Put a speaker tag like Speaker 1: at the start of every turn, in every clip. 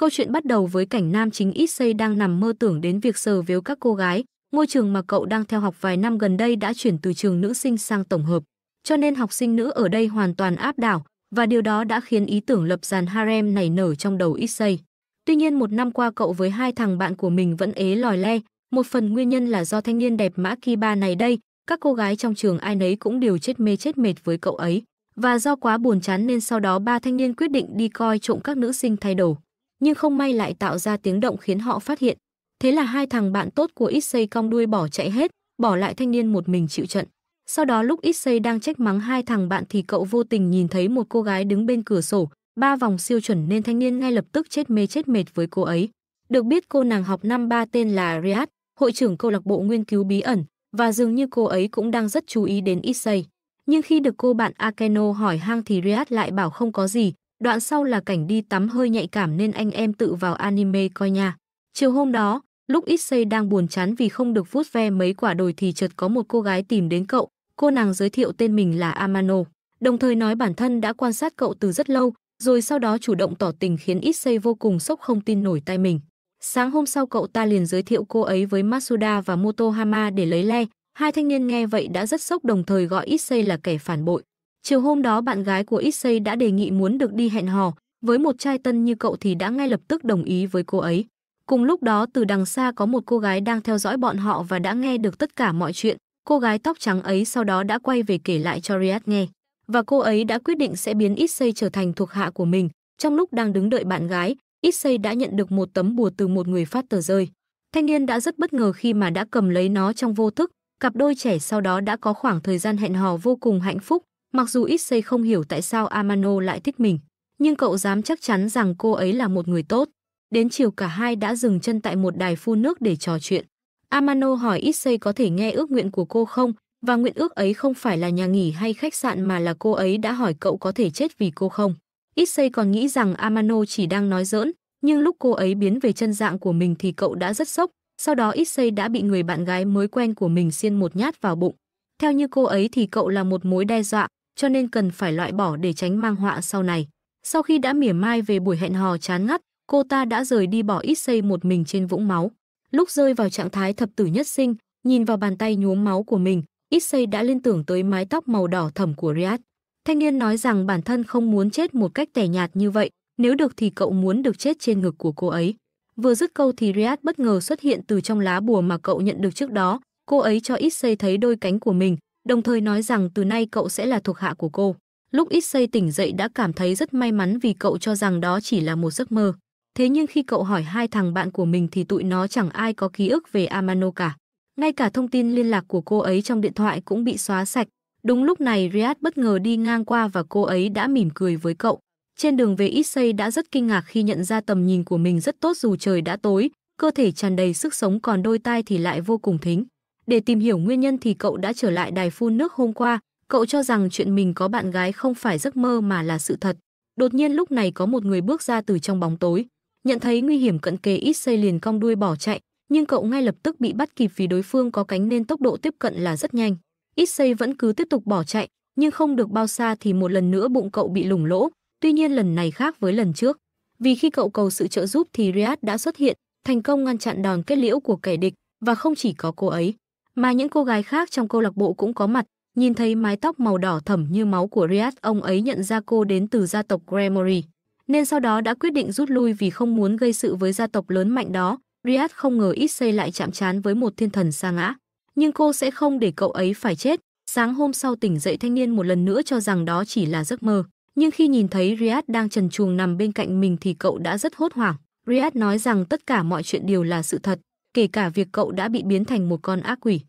Speaker 1: Câu chuyện bắt đầu với cảnh nam chính ít xây đang nằm mơ tưởng đến việc sờ vếu các cô gái. Ngôi trường mà cậu đang theo học vài năm gần đây đã chuyển từ trường nữ sinh sang tổng hợp, cho nên học sinh nữ ở đây hoàn toàn áp đảo và điều đó đã khiến ý tưởng lập dàn harem nảy nở trong đầu ít xây. Tuy nhiên một năm qua cậu với hai thằng bạn của mình vẫn ế lòi le, một phần nguyên nhân là do thanh niên đẹp mã Kiba này đây, các cô gái trong trường ai nấy cũng đều chết mê chết mệt với cậu ấy. Và do quá buồn chán nên sau đó ba thanh niên quyết định đi coi trộm các nữ sinh thay đồ nhưng không may lại tạo ra tiếng động khiến họ phát hiện. Thế là hai thằng bạn tốt của Issei cong đuôi bỏ chạy hết, bỏ lại thanh niên một mình chịu trận. Sau đó lúc Issei đang trách mắng hai thằng bạn thì cậu vô tình nhìn thấy một cô gái đứng bên cửa sổ, ba vòng siêu chuẩn nên thanh niên ngay lập tức chết mê chết mệt với cô ấy. Được biết cô nàng học năm ba tên là Riyad, hội trưởng câu lạc bộ nghiên cứu bí ẩn, và dường như cô ấy cũng đang rất chú ý đến Issei. Nhưng khi được cô bạn Akeno hỏi hang thì Riyad lại bảo không có gì, Đoạn sau là cảnh đi tắm hơi nhạy cảm nên anh em tự vào anime coi nha. Chiều hôm đó, lúc Issei đang buồn chán vì không được vuốt ve mấy quả đồi thì chợt có một cô gái tìm đến cậu. Cô nàng giới thiệu tên mình là Amano, đồng thời nói bản thân đã quan sát cậu từ rất lâu, rồi sau đó chủ động tỏ tình khiến Issei vô cùng sốc không tin nổi tay mình. Sáng hôm sau cậu ta liền giới thiệu cô ấy với Masuda và Motohama để lấy le. Hai thanh niên nghe vậy đã rất sốc đồng thời gọi Issei là kẻ phản bội. Chiều hôm đó bạn gái của Issei đã đề nghị muốn được đi hẹn hò, với một trai tân như cậu thì đã ngay lập tức đồng ý với cô ấy. Cùng lúc đó từ đằng xa có một cô gái đang theo dõi bọn họ và đã nghe được tất cả mọi chuyện. Cô gái tóc trắng ấy sau đó đã quay về kể lại cho Riyad nghe. Và cô ấy đã quyết định sẽ biến Issei trở thành thuộc hạ của mình. Trong lúc đang đứng đợi bạn gái, Issei đã nhận được một tấm bùa từ một người phát tờ rơi. Thanh niên đã rất bất ngờ khi mà đã cầm lấy nó trong vô thức. Cặp đôi trẻ sau đó đã có khoảng thời gian hẹn hò vô cùng hạnh phúc, Mặc dù Issei không hiểu tại sao Amano lại thích mình, nhưng cậu dám chắc chắn rằng cô ấy là một người tốt. Đến chiều cả hai đã dừng chân tại một đài phun nước để trò chuyện. Amano hỏi Issei có thể nghe ước nguyện của cô không, và nguyện ước ấy không phải là nhà nghỉ hay khách sạn mà là cô ấy đã hỏi cậu có thể chết vì cô không. Issei còn nghĩ rằng Amano chỉ đang nói giỡn, nhưng lúc cô ấy biến về chân dạng của mình thì cậu đã rất sốc, sau đó Issei đã bị người bạn gái mới quen của mình xiên một nhát vào bụng. Theo như cô ấy thì cậu là một mối đe dọa, cho nên cần phải loại bỏ để tránh mang họa sau này. Sau khi đã mỉa mai về buổi hẹn hò chán ngắt, cô ta đã rời đi bỏ ít xây một mình trên vũng máu. Lúc rơi vào trạng thái thập tử nhất sinh, nhìn vào bàn tay nhuốm máu của mình, ít xây đã liên tưởng tới mái tóc màu đỏ thẫm của Riyadh. Thanh niên nói rằng bản thân không muốn chết một cách tẻ nhạt như vậy, nếu được thì cậu muốn được chết trên ngực của cô ấy. Vừa dứt câu thì Riyadh bất ngờ xuất hiện từ trong lá bùa mà cậu nhận được trước đó, cô ấy cho ít xây thấy đôi cánh của mình, đồng thời nói rằng từ nay cậu sẽ là thuộc hạ của cô. Lúc ít xây tỉnh dậy đã cảm thấy rất may mắn vì cậu cho rằng đó chỉ là một giấc mơ. Thế nhưng khi cậu hỏi hai thằng bạn của mình thì tụi nó chẳng ai có ký ức về Amano cả. Ngay cả thông tin liên lạc của cô ấy trong điện thoại cũng bị xóa sạch. Đúng lúc này Riyad bất ngờ đi ngang qua và cô ấy đã mỉm cười với cậu. Trên đường về Issei đã rất kinh ngạc khi nhận ra tầm nhìn của mình rất tốt dù trời đã tối, cơ thể tràn đầy sức sống còn đôi tai thì lại vô cùng thính. Để tìm hiểu nguyên nhân thì cậu đã trở lại đài phun nước hôm qua, cậu cho rằng chuyện mình có bạn gái không phải giấc mơ mà là sự thật. Đột nhiên lúc này có một người bước ra từ trong bóng tối, nhận thấy nguy hiểm cận kề ít xây liền cong đuôi bỏ chạy, nhưng cậu ngay lập tức bị bắt kịp vì đối phương có cánh nên tốc độ tiếp cận là rất nhanh. Ít xây vẫn cứ tiếp tục bỏ chạy, nhưng không được bao xa thì một lần nữa bụng cậu bị lủng lỗ, tuy nhiên lần này khác với lần trước. Vì khi cậu cầu sự trợ giúp thì Riyad đã xuất hiện, thành công ngăn chặn đòn kết liễu của kẻ địch, và không chỉ có cô ấy. Mà những cô gái khác trong câu lạc bộ cũng có mặt, nhìn thấy mái tóc màu đỏ thẫm như máu của Riyadh, ông ấy nhận ra cô đến từ gia tộc Gremory, nên sau đó đã quyết định rút lui vì không muốn gây sự với gia tộc lớn mạnh đó. Riyadh không ngờ ít xây lại chạm trán với một thiên thần sa ngã, nhưng cô sẽ không để cậu ấy phải chết. Sáng hôm sau tỉnh dậy thanh niên một lần nữa cho rằng đó chỉ là giấc mơ, nhưng khi nhìn thấy Riyadh đang trần truồng nằm bên cạnh mình thì cậu đã rất hốt hoảng. Riyadh nói rằng tất cả mọi chuyện đều là sự thật, kể cả việc cậu đã bị biến thành một con ác quỷ.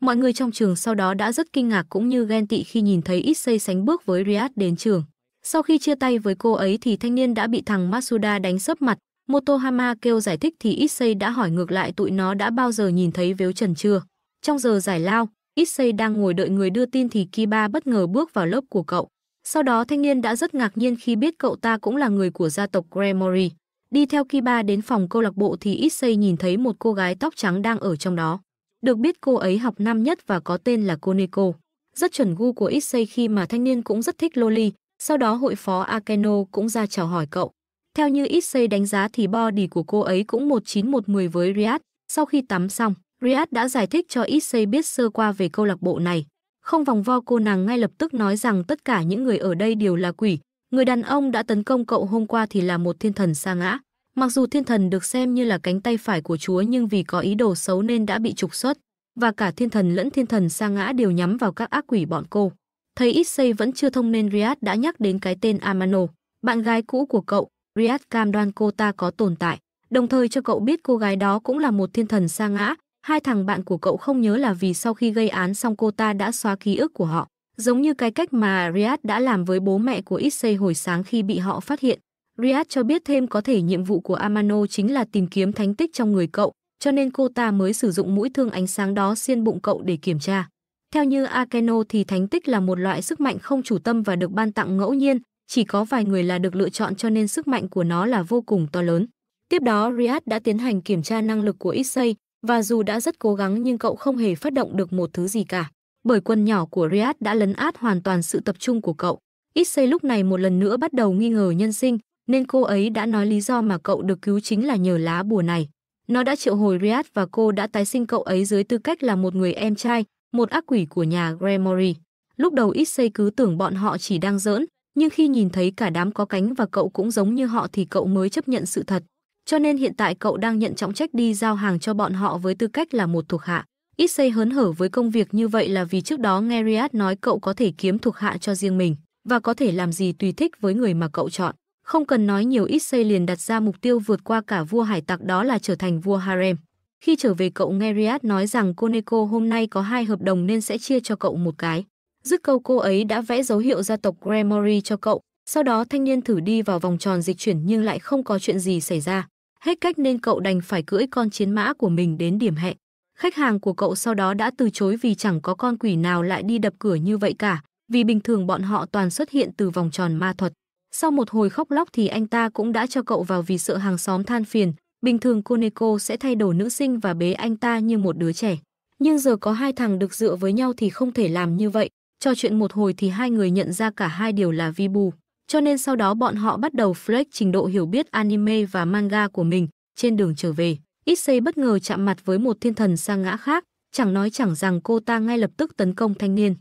Speaker 1: Mọi người trong trường sau đó đã rất kinh ngạc cũng như ghen tị khi nhìn thấy Issei sánh bước với Riyad đến trường. Sau khi chia tay với cô ấy thì thanh niên đã bị thằng Masuda đánh sấp mặt. Motohama kêu giải thích thì Issei đã hỏi ngược lại tụi nó đã bao giờ nhìn thấy vếu trần chưa. Trong giờ giải lao, Issei đang ngồi đợi người đưa tin thì Kiba bất ngờ bước vào lớp của cậu. Sau đó thanh niên đã rất ngạc nhiên khi biết cậu ta cũng là người của gia tộc Gremory. Đi theo Kiba đến phòng câu lạc bộ thì Issei nhìn thấy một cô gái tóc trắng đang ở trong đó. Được biết cô ấy học năm nhất và có tên là Koneko. Rất chuẩn gu của Issei khi mà thanh niên cũng rất thích Loli. Sau đó hội phó Akeno cũng ra chào hỏi cậu. Theo như Issei đánh giá thì body của cô ấy cũng 19110 với Riyad. Sau khi tắm xong, Riyad đã giải thích cho Issei biết sơ qua về câu lạc bộ này. Không vòng vo cô nàng ngay lập tức nói rằng tất cả những người ở đây đều là quỷ, Người đàn ông đã tấn công cậu hôm qua thì là một thiên thần sa ngã. Mặc dù thiên thần được xem như là cánh tay phải của Chúa nhưng vì có ý đồ xấu nên đã bị trục xuất, và cả thiên thần lẫn thiên thần sa ngã đều nhắm vào các ác quỷ bọn cô. Thấy Issei vẫn chưa thông nên Riyad đã nhắc đến cái tên Amano, bạn gái cũ của cậu, Riyad cam đoan cô ta có tồn tại, đồng thời cho cậu biết cô gái đó cũng là một thiên thần sa ngã. Hai thằng bạn của cậu không nhớ là vì sau khi gây án xong cô ta đã xóa ký ức của họ. Giống như cái cách mà Riyadh đã làm với bố mẹ của Issei hồi sáng khi bị họ phát hiện, Riyadh cho biết thêm có thể nhiệm vụ của Amano chính là tìm kiếm thánh tích trong người cậu, cho nên cô ta mới sử dụng mũi thương ánh sáng đó xiên bụng cậu để kiểm tra. Theo như Akeno thì thánh tích là một loại sức mạnh không chủ tâm và được ban tặng ngẫu nhiên, chỉ có vài người là được lựa chọn cho nên sức mạnh của nó là vô cùng to lớn. Tiếp đó Riyadh đã tiến hành kiểm tra năng lực của Issei và dù đã rất cố gắng nhưng cậu không hề phát động được một thứ gì cả bởi quân nhỏ của Riyadh đã lấn át hoàn toàn sự tập trung của cậu. Issei lúc này một lần nữa bắt đầu nghi ngờ nhân sinh, nên cô ấy đã nói lý do mà cậu được cứu chính là nhờ lá bùa này. Nó đã triệu hồi Riyadh và cô đã tái sinh cậu ấy dưới tư cách là một người em trai, một ác quỷ của nhà Gremory. Lúc đầu Issei cứ tưởng bọn họ chỉ đang giỡn, nhưng khi nhìn thấy cả đám có cánh và cậu cũng giống như họ thì cậu mới chấp nhận sự thật. Cho nên hiện tại cậu đang nhận trọng trách đi giao hàng cho bọn họ với tư cách là một thuộc hạ. Ít xây hớn hở với công việc như vậy là vì trước đó nghe Riyad nói cậu có thể kiếm thuộc hạ cho riêng mình và có thể làm gì tùy thích với người mà cậu chọn. Không cần nói nhiều ít xây liền đặt ra mục tiêu vượt qua cả vua hải tặc đó là trở thành vua harem. Khi trở về cậu nghe Riyad nói rằng Koneko hôm nay có hai hợp đồng nên sẽ chia cho cậu một cái. Dứt câu cô ấy đã vẽ dấu hiệu gia tộc Gremory cho cậu. Sau đó thanh niên thử đi vào vòng tròn dịch chuyển nhưng lại không có chuyện gì xảy ra. Hết cách nên cậu đành phải cưỡi con chiến mã của mình đến điểm hẹn. Khách hàng của cậu sau đó đã từ chối vì chẳng có con quỷ nào lại đi đập cửa như vậy cả, vì bình thường bọn họ toàn xuất hiện từ vòng tròn ma thuật. Sau một hồi khóc lóc thì anh ta cũng đã cho cậu vào vì sợ hàng xóm than phiền, bình thường Koneko sẽ thay đổi nữ sinh và bế anh ta như một đứa trẻ. Nhưng giờ có hai thằng được dựa với nhau thì không thể làm như vậy, cho chuyện một hồi thì hai người nhận ra cả hai điều là vi bù. Cho nên sau đó bọn họ bắt đầu flex trình độ hiểu biết anime và manga của mình trên đường trở về ít xây bất ngờ chạm mặt với một thiên thần sa ngã khác, chẳng nói chẳng rằng cô ta ngay lập tức tấn công thanh niên.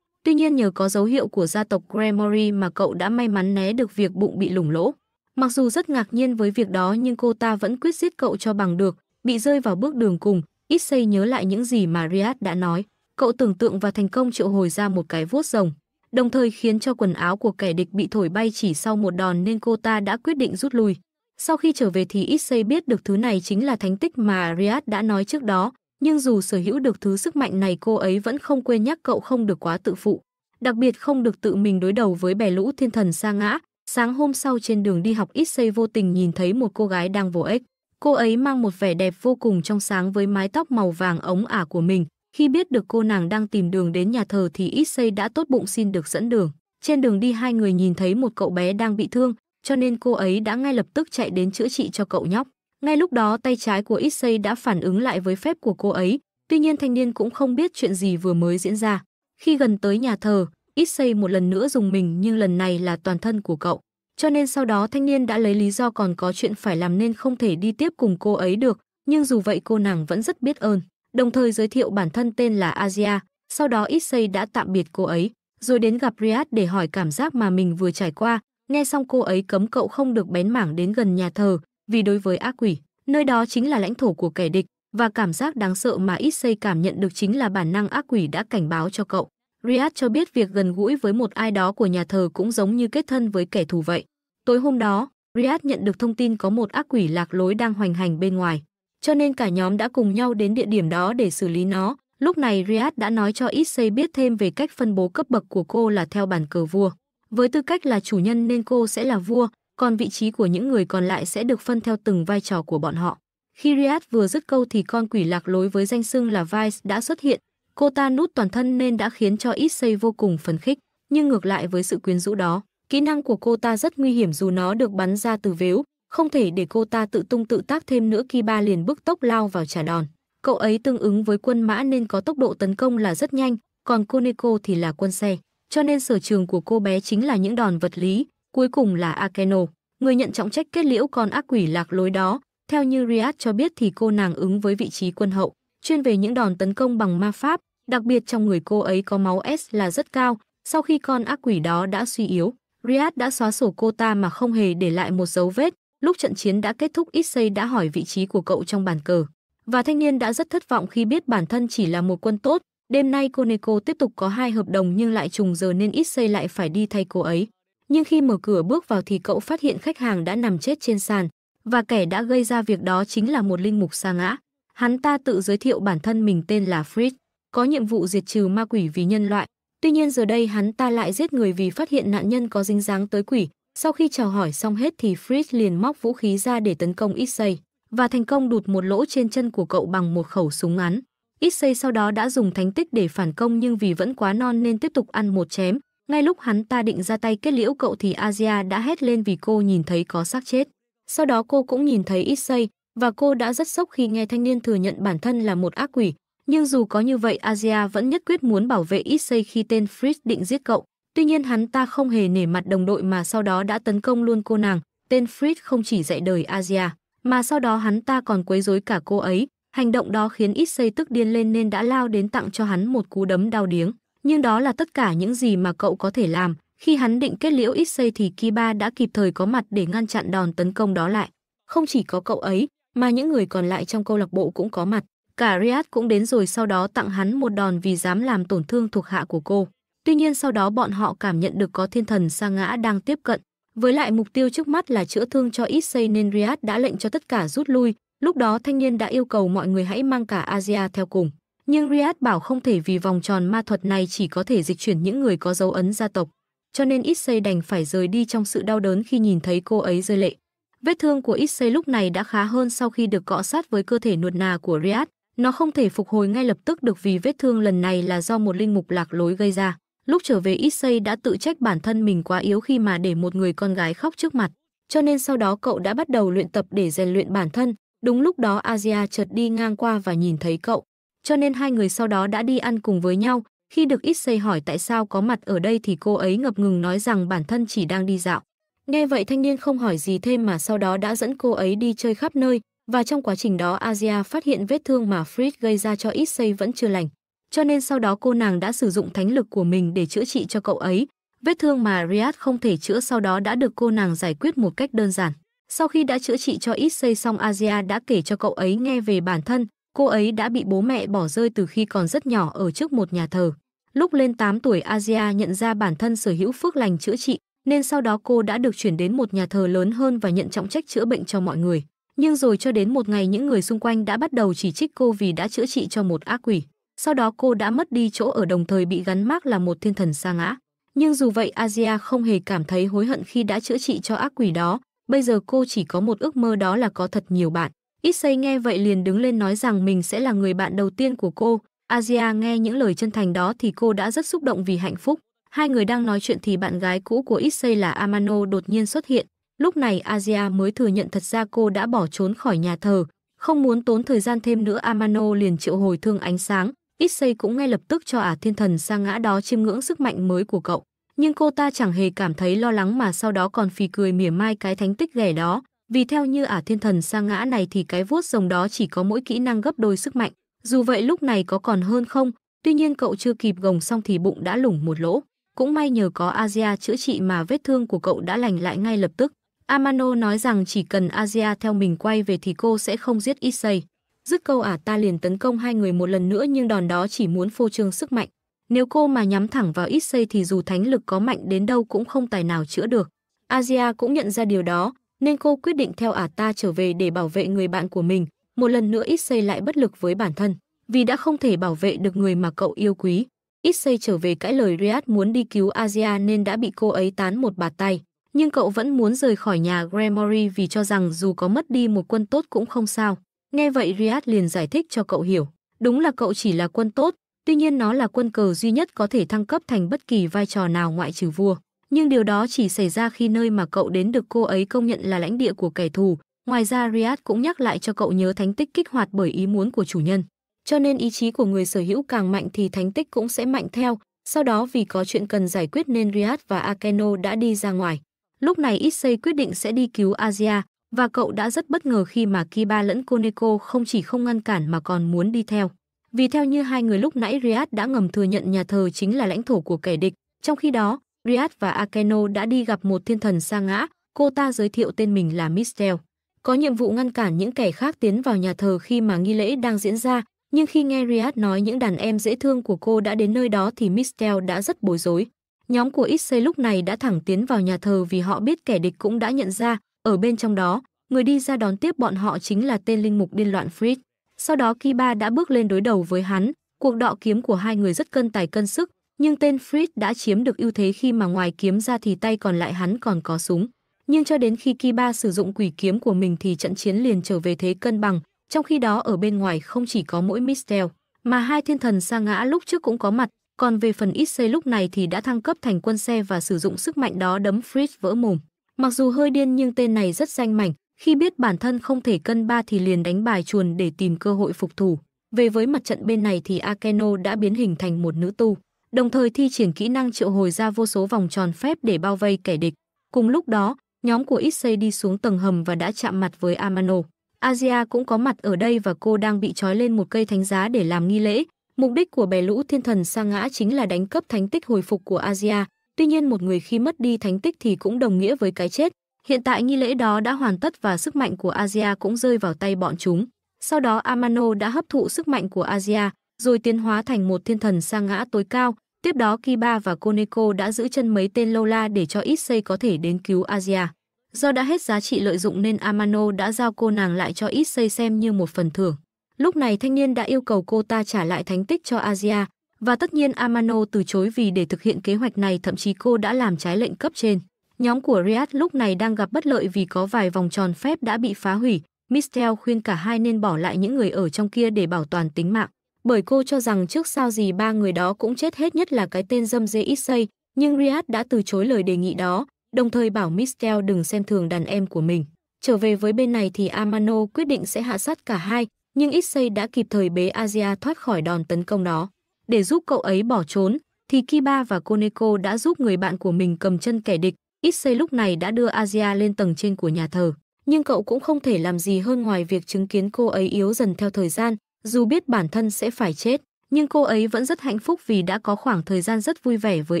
Speaker 1: Tuy nhiên nhờ có dấu hiệu của gia tộc Gremory mà cậu đã may mắn né được việc bụng bị lủng lỗ. Mặc dù rất ngạc nhiên với việc đó nhưng cô ta vẫn quyết giết cậu cho bằng được, bị rơi vào bước đường cùng, ít xây nhớ lại những gì mà Riad đã nói. Cậu tưởng tượng và thành công triệu hồi ra một cái vuốt rồng, đồng thời khiến cho quần áo của kẻ địch bị thổi bay chỉ sau một đòn nên cô ta đã quyết định rút lui. Sau khi trở về thì Issei biết được thứ này chính là thánh tích mà Riyadh đã nói trước đó, nhưng dù sở hữu được thứ sức mạnh này cô ấy vẫn không quên nhắc cậu không được quá tự phụ, đặc biệt không được tự mình đối đầu với bè lũ thiên thần sa ngã. Sáng hôm sau trên đường đi học Issei vô tình nhìn thấy một cô gái đang vỗ ếch. Cô ấy mang một vẻ đẹp vô cùng trong sáng với mái tóc màu vàng ống ả của mình. Khi biết được cô nàng đang tìm đường đến nhà thờ thì Issei đã tốt bụng xin được dẫn đường. Trên đường đi hai người nhìn thấy một cậu bé đang bị thương, cho nên cô ấy đã ngay lập tức chạy đến chữa trị cho cậu nhóc. Ngay lúc đó tay trái của Issei đã phản ứng lại với phép của cô ấy, tuy nhiên thanh niên cũng không biết chuyện gì vừa mới diễn ra. Khi gần tới nhà thờ, Issei một lần nữa dùng mình nhưng lần này là toàn thân của cậu. Cho nên sau đó thanh niên đã lấy lý do còn có chuyện phải làm nên không thể đi tiếp cùng cô ấy được, nhưng dù vậy cô nàng vẫn rất biết ơn, đồng thời giới thiệu bản thân tên là Asia, sau đó Issei đã tạm biệt cô ấy, rồi đến gặp Riyadh để hỏi cảm giác mà mình vừa trải qua, nghe xong cô ấy cấm cậu không được bén mảng đến gần nhà thờ, vì đối với ác quỷ, nơi đó chính là lãnh thổ của kẻ địch, và cảm giác đáng sợ mà ít xây cảm nhận được chính là bản năng ác quỷ đã cảnh báo cho cậu. Riyad cho biết việc gần gũi với một ai đó của nhà thờ cũng giống như kết thân với kẻ thù vậy. Tối hôm đó, Riyad nhận được thông tin có một ác quỷ lạc lối đang hoành hành bên ngoài, cho nên cả nhóm đã cùng nhau đến địa điểm đó để xử lý nó. Lúc này Riyad đã nói cho Issei biết thêm về cách phân bố cấp bậc của cô là theo bàn cờ vua. Với tư cách là chủ nhân nên cô sẽ là vua, còn vị trí của những người còn lại sẽ được phân theo từng vai trò của bọn họ. Khi Riyadh vừa dứt câu thì con quỷ lạc lối với danh xưng là Vice đã xuất hiện. Cô ta nút toàn thân nên đã khiến cho Issei vô cùng phấn khích, nhưng ngược lại với sự quyến rũ đó, kỹ năng của cô ta rất nguy hiểm dù nó được bắn ra từ vếu, không thể để cô ta tự tung tự tác thêm nữa khi ba liền bước tốc lao vào trả đòn. Cậu ấy tương ứng với quân mã nên có tốc độ tấn công là rất nhanh, còn Koneko thì là quân xe cho nên sở trường của cô bé chính là những đòn vật lý, cuối cùng là Akeno, người nhận trọng trách kết liễu con ác quỷ lạc lối đó. Theo như Riad cho biết thì cô nàng ứng với vị trí quân hậu, chuyên về những đòn tấn công bằng ma pháp, đặc biệt trong người cô ấy có máu S là rất cao, sau khi con ác quỷ đó đã suy yếu, Riad đã xóa sổ cô ta mà không hề để lại một dấu vết. Lúc trận chiến đã kết thúc, Issei đã hỏi vị trí của cậu trong bàn cờ. Và thanh niên đã rất thất vọng khi biết bản thân chỉ là một quân tốt, Đêm nay Coneco tiếp tục có hai hợp đồng nhưng lại trùng giờ nên ít xây lại phải đi thay cô ấy. Nhưng khi mở cửa bước vào thì cậu phát hiện khách hàng đã nằm chết trên sàn và kẻ đã gây ra việc đó chính là một linh mục sa ngã. Hắn ta tự giới thiệu bản thân mình tên là Fritz, có nhiệm vụ diệt trừ ma quỷ vì nhân loại. Tuy nhiên giờ đây hắn ta lại giết người vì phát hiện nạn nhân có dính dáng tới quỷ. Sau khi chào hỏi xong hết thì Fritz liền móc vũ khí ra để tấn công Issei và thành công đụt một lỗ trên chân của cậu bằng một khẩu súng ngắn. Issei sau đó đã dùng thánh tích để phản công nhưng vì vẫn quá non nên tiếp tục ăn một chém. Ngay lúc hắn ta định ra tay kết liễu cậu thì Asia đã hét lên vì cô nhìn thấy có xác chết. Sau đó cô cũng nhìn thấy Issei và cô đã rất sốc khi nghe thanh niên thừa nhận bản thân là một ác quỷ. Nhưng dù có như vậy Asia vẫn nhất quyết muốn bảo vệ Issei khi tên Fritz định giết cậu. Tuy nhiên hắn ta không hề nể mặt đồng đội mà sau đó đã tấn công luôn cô nàng. Tên Fritz không chỉ dạy đời Asia, mà sau đó hắn ta còn quấy rối cả cô ấy. Hành động đó khiến ít xây tức điên lên nên đã lao đến tặng cho hắn một cú đấm đau điếng. Nhưng đó là tất cả những gì mà cậu có thể làm. Khi hắn định kết liễu ít xây thì Kiba đã kịp thời có mặt để ngăn chặn đòn tấn công đó lại. Không chỉ có cậu ấy, mà những người còn lại trong câu lạc bộ cũng có mặt. Cả Riad cũng đến rồi sau đó tặng hắn một đòn vì dám làm tổn thương thuộc hạ của cô. Tuy nhiên sau đó bọn họ cảm nhận được có thiên thần sa ngã đang tiếp cận. Với lại mục tiêu trước mắt là chữa thương cho ít nên Riad đã lệnh cho tất cả rút lui, Lúc đó thanh niên đã yêu cầu mọi người hãy mang cả Asia theo cùng. Nhưng Riyadh bảo không thể vì vòng tròn ma thuật này chỉ có thể dịch chuyển những người có dấu ấn gia tộc. Cho nên Issei đành phải rời đi trong sự đau đớn khi nhìn thấy cô ấy rơi lệ. Vết thương của Issei lúc này đã khá hơn sau khi được cọ sát với cơ thể nuột nà của Riyadh. Nó không thể phục hồi ngay lập tức được vì vết thương lần này là do một linh mục lạc lối gây ra. Lúc trở về Issei đã tự trách bản thân mình quá yếu khi mà để một người con gái khóc trước mặt. Cho nên sau đó cậu đã bắt đầu luyện tập để rèn luyện bản thân, Đúng lúc đó Asia chợt đi ngang qua và nhìn thấy cậu, cho nên hai người sau đó đã đi ăn cùng với nhau. Khi được Issei hỏi tại sao có mặt ở đây thì cô ấy ngập ngừng nói rằng bản thân chỉ đang đi dạo. Nghe vậy thanh niên không hỏi gì thêm mà sau đó đã dẫn cô ấy đi chơi khắp nơi và trong quá trình đó Asia phát hiện vết thương mà Fritz gây ra cho Issei vẫn chưa lành. Cho nên sau đó cô nàng đã sử dụng thánh lực của mình để chữa trị cho cậu ấy. Vết thương mà Riyad không thể chữa sau đó đã được cô nàng giải quyết một cách đơn giản. Sau khi đã chữa trị cho ít xây xong Asia đã kể cho cậu ấy nghe về bản thân, cô ấy đã bị bố mẹ bỏ rơi từ khi còn rất nhỏ ở trước một nhà thờ. Lúc lên 8 tuổi Asia nhận ra bản thân sở hữu phước lành chữa trị, nên sau đó cô đã được chuyển đến một nhà thờ lớn hơn và nhận trọng trách chữa bệnh cho mọi người. Nhưng rồi cho đến một ngày những người xung quanh đã bắt đầu chỉ trích cô vì đã chữa trị cho một ác quỷ. Sau đó cô đã mất đi chỗ ở đồng thời bị gắn mác là một thiên thần sa ngã. Nhưng dù vậy Asia không hề cảm thấy hối hận khi đã chữa trị cho ác quỷ đó, Bây giờ cô chỉ có một ước mơ đó là có thật nhiều bạn. Issei nghe vậy liền đứng lên nói rằng mình sẽ là người bạn đầu tiên của cô. Asia nghe những lời chân thành đó thì cô đã rất xúc động vì hạnh phúc. Hai người đang nói chuyện thì bạn gái cũ của Issei là Amano đột nhiên xuất hiện. Lúc này Asia mới thừa nhận thật ra cô đã bỏ trốn khỏi nhà thờ. Không muốn tốn thời gian thêm nữa Amano liền triệu hồi thương ánh sáng. Issei cũng ngay lập tức cho ả thiên thần sang ngã đó chiêm ngưỡng sức mạnh mới của cậu nhưng cô ta chẳng hề cảm thấy lo lắng mà sau đó còn phì cười mỉa mai cái thánh tích ghẻ đó, vì theo như ả thiên thần sa ngã này thì cái vuốt rồng đó chỉ có mỗi kỹ năng gấp đôi sức mạnh. Dù vậy lúc này có còn hơn không, tuy nhiên cậu chưa kịp gồng xong thì bụng đã lủng một lỗ. Cũng may nhờ có Asia chữa trị mà vết thương của cậu đã lành lại ngay lập tức. Amano nói rằng chỉ cần Asia theo mình quay về thì cô sẽ không giết Issei. Dứt câu ả ta liền tấn công hai người một lần nữa nhưng đòn đó chỉ muốn phô trương sức mạnh. Nếu cô mà nhắm thẳng vào ít xây thì dù thánh lực có mạnh đến đâu cũng không tài nào chữa được. Asia cũng nhận ra điều đó, nên cô quyết định theo ả ta trở về để bảo vệ người bạn của mình. Một lần nữa ít xây lại bất lực với bản thân, vì đã không thể bảo vệ được người mà cậu yêu quý. Ít xây trở về cãi lời Riyadh muốn đi cứu Asia nên đã bị cô ấy tán một bạt tay. Nhưng cậu vẫn muốn rời khỏi nhà Gremory vì cho rằng dù có mất đi một quân tốt cũng không sao. Nghe vậy Riyadh liền giải thích cho cậu hiểu. Đúng là cậu chỉ là quân tốt, Tuy nhiên nó là quân cờ duy nhất có thể thăng cấp thành bất kỳ vai trò nào ngoại trừ vua. Nhưng điều đó chỉ xảy ra khi nơi mà cậu đến được cô ấy công nhận là lãnh địa của kẻ thù. Ngoài ra Riyadh cũng nhắc lại cho cậu nhớ thánh tích kích hoạt bởi ý muốn của chủ nhân. Cho nên ý chí của người sở hữu càng mạnh thì thánh tích cũng sẽ mạnh theo. Sau đó vì có chuyện cần giải quyết nên Riyadh và Akeno đã đi ra ngoài. Lúc này Issei quyết định sẽ đi cứu Asia, và cậu đã rất bất ngờ khi mà Kiba lẫn Koneko không chỉ không ngăn cản mà còn muốn đi theo. Vì theo như hai người lúc nãy Riyadh đã ngầm thừa nhận nhà thờ chính là lãnh thổ của kẻ địch, trong khi đó, Riyadh và Akeno đã đi gặp một thiên thần sa ngã, cô ta giới thiệu tên mình là Mistel. Có nhiệm vụ ngăn cản những kẻ khác tiến vào nhà thờ khi mà nghi lễ đang diễn ra, nhưng khi nghe Riyadh nói những đàn em dễ thương của cô đã đến nơi đó thì Mistel đã rất bối rối. Nhóm của Issei lúc này đã thẳng tiến vào nhà thờ vì họ biết kẻ địch cũng đã nhận ra, ở bên trong đó, người đi ra đón tiếp bọn họ chính là tên linh mục điên loạn Fritz. Sau đó Kiba đã bước lên đối đầu với hắn, cuộc đọ kiếm của hai người rất cân tài cân sức, nhưng tên Fritz đã chiếm được ưu thế khi mà ngoài kiếm ra thì tay còn lại hắn còn có súng. Nhưng cho đến khi Kiba sử dụng quỷ kiếm của mình thì trận chiến liền trở về thế cân bằng, trong khi đó ở bên ngoài không chỉ có mỗi Mistel, mà hai thiên thần sa ngã lúc trước cũng có mặt, còn về phần ít lúc này thì đã thăng cấp thành quân xe và sử dụng sức mạnh đó đấm Fritz vỡ mồm. Mặc dù hơi điên nhưng tên này rất danh mảnh, khi biết bản thân không thể cân ba thì liền đánh bài chuồn để tìm cơ hội phục thủ. Về với mặt trận bên này thì Akeno đã biến hình thành một nữ tu, đồng thời thi triển kỹ năng triệu hồi ra vô số vòng tròn phép để bao vây kẻ địch. Cùng lúc đó, nhóm của Issei đi xuống tầng hầm và đã chạm mặt với Amano. Asia cũng có mặt ở đây và cô đang bị trói lên một cây thánh giá để làm nghi lễ. Mục đích của bè lũ thiên thần sa ngã chính là đánh cấp thánh tích hồi phục của Asia. Tuy nhiên một người khi mất đi thánh tích thì cũng đồng nghĩa với cái chết. Hiện tại nghi lễ đó đã hoàn tất và sức mạnh của Asia cũng rơi vào tay bọn chúng. Sau đó Amano đã hấp thụ sức mạnh của Asia, rồi tiến hóa thành một thiên thần sang ngã tối cao. Tiếp đó Kiba và Koneko đã giữ chân mấy tên Lola để cho Issei có thể đến cứu Asia. Do đã hết giá trị lợi dụng nên Amano đã giao cô nàng lại cho Issei xem như một phần thưởng. Lúc này thanh niên đã yêu cầu cô ta trả lại thánh tích cho Asia, và tất nhiên Amano từ chối vì để thực hiện kế hoạch này thậm chí cô đã làm trái lệnh cấp trên. Nhóm của Riyadh lúc này đang gặp bất lợi vì có vài vòng tròn phép đã bị phá hủy. Mistel khuyên cả hai nên bỏ lại những người ở trong kia để bảo toàn tính mạng. Bởi cô cho rằng trước sau gì ba người đó cũng chết hết nhất là cái tên dâm dê Issei, nhưng Riyadh đã từ chối lời đề nghị đó, đồng thời bảo Mistel đừng xem thường đàn em của mình. Trở về với bên này thì Amano quyết định sẽ hạ sát cả hai, nhưng Issei đã kịp thời bế Asia thoát khỏi đòn tấn công đó. Để giúp cậu ấy bỏ trốn, thì Kiba và Koneko đã giúp người bạn của mình cầm chân kẻ địch, Issei lúc này đã đưa Asia lên tầng trên của nhà thờ, nhưng cậu cũng không thể làm gì hơn ngoài việc chứng kiến cô ấy yếu dần theo thời gian, dù biết bản thân sẽ phải chết, nhưng cô ấy vẫn rất hạnh phúc vì đã có khoảng thời gian rất vui vẻ với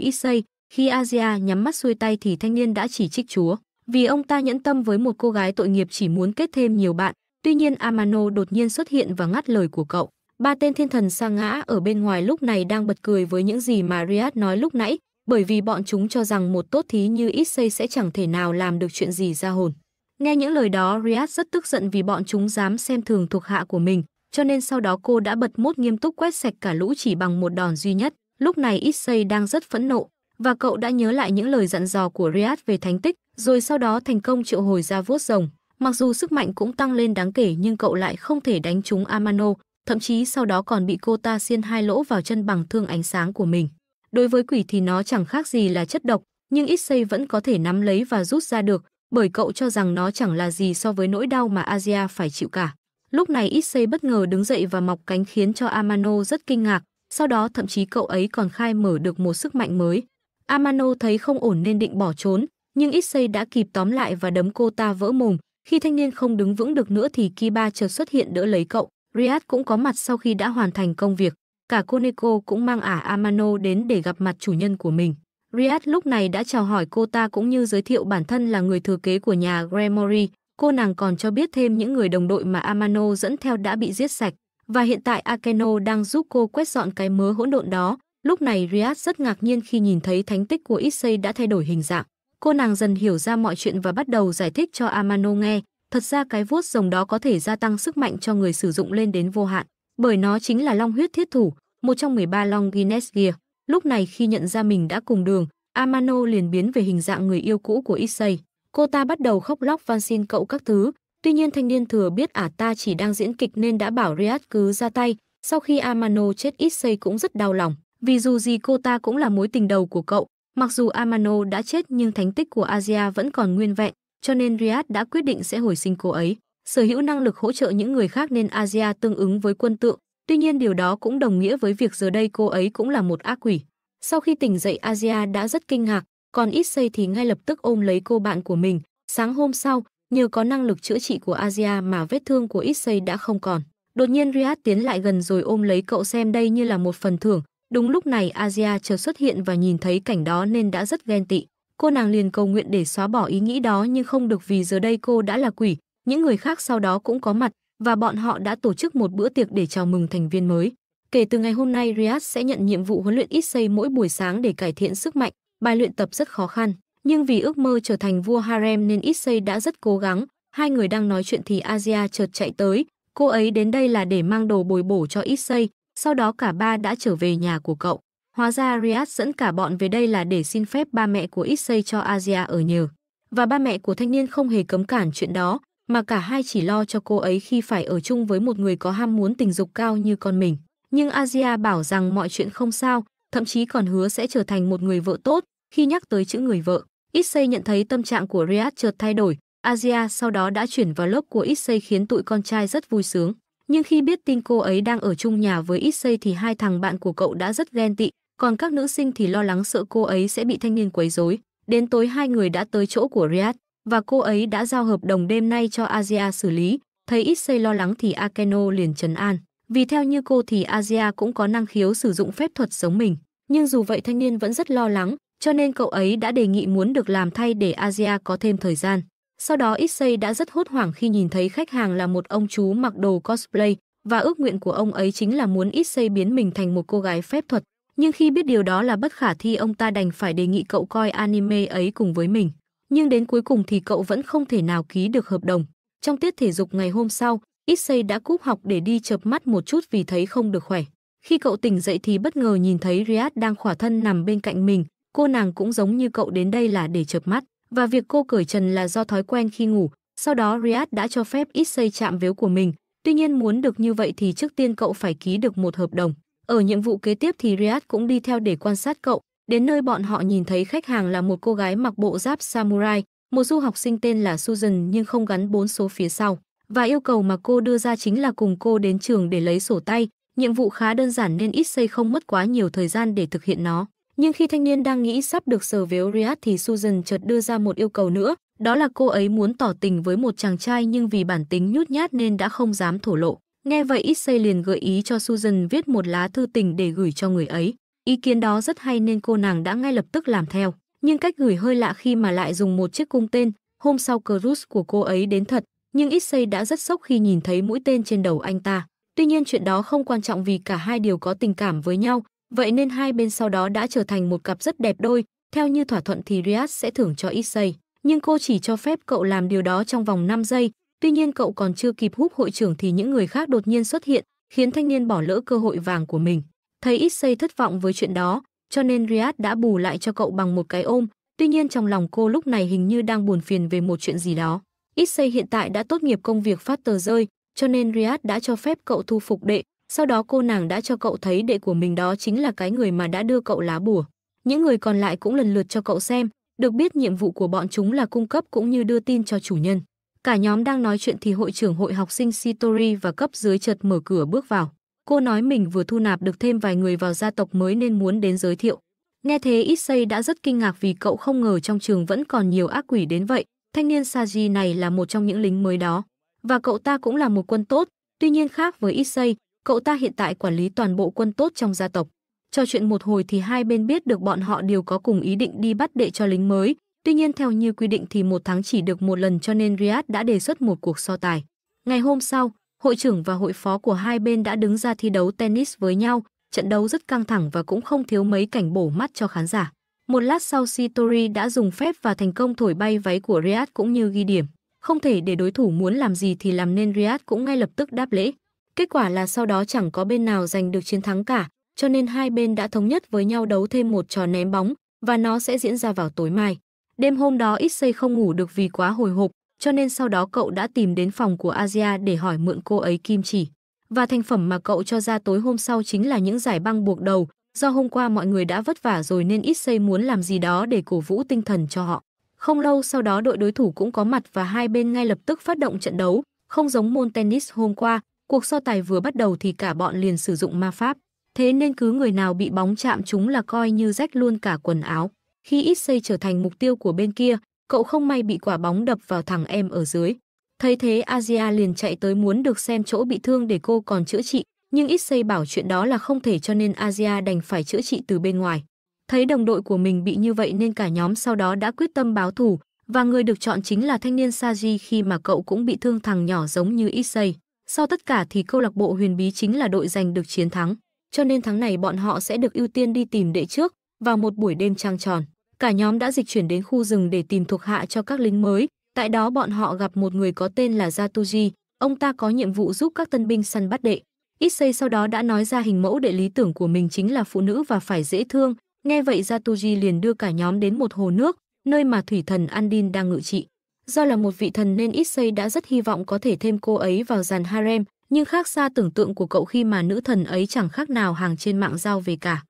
Speaker 1: Issei. Khi Asia nhắm mắt xuôi tay thì thanh niên đã chỉ trích chúa, vì ông ta nhẫn tâm với một cô gái tội nghiệp chỉ muốn kết thêm nhiều bạn. Tuy nhiên Amano đột nhiên xuất hiện và ngắt lời của cậu. Ba tên thiên thần sa ngã ở bên ngoài lúc này đang bật cười với những gì mà Riyad nói lúc nãy, bởi vì bọn chúng cho rằng một tốt thí như ít xây sẽ chẳng thể nào làm được chuyện gì ra hồn. Nghe những lời đó, Riyadh rất tức giận vì bọn chúng dám xem thường thuộc hạ của mình, cho nên sau đó cô đã bật mốt nghiêm túc quét sạch cả lũ chỉ bằng một đòn duy nhất. Lúc này Issei đang rất phẫn nộ và cậu đã nhớ lại những lời dặn dò của Riyadh về thánh tích, rồi sau đó thành công triệu hồi ra vuốt rồng. Mặc dù sức mạnh cũng tăng lên đáng kể nhưng cậu lại không thể đánh trúng Amano, thậm chí sau đó còn bị cô ta xiên hai lỗ vào chân bằng thương ánh sáng của mình. Đối với quỷ thì nó chẳng khác gì là chất độc, nhưng ít xây vẫn có thể nắm lấy và rút ra được, bởi cậu cho rằng nó chẳng là gì so với nỗi đau mà Asia phải chịu cả. Lúc này Issei bất ngờ đứng dậy và mọc cánh khiến cho Amano rất kinh ngạc, sau đó thậm chí cậu ấy còn khai mở được một sức mạnh mới. Amano thấy không ổn nên định bỏ trốn, nhưng Issei đã kịp tóm lại và đấm cô ta vỡ mồm. Khi thanh niên không đứng vững được nữa thì Kiba chợt xuất hiện đỡ lấy cậu. Riyad cũng có mặt sau khi đã hoàn thành công việc. Cả Koneko cũng mang ả Amano đến để gặp mặt chủ nhân của mình. Riad lúc này đã chào hỏi cô ta cũng như giới thiệu bản thân là người thừa kế của nhà Gremory. Cô nàng còn cho biết thêm những người đồng đội mà Amano dẫn theo đã bị giết sạch. Và hiện tại Akeno đang giúp cô quét dọn cái mớ hỗn độn đó. Lúc này Riad rất ngạc nhiên khi nhìn thấy thánh tích của Issei đã thay đổi hình dạng. Cô nàng dần hiểu ra mọi chuyện và bắt đầu giải thích cho Amano nghe. Thật ra cái vuốt rồng đó có thể gia tăng sức mạnh cho người sử dụng lên đến vô hạn bởi nó chính là long huyết thiết thủ, một trong 13 long Guinness Gear. Lúc này khi nhận ra mình đã cùng đường, Amano liền biến về hình dạng người yêu cũ của Issei. Cô ta bắt đầu khóc lóc van xin cậu các thứ, tuy nhiên thanh niên thừa biết ả ta chỉ đang diễn kịch nên đã bảo Riad cứ ra tay. Sau khi Amano chết Issei cũng rất đau lòng, vì dù gì cô ta cũng là mối tình đầu của cậu. Mặc dù Amano đã chết nhưng thánh tích của Asia vẫn còn nguyên vẹn, cho nên Riad đã quyết định sẽ hồi sinh cô ấy sở hữu năng lực hỗ trợ những người khác nên Asia tương ứng với quân tượng. Tuy nhiên điều đó cũng đồng nghĩa với việc giờ đây cô ấy cũng là một ác quỷ. Sau khi tỉnh dậy Asia đã rất kinh ngạc, còn Issei thì ngay lập tức ôm lấy cô bạn của mình. Sáng hôm sau, nhờ có năng lực chữa trị của Asia mà vết thương của Issei đã không còn. Đột nhiên Riyad tiến lại gần rồi ôm lấy cậu xem đây như là một phần thưởng. Đúng lúc này Asia chợt xuất hiện và nhìn thấy cảnh đó nên đã rất ghen tị. Cô nàng liền cầu nguyện để xóa bỏ ý nghĩ đó nhưng không được vì giờ đây cô đã là quỷ, những người khác sau đó cũng có mặt và bọn họ đã tổ chức một bữa tiệc để chào mừng thành viên mới. Kể từ ngày hôm nay, Riyadh sẽ nhận nhiệm vụ huấn luyện ít xây mỗi buổi sáng để cải thiện sức mạnh. Bài luyện tập rất khó khăn, nhưng vì ước mơ trở thành vua harem nên ít xây đã rất cố gắng. Hai người đang nói chuyện thì Asia chợt chạy tới. Cô ấy đến đây là để mang đồ bồi bổ cho ít xây. Sau đó cả ba đã trở về nhà của cậu. Hóa ra Riyadh dẫn cả bọn về đây là để xin phép ba mẹ của ít xây cho Asia ở nhờ. Và ba mẹ của thanh niên không hề cấm cản chuyện đó mà cả hai chỉ lo cho cô ấy khi phải ở chung với một người có ham muốn tình dục cao như con mình. Nhưng Asia bảo rằng mọi chuyện không sao, thậm chí còn hứa sẽ trở thành một người vợ tốt khi nhắc tới chữ người vợ. Issei nhận thấy tâm trạng của Riyad chợt thay đổi, Asia sau đó đã chuyển vào lớp của Issei khiến tụi con trai rất vui sướng. Nhưng khi biết tin cô ấy đang ở chung nhà với Issei thì hai thằng bạn của cậu đã rất ghen tị, còn các nữ sinh thì lo lắng sợ cô ấy sẽ bị thanh niên quấy rối. Đến tối hai người đã tới chỗ của Riyad và cô ấy đã giao hợp đồng đêm nay cho Asia xử lý. Thấy Issei lo lắng thì Akeno liền trấn an. Vì theo như cô thì Asia cũng có năng khiếu sử dụng phép thuật giống mình. Nhưng dù vậy thanh niên vẫn rất lo lắng, cho nên cậu ấy đã đề nghị muốn được làm thay để Asia có thêm thời gian. Sau đó Issei đã rất hốt hoảng khi nhìn thấy khách hàng là một ông chú mặc đồ cosplay và ước nguyện của ông ấy chính là muốn Issei biến mình thành một cô gái phép thuật. Nhưng khi biết điều đó là bất khả thi ông ta đành phải đề nghị cậu coi anime ấy cùng với mình nhưng đến cuối cùng thì cậu vẫn không thể nào ký được hợp đồng. Trong tiết thể dục ngày hôm sau, Issei đã cúp học để đi chợp mắt một chút vì thấy không được khỏe. Khi cậu tỉnh dậy thì bất ngờ nhìn thấy Riyad đang khỏa thân nằm bên cạnh mình, cô nàng cũng giống như cậu đến đây là để chợp mắt, và việc cô cởi trần là do thói quen khi ngủ. Sau đó Riyad đã cho phép Issei chạm vếu của mình, tuy nhiên muốn được như vậy thì trước tiên cậu phải ký được một hợp đồng. Ở nhiệm vụ kế tiếp thì Riyad cũng đi theo để quan sát cậu, Đến nơi bọn họ nhìn thấy khách hàng là một cô gái mặc bộ giáp samurai, một du học sinh tên là Susan nhưng không gắn bốn số phía sau. Và yêu cầu mà cô đưa ra chính là cùng cô đến trường để lấy sổ tay. Nhiệm vụ khá đơn giản nên ít xây không mất quá nhiều thời gian để thực hiện nó. Nhưng khi thanh niên đang nghĩ sắp được sờ véo Riyadh thì Susan chợt đưa ra một yêu cầu nữa, đó là cô ấy muốn tỏ tình với một chàng trai nhưng vì bản tính nhút nhát nên đã không dám thổ lộ. Nghe vậy Issei liền gợi ý cho Susan viết một lá thư tình để gửi cho người ấy. Ý kiến đó rất hay nên cô nàng đã ngay lập tức làm theo, nhưng cách gửi hơi lạ khi mà lại dùng một chiếc cung tên, hôm sau cruise của cô ấy đến thật, nhưng Issei đã rất sốc khi nhìn thấy mũi tên trên đầu anh ta. Tuy nhiên chuyện đó không quan trọng vì cả hai đều có tình cảm với nhau, vậy nên hai bên sau đó đã trở thành một cặp rất đẹp đôi, theo như thỏa thuận thì Riyad sẽ thưởng cho Issei, nhưng cô chỉ cho phép cậu làm điều đó trong vòng 5 giây, tuy nhiên cậu còn chưa kịp húp hội trưởng thì những người khác đột nhiên xuất hiện, khiến thanh niên bỏ lỡ cơ hội vàng của mình. Thấy Issei thất vọng với chuyện đó, cho nên Riad đã bù lại cho cậu bằng một cái ôm, tuy nhiên trong lòng cô lúc này hình như đang buồn phiền về một chuyện gì đó. Issei hiện tại đã tốt nghiệp công việc phát tờ rơi, cho nên Riad đã cho phép cậu thu phục đệ, sau đó cô nàng đã cho cậu thấy đệ của mình đó chính là cái người mà đã đưa cậu lá bùa. Những người còn lại cũng lần lượt cho cậu xem, được biết nhiệm vụ của bọn chúng là cung cấp cũng như đưa tin cho chủ nhân. Cả nhóm đang nói chuyện thì hội trưởng hội học sinh Sitori và cấp dưới chợt mở cửa bước vào. Cô nói mình vừa thu nạp được thêm vài người vào gia tộc mới nên muốn đến giới thiệu. Nghe thế Issei đã rất kinh ngạc vì cậu không ngờ trong trường vẫn còn nhiều ác quỷ đến vậy. Thanh niên Saji này là một trong những lính mới đó. Và cậu ta cũng là một quân tốt. Tuy nhiên khác với Issei, cậu ta hiện tại quản lý toàn bộ quân tốt trong gia tộc. Trò chuyện một hồi thì hai bên biết được bọn họ đều có cùng ý định đi bắt đệ cho lính mới. Tuy nhiên theo như quy định thì một tháng chỉ được một lần cho nên Riyadh đã đề xuất một cuộc so tài. Ngày hôm sau, Hội trưởng và hội phó của hai bên đã đứng ra thi đấu tennis với nhau, trận đấu rất căng thẳng và cũng không thiếu mấy cảnh bổ mắt cho khán giả. Một lát sau Sitori đã dùng phép và thành công thổi bay váy của Riyad cũng như ghi điểm. Không thể để đối thủ muốn làm gì thì làm nên Riyad cũng ngay lập tức đáp lễ. Kết quả là sau đó chẳng có bên nào giành được chiến thắng cả, cho nên hai bên đã thống nhất với nhau đấu thêm một trò ném bóng và nó sẽ diễn ra vào tối mai. Đêm hôm đó Issei không ngủ được vì quá hồi hộp, cho nên sau đó cậu đã tìm đến phòng của Asia để hỏi mượn cô ấy kim chỉ. Và thành phẩm mà cậu cho ra tối hôm sau chính là những giải băng buộc đầu, do hôm qua mọi người đã vất vả rồi nên ít xây muốn làm gì đó để cổ vũ tinh thần cho họ. Không lâu sau đó đội đối thủ cũng có mặt và hai bên ngay lập tức phát động trận đấu, không giống môn tennis hôm qua, cuộc so tài vừa bắt đầu thì cả bọn liền sử dụng ma pháp. Thế nên cứ người nào bị bóng chạm chúng là coi như rách luôn cả quần áo. Khi ít xây trở thành mục tiêu của bên kia, cậu không may bị quả bóng đập vào thằng em ở dưới. Thấy thế Asia liền chạy tới muốn được xem chỗ bị thương để cô còn chữa trị, nhưng ít xây bảo chuyện đó là không thể cho nên Asia đành phải chữa trị từ bên ngoài. Thấy đồng đội của mình bị như vậy nên cả nhóm sau đó đã quyết tâm báo thù, và người được chọn chính là thanh niên Saji khi mà cậu cũng bị thương thằng nhỏ giống như Issei. Sau tất cả thì câu lạc bộ huyền bí chính là đội giành được chiến thắng, cho nên tháng này bọn họ sẽ được ưu tiên đi tìm đệ trước vào một buổi đêm trăng tròn cả nhóm đã dịch chuyển đến khu rừng để tìm thuộc hạ cho các lính mới. Tại đó bọn họ gặp một người có tên là Jatuji, ông ta có nhiệm vụ giúp các tân binh săn bắt đệ. Issei sau đó đã nói ra hình mẫu đệ lý tưởng của mình chính là phụ nữ và phải dễ thương. Nghe vậy Jatuji liền đưa cả nhóm đến một hồ nước, nơi mà thủy thần Andin đang ngự trị. Do là một vị thần nên Issei đã rất hy vọng có thể thêm cô ấy vào dàn harem, nhưng khác xa tưởng tượng của cậu khi mà nữ thần ấy chẳng khác nào hàng trên mạng giao về cả.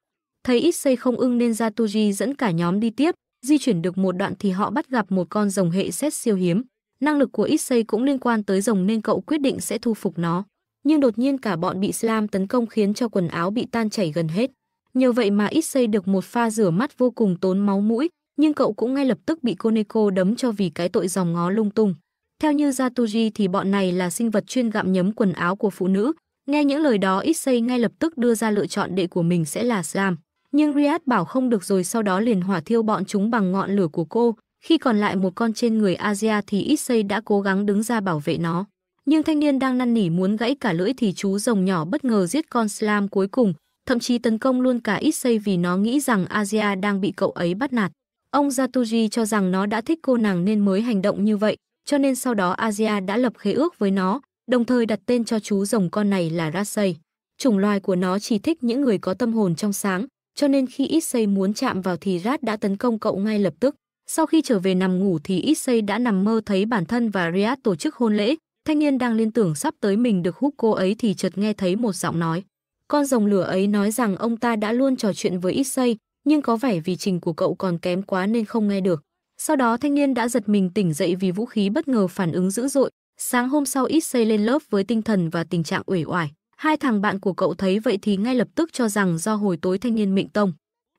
Speaker 1: Thấy ít xây không ưng nên Jatuji dẫn cả nhóm đi tiếp, di chuyển được một đoạn thì họ bắt gặp một con rồng hệ xét siêu hiếm. Năng lực của ít xây cũng liên quan tới rồng nên cậu quyết định sẽ thu phục nó. Nhưng đột nhiên cả bọn bị Slam tấn công khiến cho quần áo bị tan chảy gần hết. Nhờ vậy mà ít xây được một pha rửa mắt vô cùng tốn máu mũi, nhưng cậu cũng ngay lập tức bị Koneko đấm cho vì cái tội dòng ngó lung tung. Theo như Jatuji thì bọn này là sinh vật chuyên gặm nhấm quần áo của phụ nữ. Nghe những lời đó Issei ngay lập tức đưa ra lựa chọn đệ của mình sẽ là Slam nhưng Riyadh bảo không được rồi sau đó liền hỏa thiêu bọn chúng bằng ngọn lửa của cô. Khi còn lại một con trên người Asia thì Issei đã cố gắng đứng ra bảo vệ nó. Nhưng thanh niên đang năn nỉ muốn gãy cả lưỡi thì chú rồng nhỏ bất ngờ giết con Slam cuối cùng, thậm chí tấn công luôn cả Issei vì nó nghĩ rằng Asia đang bị cậu ấy bắt nạt. Ông Zatuji cho rằng nó đã thích cô nàng nên mới hành động như vậy, cho nên sau đó Asia đã lập khế ước với nó, đồng thời đặt tên cho chú rồng con này là Rasei. Chủng loài của nó chỉ thích những người có tâm hồn trong sáng, cho nên khi Issei muốn chạm vào thì Rat đã tấn công cậu ngay lập tức. Sau khi trở về nằm ngủ thì Issei đã nằm mơ thấy bản thân và Riad tổ chức hôn lễ, thanh niên đang liên tưởng sắp tới mình được hút cô ấy thì chợt nghe thấy một giọng nói. Con rồng lửa ấy nói rằng ông ta đã luôn trò chuyện với Issei, nhưng có vẻ vì trình của cậu còn kém quá nên không nghe được. Sau đó thanh niên đã giật mình tỉnh dậy vì vũ khí bất ngờ phản ứng dữ dội. Sáng hôm sau Issei lên lớp với tinh thần và tình trạng uể oải. Hai thằng bạn của cậu thấy vậy thì ngay lập tức cho rằng do hồi tối thanh niên mệnh Tông.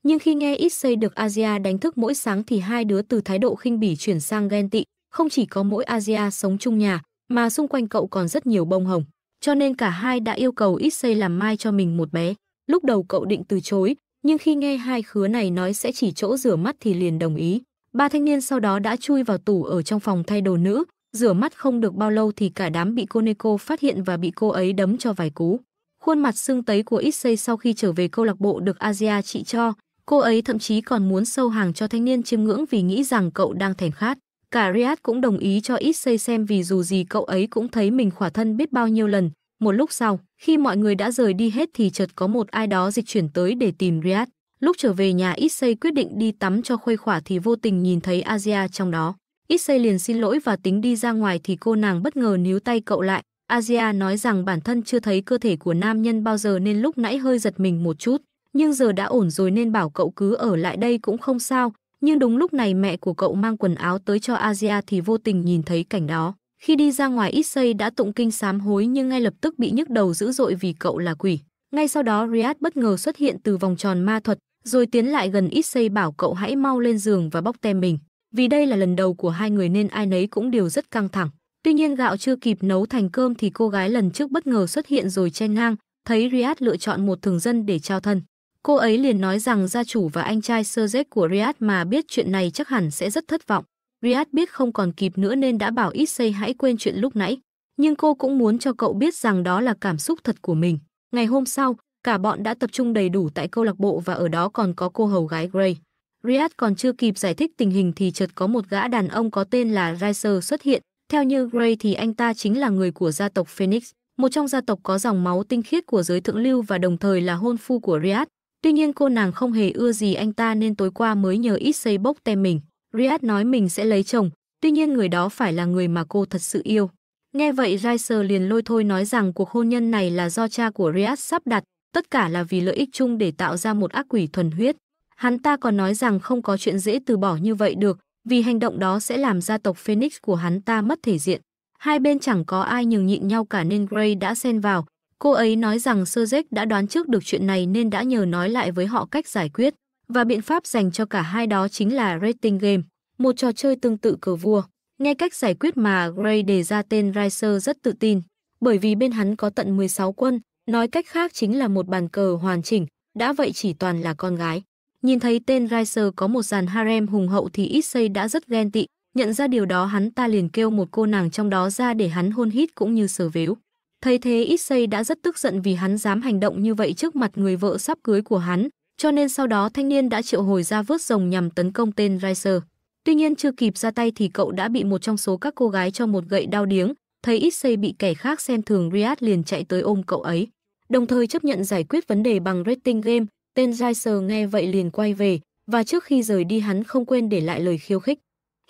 Speaker 1: Nhưng khi nghe ít xây được Asia đánh thức mỗi sáng thì hai đứa từ thái độ khinh bỉ chuyển sang ghen tị, không chỉ có mỗi Asia sống chung nhà, mà xung quanh cậu còn rất nhiều bông hồng. Cho nên cả hai đã yêu cầu ít xây làm mai cho mình một bé. Lúc đầu cậu định từ chối, nhưng khi nghe hai khứa này nói sẽ chỉ chỗ rửa mắt thì liền đồng ý. Ba thanh niên sau đó đã chui vào tủ ở trong phòng thay đồ nữ, Rửa mắt không được bao lâu thì cả đám bị cô Neko phát hiện và bị cô ấy đấm cho vài cú. Khuôn mặt sưng tấy của Issei sau khi trở về câu lạc bộ được Asia trị cho, cô ấy thậm chí còn muốn sâu hàng cho thanh niên chiêm ngưỡng vì nghĩ rằng cậu đang thèm khát. Cả Riyad cũng đồng ý cho Issei xem vì dù gì cậu ấy cũng thấy mình khỏa thân biết bao nhiêu lần. Một lúc sau, khi mọi người đã rời đi hết thì chợt có một ai đó dịch chuyển tới để tìm Riyad. Lúc trở về nhà Issei quyết định đi tắm cho khuây khỏa thì vô tình nhìn thấy Asia trong đó. Issei liền xin lỗi và tính đi ra ngoài thì cô nàng bất ngờ níu tay cậu lại. Asia nói rằng bản thân chưa thấy cơ thể của nam nhân bao giờ nên lúc nãy hơi giật mình một chút, nhưng giờ đã ổn rồi nên bảo cậu cứ ở lại đây cũng không sao. Nhưng đúng lúc này mẹ của cậu mang quần áo tới cho Asia thì vô tình nhìn thấy cảnh đó. Khi đi ra ngoài Issei đã tụng kinh sám hối nhưng ngay lập tức bị nhức đầu dữ dội vì cậu là quỷ. Ngay sau đó Riyad bất ngờ xuất hiện từ vòng tròn ma thuật, rồi tiến lại gần Issei bảo cậu hãy mau lên giường và bóc tem mình. Vì đây là lần đầu của hai người nên ai nấy cũng đều rất căng thẳng. Tuy nhiên gạo chưa kịp nấu thành cơm thì cô gái lần trước bất ngờ xuất hiện rồi chen ngang, thấy Riad lựa chọn một thường dân để trao thân. Cô ấy liền nói rằng gia chủ và anh trai sơ của Riad mà biết chuyện này chắc hẳn sẽ rất thất vọng. Riad biết không còn kịp nữa nên đã bảo Issei hãy quên chuyện lúc nãy. Nhưng cô cũng muốn cho cậu biết rằng đó là cảm xúc thật của mình. Ngày hôm sau, cả bọn đã tập trung đầy đủ tại câu lạc bộ và ở đó còn có cô hầu gái Gray. Riyadh còn chưa kịp giải thích tình hình thì chợt có một gã đàn ông có tên là Riser xuất hiện. Theo như Gray thì anh ta chính là người của gia tộc Phoenix, một trong gia tộc có dòng máu tinh khiết của giới thượng lưu và đồng thời là hôn phu của Riyadh. Tuy nhiên cô nàng không hề ưa gì anh ta nên tối qua mới nhờ ít xây bốc tem mình. Riyadh nói mình sẽ lấy chồng, tuy nhiên người đó phải là người mà cô thật sự yêu. Nghe vậy Riser liền lôi thôi nói rằng cuộc hôn nhân này là do cha của Riyadh sắp đặt, tất cả là vì lợi ích chung để tạo ra một ác quỷ thuần huyết. Hắn ta còn nói rằng không có chuyện dễ từ bỏ như vậy được, vì hành động đó sẽ làm gia tộc Phoenix của hắn ta mất thể diện. Hai bên chẳng có ai nhường nhịn nhau cả nên Gray đã xen vào. Cô ấy nói rằng Sojek đã đoán trước được chuyện này nên đã nhờ nói lại với họ cách giải quyết. Và biện pháp dành cho cả hai đó chính là Rating Game, một trò chơi tương tự cờ vua. Nghe cách giải quyết mà Gray đề ra tên Riser rất tự tin, bởi vì bên hắn có tận 16 quân, nói cách khác chính là một bàn cờ hoàn chỉnh, đã vậy chỉ toàn là con gái. Nhìn thấy tên Riser có một dàn harem hùng hậu thì Issei đã rất ghen tị, nhận ra điều đó hắn ta liền kêu một cô nàng trong đó ra để hắn hôn hít cũng như sở vếu. Thấy thế Issei đã rất tức giận vì hắn dám hành động như vậy trước mặt người vợ sắp cưới của hắn, cho nên sau đó thanh niên đã triệu hồi ra vớt rồng nhằm tấn công tên Riser. Tuy nhiên chưa kịp ra tay thì cậu đã bị một trong số các cô gái cho một gậy đau điếng, thấy Issei bị kẻ khác xem thường Riyad liền chạy tới ôm cậu ấy. Đồng thời chấp nhận giải quyết vấn đề bằng rating game, Tên Giai Sờ nghe vậy liền quay về, và trước khi rời đi hắn không quên để lại lời khiêu khích.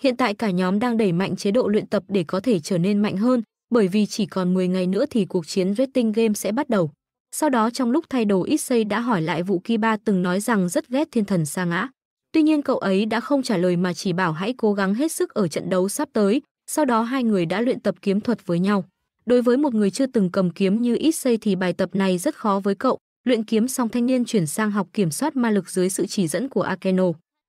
Speaker 1: Hiện tại cả nhóm đang đẩy mạnh chế độ luyện tập để có thể trở nên mạnh hơn, bởi vì chỉ còn 10 ngày nữa thì cuộc chiến rating game sẽ bắt đầu. Sau đó trong lúc thay đồ Issei đã hỏi lại vụ Kiba từng nói rằng rất ghét thiên thần sa ngã. Tuy nhiên cậu ấy đã không trả lời mà chỉ bảo hãy cố gắng hết sức ở trận đấu sắp tới, sau đó hai người đã luyện tập kiếm thuật với nhau. Đối với một người chưa từng cầm kiếm như Issei thì bài tập này rất khó với cậu, Luyện kiếm xong thanh niên chuyển sang học kiểm soát ma lực dưới sự chỉ dẫn của Akeno.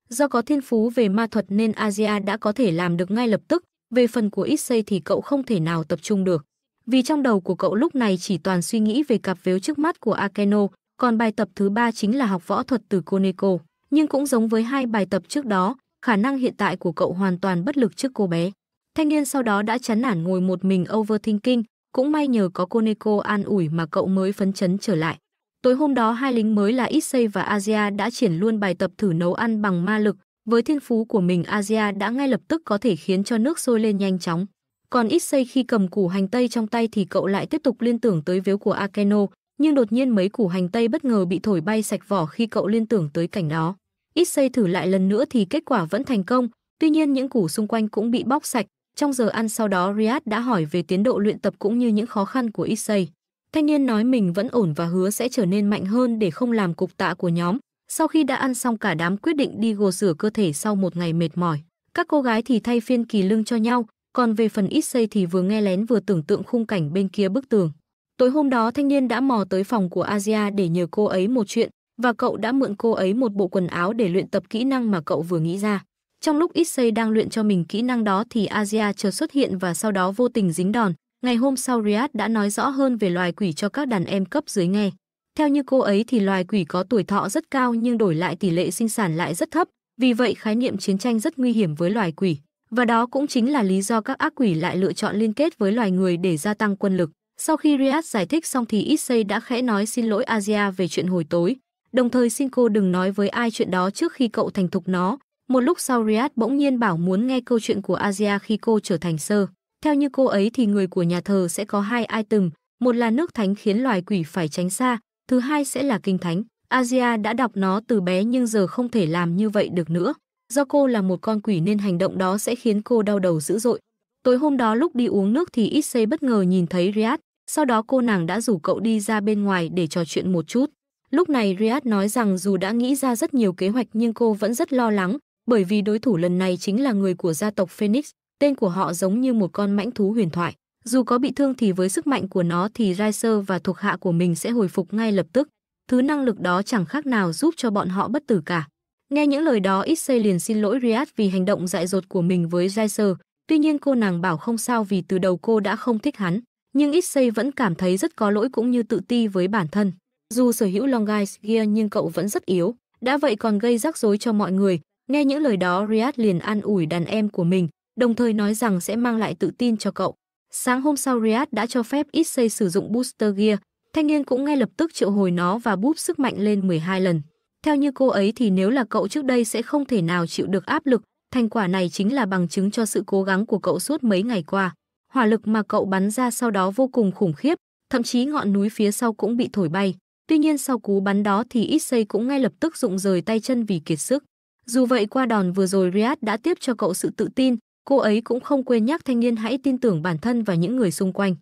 Speaker 1: Do có thiên phú về ma thuật nên Asia đã có thể làm được ngay lập tức, về phần của Issei thì cậu không thể nào tập trung được. Vì trong đầu của cậu lúc này chỉ toàn suy nghĩ về cặp vếu trước mắt của Akeno, còn bài tập thứ ba chính là học võ thuật từ Koneko. Nhưng cũng giống với hai bài tập trước đó, khả năng hiện tại của cậu hoàn toàn bất lực trước cô bé. Thanh niên sau đó đã chán nản ngồi một mình overthinking, cũng may nhờ có Koneko an ủi mà cậu mới phấn chấn trở lại. Tối hôm đó hai lính mới là Issei và Asia đã triển luôn bài tập thử nấu ăn bằng ma lực. Với thiên phú của mình Asia đã ngay lập tức có thể khiến cho nước sôi lên nhanh chóng. Còn Issei khi cầm củ hành tây trong tay thì cậu lại tiếp tục liên tưởng tới vếu của Akeno, nhưng đột nhiên mấy củ hành tây bất ngờ bị thổi bay sạch vỏ khi cậu liên tưởng tới cảnh đó. Issei thử lại lần nữa thì kết quả vẫn thành công, tuy nhiên những củ xung quanh cũng bị bóc sạch. Trong giờ ăn sau đó Riyad đã hỏi về tiến độ luyện tập cũng như những khó khăn của Issei. Thanh niên nói mình vẫn ổn và hứa sẽ trở nên mạnh hơn để không làm cục tạ của nhóm. Sau khi đã ăn xong cả đám quyết định đi gồ rửa cơ thể sau một ngày mệt mỏi. Các cô gái thì thay phiên kỳ lưng cho nhau, còn về phần ít xây thì vừa nghe lén vừa tưởng tượng khung cảnh bên kia bức tường. Tối hôm đó thanh niên đã mò tới phòng của Asia để nhờ cô ấy một chuyện và cậu đã mượn cô ấy một bộ quần áo để luyện tập kỹ năng mà cậu vừa nghĩ ra. Trong lúc Issei đang luyện cho mình kỹ năng đó thì Asia chợt xuất hiện và sau đó vô tình dính đòn, Ngày hôm sau Riyad đã nói rõ hơn về loài quỷ cho các đàn em cấp dưới nghe. Theo như cô ấy thì loài quỷ có tuổi thọ rất cao nhưng đổi lại tỷ lệ sinh sản lại rất thấp, vì vậy khái niệm chiến tranh rất nguy hiểm với loài quỷ. Và đó cũng chính là lý do các ác quỷ lại lựa chọn liên kết với loài người để gia tăng quân lực. Sau khi Riyad giải thích xong thì Issei đã khẽ nói xin lỗi Asia về chuyện hồi tối, đồng thời xin cô đừng nói với ai chuyện đó trước khi cậu thành thục nó. Một lúc sau Riyad bỗng nhiên bảo muốn nghe câu chuyện của Asia khi cô trở thành sơ. Theo như cô ấy thì người của nhà thờ sẽ có hai item, một là nước thánh khiến loài quỷ phải tránh xa, thứ hai sẽ là kinh thánh. Asia đã đọc nó từ bé nhưng giờ không thể làm như vậy được nữa. Do cô là một con quỷ nên hành động đó sẽ khiến cô đau đầu dữ dội. Tối hôm đó lúc đi uống nước thì Issei bất ngờ nhìn thấy Riad. sau đó cô nàng đã rủ cậu đi ra bên ngoài để trò chuyện một chút. Lúc này Riad nói rằng dù đã nghĩ ra rất nhiều kế hoạch nhưng cô vẫn rất lo lắng, bởi vì đối thủ lần này chính là người của gia tộc Phoenix, tên của họ giống như một con mãnh thú huyền thoại. Dù có bị thương thì với sức mạnh của nó thì Riser và thuộc hạ của mình sẽ hồi phục ngay lập tức. Thứ năng lực đó chẳng khác nào giúp cho bọn họ bất tử cả. Nghe những lời đó Issei liền xin lỗi Riad vì hành động dại dột của mình với Riser. Tuy nhiên cô nàng bảo không sao vì từ đầu cô đã không thích hắn. Nhưng Issei vẫn cảm thấy rất có lỗi cũng như tự ti với bản thân. Dù sở hữu Longais Gear nhưng cậu vẫn rất yếu. Đã vậy còn gây rắc rối cho mọi người. Nghe những lời đó Riad liền an ủi đàn em của mình đồng thời nói rằng sẽ mang lại tự tin cho cậu. Sáng hôm sau Riyadh đã cho phép Issei sử dụng Booster Gear, thanh niên cũng ngay lập tức triệu hồi nó và búp sức mạnh lên 12 lần. Theo như cô ấy thì nếu là cậu trước đây sẽ không thể nào chịu được áp lực, thành quả này chính là bằng chứng cho sự cố gắng của cậu suốt mấy ngày qua. Hỏa lực mà cậu bắn ra sau đó vô cùng khủng khiếp, thậm chí ngọn núi phía sau cũng bị thổi bay. Tuy nhiên sau cú bắn đó thì Issei cũng ngay lập tức rụng rời tay chân vì kiệt sức. Dù vậy qua đòn vừa rồi Riyadh đã tiếp cho cậu sự tự tin, Cô ấy cũng không quên nhắc thanh niên hãy tin tưởng bản thân và những người xung quanh.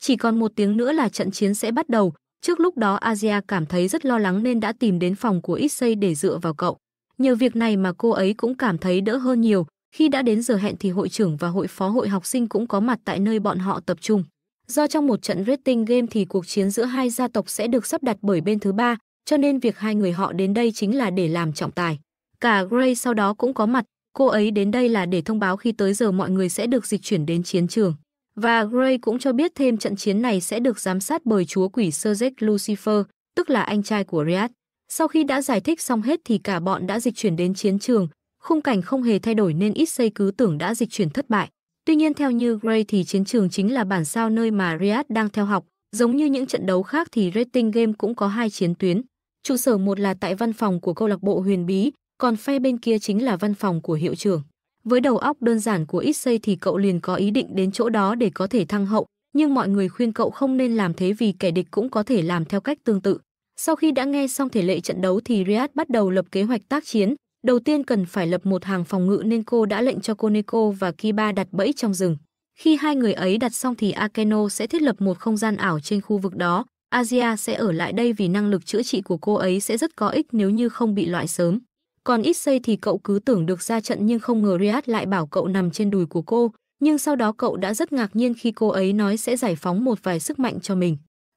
Speaker 1: Chỉ còn một tiếng nữa là trận chiến sẽ bắt đầu, trước lúc đó Asia cảm thấy rất lo lắng nên đã tìm đến phòng của Issei để dựa vào cậu. Nhờ việc này mà cô ấy cũng cảm thấy đỡ hơn nhiều, khi đã đến giờ hẹn thì hội trưởng và hội phó hội học sinh cũng có mặt tại nơi bọn họ tập trung. Do trong một trận rating game thì cuộc chiến giữa hai gia tộc sẽ được sắp đặt bởi bên thứ ba, cho nên việc hai người họ đến đây chính là để làm trọng tài. Cả Gray sau đó cũng có mặt, Cô ấy đến đây là để thông báo khi tới giờ mọi người sẽ được dịch chuyển đến chiến trường. Và Gray cũng cho biết thêm trận chiến này sẽ được giám sát bởi chúa quỷ Sergek Lucifer, tức là anh trai của Riad. Sau khi đã giải thích xong hết thì cả bọn đã dịch chuyển đến chiến trường, khung cảnh không hề thay đổi nên ít xây cứ tưởng đã dịch chuyển thất bại. Tuy nhiên theo như Gray thì chiến trường chính là bản sao nơi mà Riad đang theo học. Giống như những trận đấu khác thì rating game cũng có hai chiến tuyến. Trụ sở một là tại văn phòng của câu lạc bộ huyền bí, còn phe bên kia chính là văn phòng của hiệu trưởng. Với đầu óc đơn giản của ít xây thì cậu liền có ý định đến chỗ đó để có thể thăng hậu, nhưng mọi người khuyên cậu không nên làm thế vì kẻ địch cũng có thể làm theo cách tương tự. Sau khi đã nghe xong thể lệ trận đấu thì Riyad bắt đầu lập kế hoạch tác chiến. Đầu tiên cần phải lập một hàng phòng ngự nên cô đã lệnh cho Koneko và Kiba đặt bẫy trong rừng. Khi hai người ấy đặt xong thì Akeno sẽ thiết lập một không gian ảo trên khu vực đó. Asia sẽ ở lại đây vì năng lực chữa trị của cô ấy sẽ rất có ích nếu như không bị loại sớm. Còn ít xây thì cậu cứ tưởng được ra trận nhưng không ngờ Riyad lại bảo cậu nằm trên đùi của cô, nhưng sau đó cậu đã rất ngạc nhiên khi cô ấy nói sẽ giải phóng một vài sức mạnh cho mình.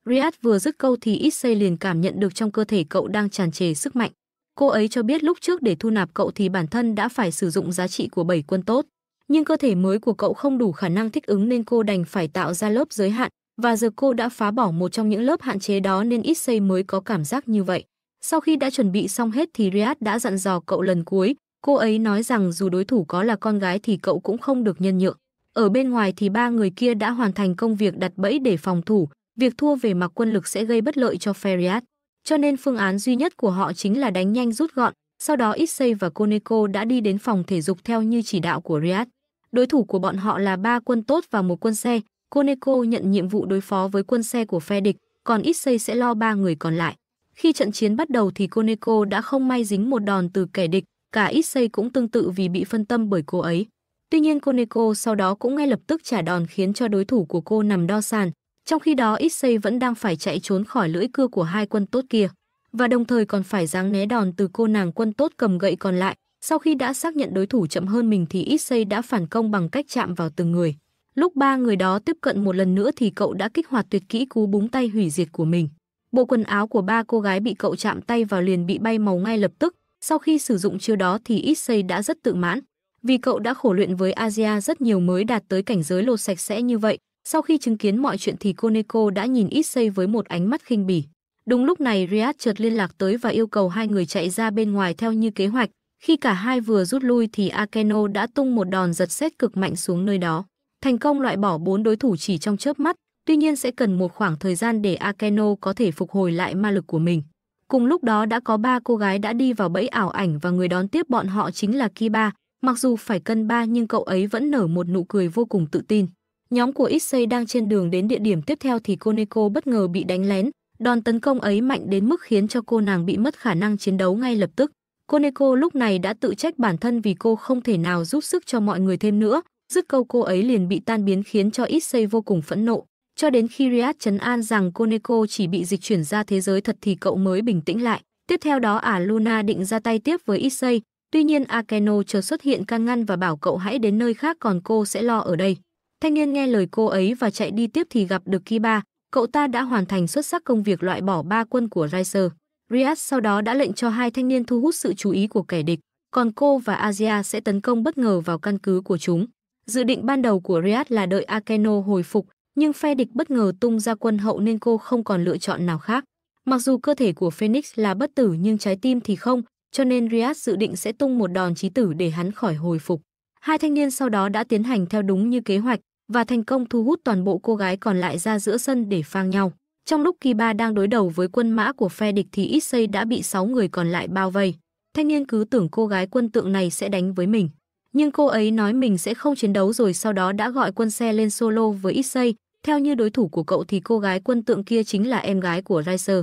Speaker 1: Riyad vừa dứt câu thì ít Issei liền cảm nhận được trong cơ thể cậu đang tràn trề sức mạnh. Cô ấy cho biết lúc trước để thu nạp cậu thì bản thân đã phải sử dụng giá trị của bảy quân tốt. Nhưng cơ thể mới của cậu không đủ khả năng thích ứng nên cô đành phải tạo ra lớp giới hạn, và giờ cô đã phá bỏ một trong những lớp hạn chế đó nên ít Issei mới có cảm giác như vậy. Sau khi đã chuẩn bị xong hết thì Riyad đã dặn dò cậu lần cuối, cô ấy nói rằng dù đối thủ có là con gái thì cậu cũng không được nhân nhượng. Ở bên ngoài thì ba người kia đã hoàn thành công việc đặt bẫy để phòng thủ, việc thua về mặt quân lực sẽ gây bất lợi cho Ferriat. Cho nên phương án duy nhất của họ chính là đánh nhanh rút gọn, sau đó Issei và Koneko đã đi đến phòng thể dục theo như chỉ đạo của Riyad. Đối thủ của bọn họ là ba quân tốt và một quân xe, Koneko nhận nhiệm vụ đối phó với quân xe của phe địch, còn Issei sẽ lo ba người còn lại. Khi trận chiến bắt đầu thì Koneko đã không may dính một đòn từ kẻ địch, cả Issei cũng tương tự vì bị phân tâm bởi cô ấy. Tuy nhiên Koneko sau đó cũng ngay lập tức trả đòn khiến cho đối thủ của cô nằm đo sàn, trong khi đó Issei vẫn đang phải chạy trốn khỏi lưỡi cưa của hai quân tốt kia, và đồng thời còn phải giáng né đòn từ cô nàng quân tốt cầm gậy còn lại. Sau khi đã xác nhận đối thủ chậm hơn mình thì Issei đã phản công bằng cách chạm vào từng người. Lúc ba người đó tiếp cận một lần nữa thì cậu đã kích hoạt tuyệt kỹ cú búng tay hủy diệt của mình. Bộ quần áo của ba cô gái bị cậu chạm tay vào liền bị bay màu ngay lập tức. Sau khi sử dụng chiêu đó thì Issei đã rất tự mãn. Vì cậu đã khổ luyện với Asia rất nhiều mới đạt tới cảnh giới lột sạch sẽ như vậy. Sau khi chứng kiến mọi chuyện thì Koneko đã nhìn Issei với một ánh mắt khinh bỉ. Đúng lúc này Riyad chợt liên lạc tới và yêu cầu hai người chạy ra bên ngoài theo như kế hoạch. Khi cả hai vừa rút lui thì Akeno đã tung một đòn giật sét cực mạnh xuống nơi đó. Thành công loại bỏ bốn đối thủ chỉ trong chớp mắt, Tuy nhiên sẽ cần một khoảng thời gian để Akeno có thể phục hồi lại ma lực của mình. Cùng lúc đó đã có ba cô gái đã đi vào bẫy ảo ảnh và người đón tiếp bọn họ chính là Kiba. Mặc dù phải cân ba nhưng cậu ấy vẫn nở một nụ cười vô cùng tự tin. Nhóm của Issei đang trên đường đến địa điểm tiếp theo thì Koneko bất ngờ bị đánh lén. Đòn tấn công ấy mạnh đến mức khiến cho cô nàng bị mất khả năng chiến đấu ngay lập tức. Koneko lúc này đã tự trách bản thân vì cô không thể nào giúp sức cho mọi người thêm nữa. Dứt câu cô ấy liền bị tan biến khiến cho Issei vô cùng phẫn nộ. Cho đến khi Riyadh chấn an rằng Koneko chỉ bị dịch chuyển ra thế giới thật thì cậu mới bình tĩnh lại. Tiếp theo đó Ả Luna định ra tay tiếp với Issei, tuy nhiên Akeno chờ xuất hiện can ngăn và bảo cậu hãy đến nơi khác còn cô sẽ lo ở đây. Thanh niên nghe lời cô ấy và chạy đi tiếp thì gặp được Kiba, cậu ta đã hoàn thành xuất sắc công việc loại bỏ ba quân của Riser. Riyadh sau đó đã lệnh cho hai thanh niên thu hút sự chú ý của kẻ địch, còn cô và Asia sẽ tấn công bất ngờ vào căn cứ của chúng. Dự định ban đầu của Riyadh là đợi Akeno hồi phục, nhưng phe địch bất ngờ tung ra quân hậu nên cô không còn lựa chọn nào khác. Mặc dù cơ thể của Phoenix là bất tử nhưng trái tim thì không, cho nên Rias dự định sẽ tung một đòn chí tử để hắn khỏi hồi phục. Hai thanh niên sau đó đã tiến hành theo đúng như kế hoạch và thành công thu hút toàn bộ cô gái còn lại ra giữa sân để phang nhau. Trong lúc Kiba đang đối đầu với quân mã của phe địch thì Issei đã bị 6 người còn lại bao vây. Thanh niên cứ tưởng cô gái quân tượng này sẽ đánh với mình. Nhưng cô ấy nói mình sẽ không chiến đấu rồi sau đó đã gọi quân xe lên solo với Issei, theo như đối thủ của cậu thì cô gái quân tượng kia chính là em gái của Riser.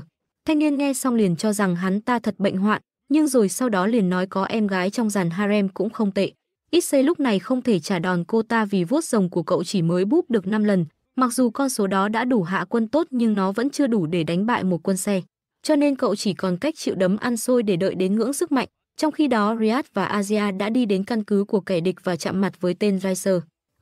Speaker 1: Thanh niên nghe xong liền cho rằng hắn ta thật bệnh hoạn, nhưng rồi sau đó liền nói có em gái trong dàn harem cũng không tệ. Issei lúc này không thể trả đòn cô ta vì vuốt rồng của cậu chỉ mới búp được 5 lần, mặc dù con số đó đã đủ hạ quân tốt nhưng nó vẫn chưa đủ để đánh bại một quân xe. Cho nên cậu chỉ còn cách chịu đấm ăn xôi để đợi đến ngưỡng sức mạnh. Trong khi đó Riyadh và Asia đã đi đến căn cứ của kẻ địch và chạm mặt với tên Riser.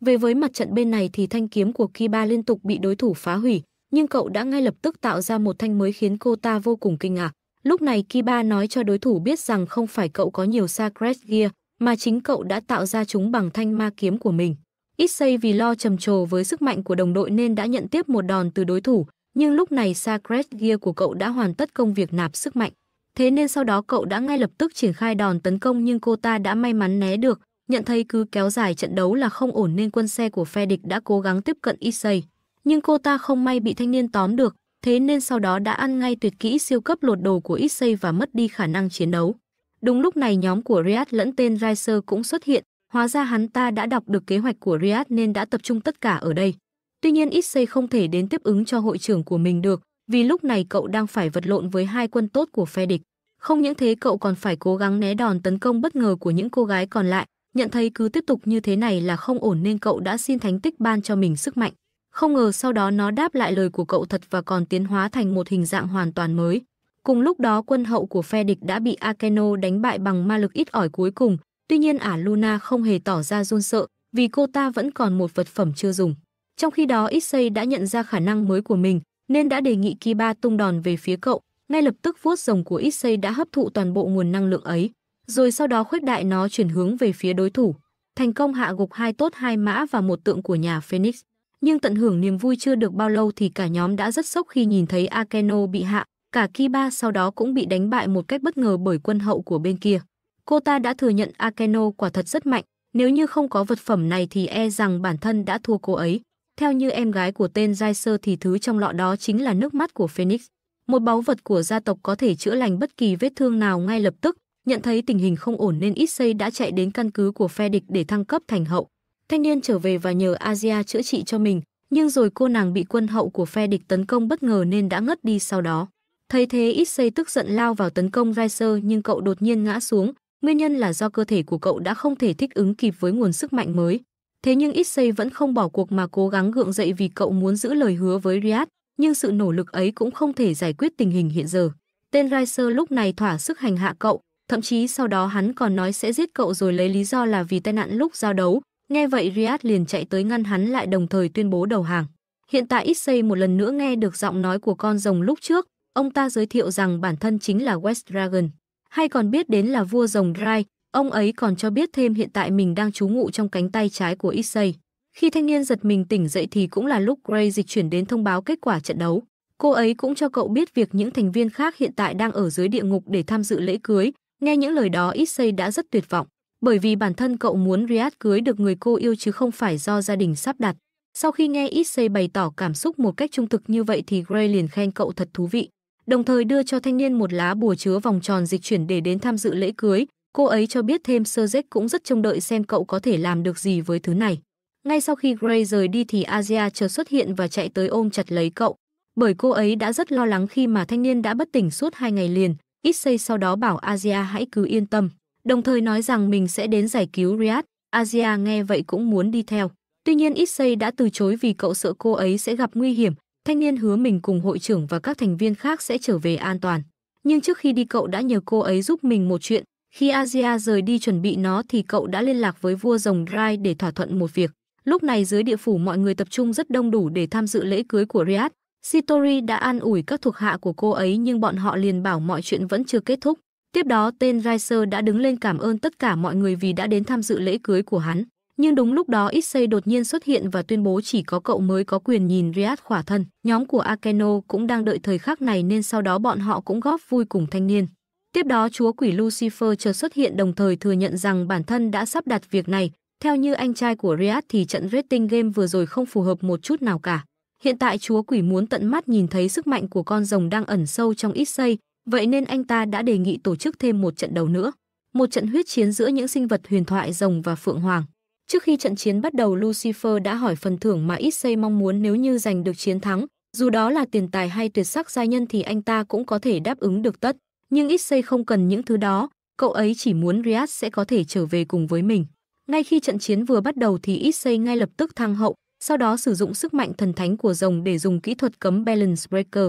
Speaker 1: Về với mặt trận bên này thì thanh kiếm của Kiba liên tục bị đối thủ phá hủy, nhưng cậu đã ngay lập tức tạo ra một thanh mới khiến cô ta vô cùng kinh ngạc. Lúc này Kiba nói cho đối thủ biết rằng không phải cậu có nhiều Sacred Gear, mà chính cậu đã tạo ra chúng bằng thanh ma kiếm của mình. Issei vì lo trầm trồ với sức mạnh của đồng đội nên đã nhận tiếp một đòn từ đối thủ, nhưng lúc này Sacred Gear của cậu đã hoàn tất công việc nạp sức mạnh. Thế nên sau đó cậu đã ngay lập tức triển khai đòn tấn công nhưng cô ta đã may mắn né được, nhận thấy cứ kéo dài trận đấu là không ổn nên quân xe của phe địch đã cố gắng tiếp cận Issei. Nhưng cô ta không may bị thanh niên tóm được, thế nên sau đó đã ăn ngay tuyệt kỹ siêu cấp lột đồ của Issei và mất đi khả năng chiến đấu. Đúng lúc này nhóm của Riyad lẫn tên Riser cũng xuất hiện, hóa ra hắn ta đã đọc được kế hoạch của Riyad nên đã tập trung tất cả ở đây. Tuy nhiên Issei không thể đến tiếp ứng cho hội trưởng của mình được, vì lúc này cậu đang phải vật lộn với hai quân tốt của phe địch. Không những thế cậu còn phải cố gắng né đòn tấn công bất ngờ của những cô gái còn lại, Nhận thấy cứ tiếp tục như thế này là không ổn nên cậu đã xin thánh tích ban cho mình sức mạnh. Không ngờ sau đó nó đáp lại lời của cậu thật và còn tiến hóa thành một hình dạng hoàn toàn mới. Cùng lúc đó quân hậu của phe địch đã bị Akeno đánh bại bằng ma lực ít ỏi cuối cùng. Tuy nhiên ả Luna không hề tỏ ra run sợ vì cô ta vẫn còn một vật phẩm chưa dùng. Trong khi đó Issei đã nhận ra khả năng mới của mình nên đã đề nghị Kiba tung đòn về phía cậu. Ngay lập tức vuốt rồng của Issei đã hấp thụ toàn bộ nguồn năng lượng ấy rồi sau đó khuếch đại nó chuyển hướng về phía đối thủ, thành công hạ gục hai tốt hai mã và một tượng của nhà Phoenix. Nhưng tận hưởng niềm vui chưa được bao lâu thì cả nhóm đã rất sốc khi nhìn thấy Akeno bị hạ, cả Kiba sau đó cũng bị đánh bại một cách bất ngờ bởi quân hậu của bên kia. Cô ta đã thừa nhận Akeno quả thật rất mạnh, nếu như không có vật phẩm này thì e rằng bản thân đã thua cô ấy. Theo như em gái của tên Jaiser thì thứ trong lọ đó chính là nước mắt của Phoenix. Một báu vật của gia tộc có thể chữa lành bất kỳ vết thương nào ngay lập tức, Nhận thấy tình hình không ổn nên ít xây đã chạy đến căn cứ của phe địch để thăng cấp thành hậu. Thanh niên trở về và nhờ Asia chữa trị cho mình, nhưng rồi cô nàng bị quân hậu của phe địch tấn công bất ngờ nên đã ngất đi sau đó. Thấy thế ít xây tức giận lao vào tấn công Riser nhưng cậu đột nhiên ngã xuống, nguyên nhân là do cơ thể của cậu đã không thể thích ứng kịp với nguồn sức mạnh mới. Thế nhưng ít xây vẫn không bỏ cuộc mà cố gắng gượng dậy vì cậu muốn giữ lời hứa với Riyadh, nhưng sự nỗ lực ấy cũng không thể giải quyết tình hình hiện giờ. Tên Riser lúc này thỏa sức hành hạ cậu, Thậm chí sau đó hắn còn nói sẽ giết cậu rồi lấy lý do là vì tai nạn lúc giao đấu. Nghe vậy Riyad liền chạy tới ngăn hắn lại đồng thời tuyên bố đầu hàng. Hiện tại Issei một lần nữa nghe được giọng nói của con rồng lúc trước, ông ta giới thiệu rằng bản thân chính là West Dragon, hay còn biết đến là vua rồng Rai, ông ấy còn cho biết thêm hiện tại mình đang trú ngụ trong cánh tay trái của Issei. Khi thanh niên giật mình tỉnh dậy thì cũng là lúc Gray dịch chuyển đến thông báo kết quả trận đấu. Cô ấy cũng cho cậu biết việc những thành viên khác hiện tại đang ở dưới địa ngục để tham dự lễ cưới, Nghe những lời đó Issei đã rất tuyệt vọng, bởi vì bản thân cậu muốn Riyad cưới được người cô yêu chứ không phải do gia đình sắp đặt. Sau khi nghe Issei bày tỏ cảm xúc một cách trung thực như vậy thì Gray liền khen cậu thật thú vị, đồng thời đưa cho thanh niên một lá bùa chứa vòng tròn dịch chuyển để đến tham dự lễ cưới. Cô ấy cho biết thêm sơ cũng rất trông đợi xem cậu có thể làm được gì với thứ này. Ngay sau khi Gray rời đi thì Asia chợt xuất hiện và chạy tới ôm chặt lấy cậu, bởi cô ấy đã rất lo lắng khi mà thanh niên đã bất tỉnh suốt hai ngày liền, Issei sau đó bảo Asia hãy cứ yên tâm, đồng thời nói rằng mình sẽ đến giải cứu Riyadh. Asia nghe vậy cũng muốn đi theo. Tuy nhiên Issei đã từ chối vì cậu sợ cô ấy sẽ gặp nguy hiểm. Thanh niên hứa mình cùng hội trưởng và các thành viên khác sẽ trở về an toàn. Nhưng trước khi đi cậu đã nhờ cô ấy giúp mình một chuyện. Khi Asia rời đi chuẩn bị nó thì cậu đã liên lạc với vua rồng Rai để thỏa thuận một việc. Lúc này dưới địa phủ mọi người tập trung rất đông đủ để tham dự lễ cưới của Riyadh. Sitori đã an ủi các thuộc hạ của cô ấy nhưng bọn họ liền bảo mọi chuyện vẫn chưa kết thúc. Tiếp đó tên Riser đã đứng lên cảm ơn tất cả mọi người vì đã đến tham dự lễ cưới của hắn. Nhưng đúng lúc đó Issei đột nhiên xuất hiện và tuyên bố chỉ có cậu mới có quyền nhìn Riad khỏa thân. Nhóm của Akeno cũng đang đợi thời khắc này nên sau đó bọn họ cũng góp vui cùng thanh niên. Tiếp đó chúa quỷ Lucifer chợt xuất hiện đồng thời thừa nhận rằng bản thân đã sắp đặt việc này. Theo như anh trai của Riad thì trận rating game vừa rồi không phù hợp một chút nào cả. Hiện tại chúa quỷ muốn tận mắt nhìn thấy sức mạnh của con rồng đang ẩn sâu trong ít xây, vậy nên anh ta đã đề nghị tổ chức thêm một trận đầu nữa. Một trận huyết chiến giữa những sinh vật huyền thoại rồng và phượng hoàng. Trước khi trận chiến bắt đầu Lucifer đã hỏi phần thưởng mà ít xây mong muốn nếu như giành được chiến thắng, dù đó là tiền tài hay tuyệt sắc gia nhân thì anh ta cũng có thể đáp ứng được tất. Nhưng ít xây không cần những thứ đó, cậu ấy chỉ muốn Rias sẽ có thể trở về cùng với mình. Ngay khi trận chiến vừa bắt đầu thì ít xây ngay lập tức thăng hậu, sau đó sử dụng sức mạnh thần thánh của rồng để dùng kỹ thuật cấm Balance Breaker.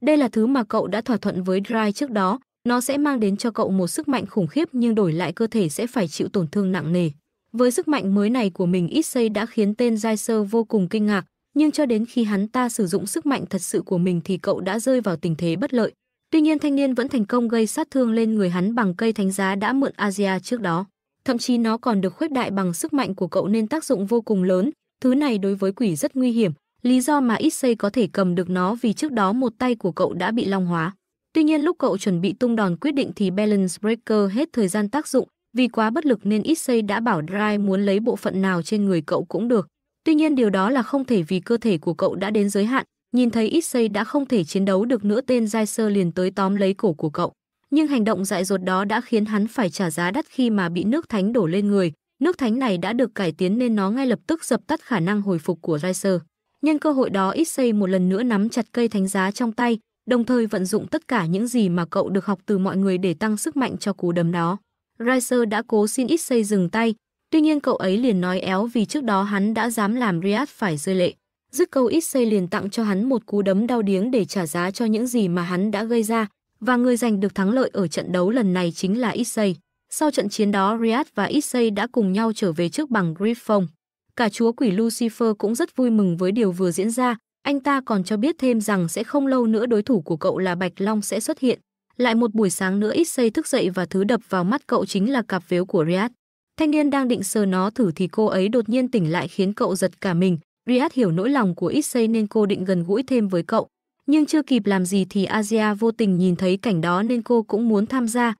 Speaker 1: Đây là thứ mà cậu đã thỏa thuận với Dry trước đó, nó sẽ mang đến cho cậu một sức mạnh khủng khiếp nhưng đổi lại cơ thể sẽ phải chịu tổn thương nặng nề. Với sức mạnh mới này của mình Issei đã khiến tên Jaiser vô cùng kinh ngạc, nhưng cho đến khi hắn ta sử dụng sức mạnh thật sự của mình thì cậu đã rơi vào tình thế bất lợi. Tuy nhiên thanh niên vẫn thành công gây sát thương lên người hắn bằng cây thánh giá đã mượn Asia trước đó. Thậm chí nó còn được khuếch đại bằng sức mạnh của cậu nên tác dụng vô cùng lớn, Thứ này đối với quỷ rất nguy hiểm, lý do mà ít có thể cầm được nó vì trước đó một tay của cậu đã bị long hóa. Tuy nhiên lúc cậu chuẩn bị tung đòn quyết định thì Balance Breaker hết thời gian tác dụng, vì quá bất lực nên ít đã bảo Dry muốn lấy bộ phận nào trên người cậu cũng được. Tuy nhiên điều đó là không thể vì cơ thể của cậu đã đến giới hạn, nhìn thấy ít đã không thể chiến đấu được nữa tên Jaisơ liền tới tóm lấy cổ của cậu. Nhưng hành động dại dột đó đã khiến hắn phải trả giá đắt khi mà bị nước thánh đổ lên người, Nước thánh này đã được cải tiến nên nó ngay lập tức dập tắt khả năng hồi phục của Riser. Nhân cơ hội đó Issei một lần nữa nắm chặt cây thánh giá trong tay, đồng thời vận dụng tất cả những gì mà cậu được học từ mọi người để tăng sức mạnh cho cú đấm đó. Riser đã cố xin Issei dừng tay, tuy nhiên cậu ấy liền nói éo vì trước đó hắn đã dám làm Riad phải rơi lệ. Dứt câu Issei liền tặng cho hắn một cú đấm đau điếng để trả giá cho những gì mà hắn đã gây ra, và người giành được thắng lợi ở trận đấu lần này chính là Issei. Sau trận chiến đó, Riyadh và Issei đã cùng nhau trở về trước bằng Griffon. Cả chúa quỷ Lucifer cũng rất vui mừng với điều vừa diễn ra, anh ta còn cho biết thêm rằng sẽ không lâu nữa đối thủ của cậu là Bạch Long sẽ xuất hiện. Lại một buổi sáng nữa Issei thức dậy và thứ đập vào mắt cậu chính là cặp phiếu của Riyadh. Thanh niên đang định sờ nó thử thì cô ấy đột nhiên tỉnh lại khiến cậu giật cả mình. Riyadh hiểu nỗi lòng của Issei nên cô định gần gũi thêm với cậu. Nhưng chưa kịp làm gì thì Asia vô tình nhìn thấy cảnh đó nên cô cũng muốn tham gia.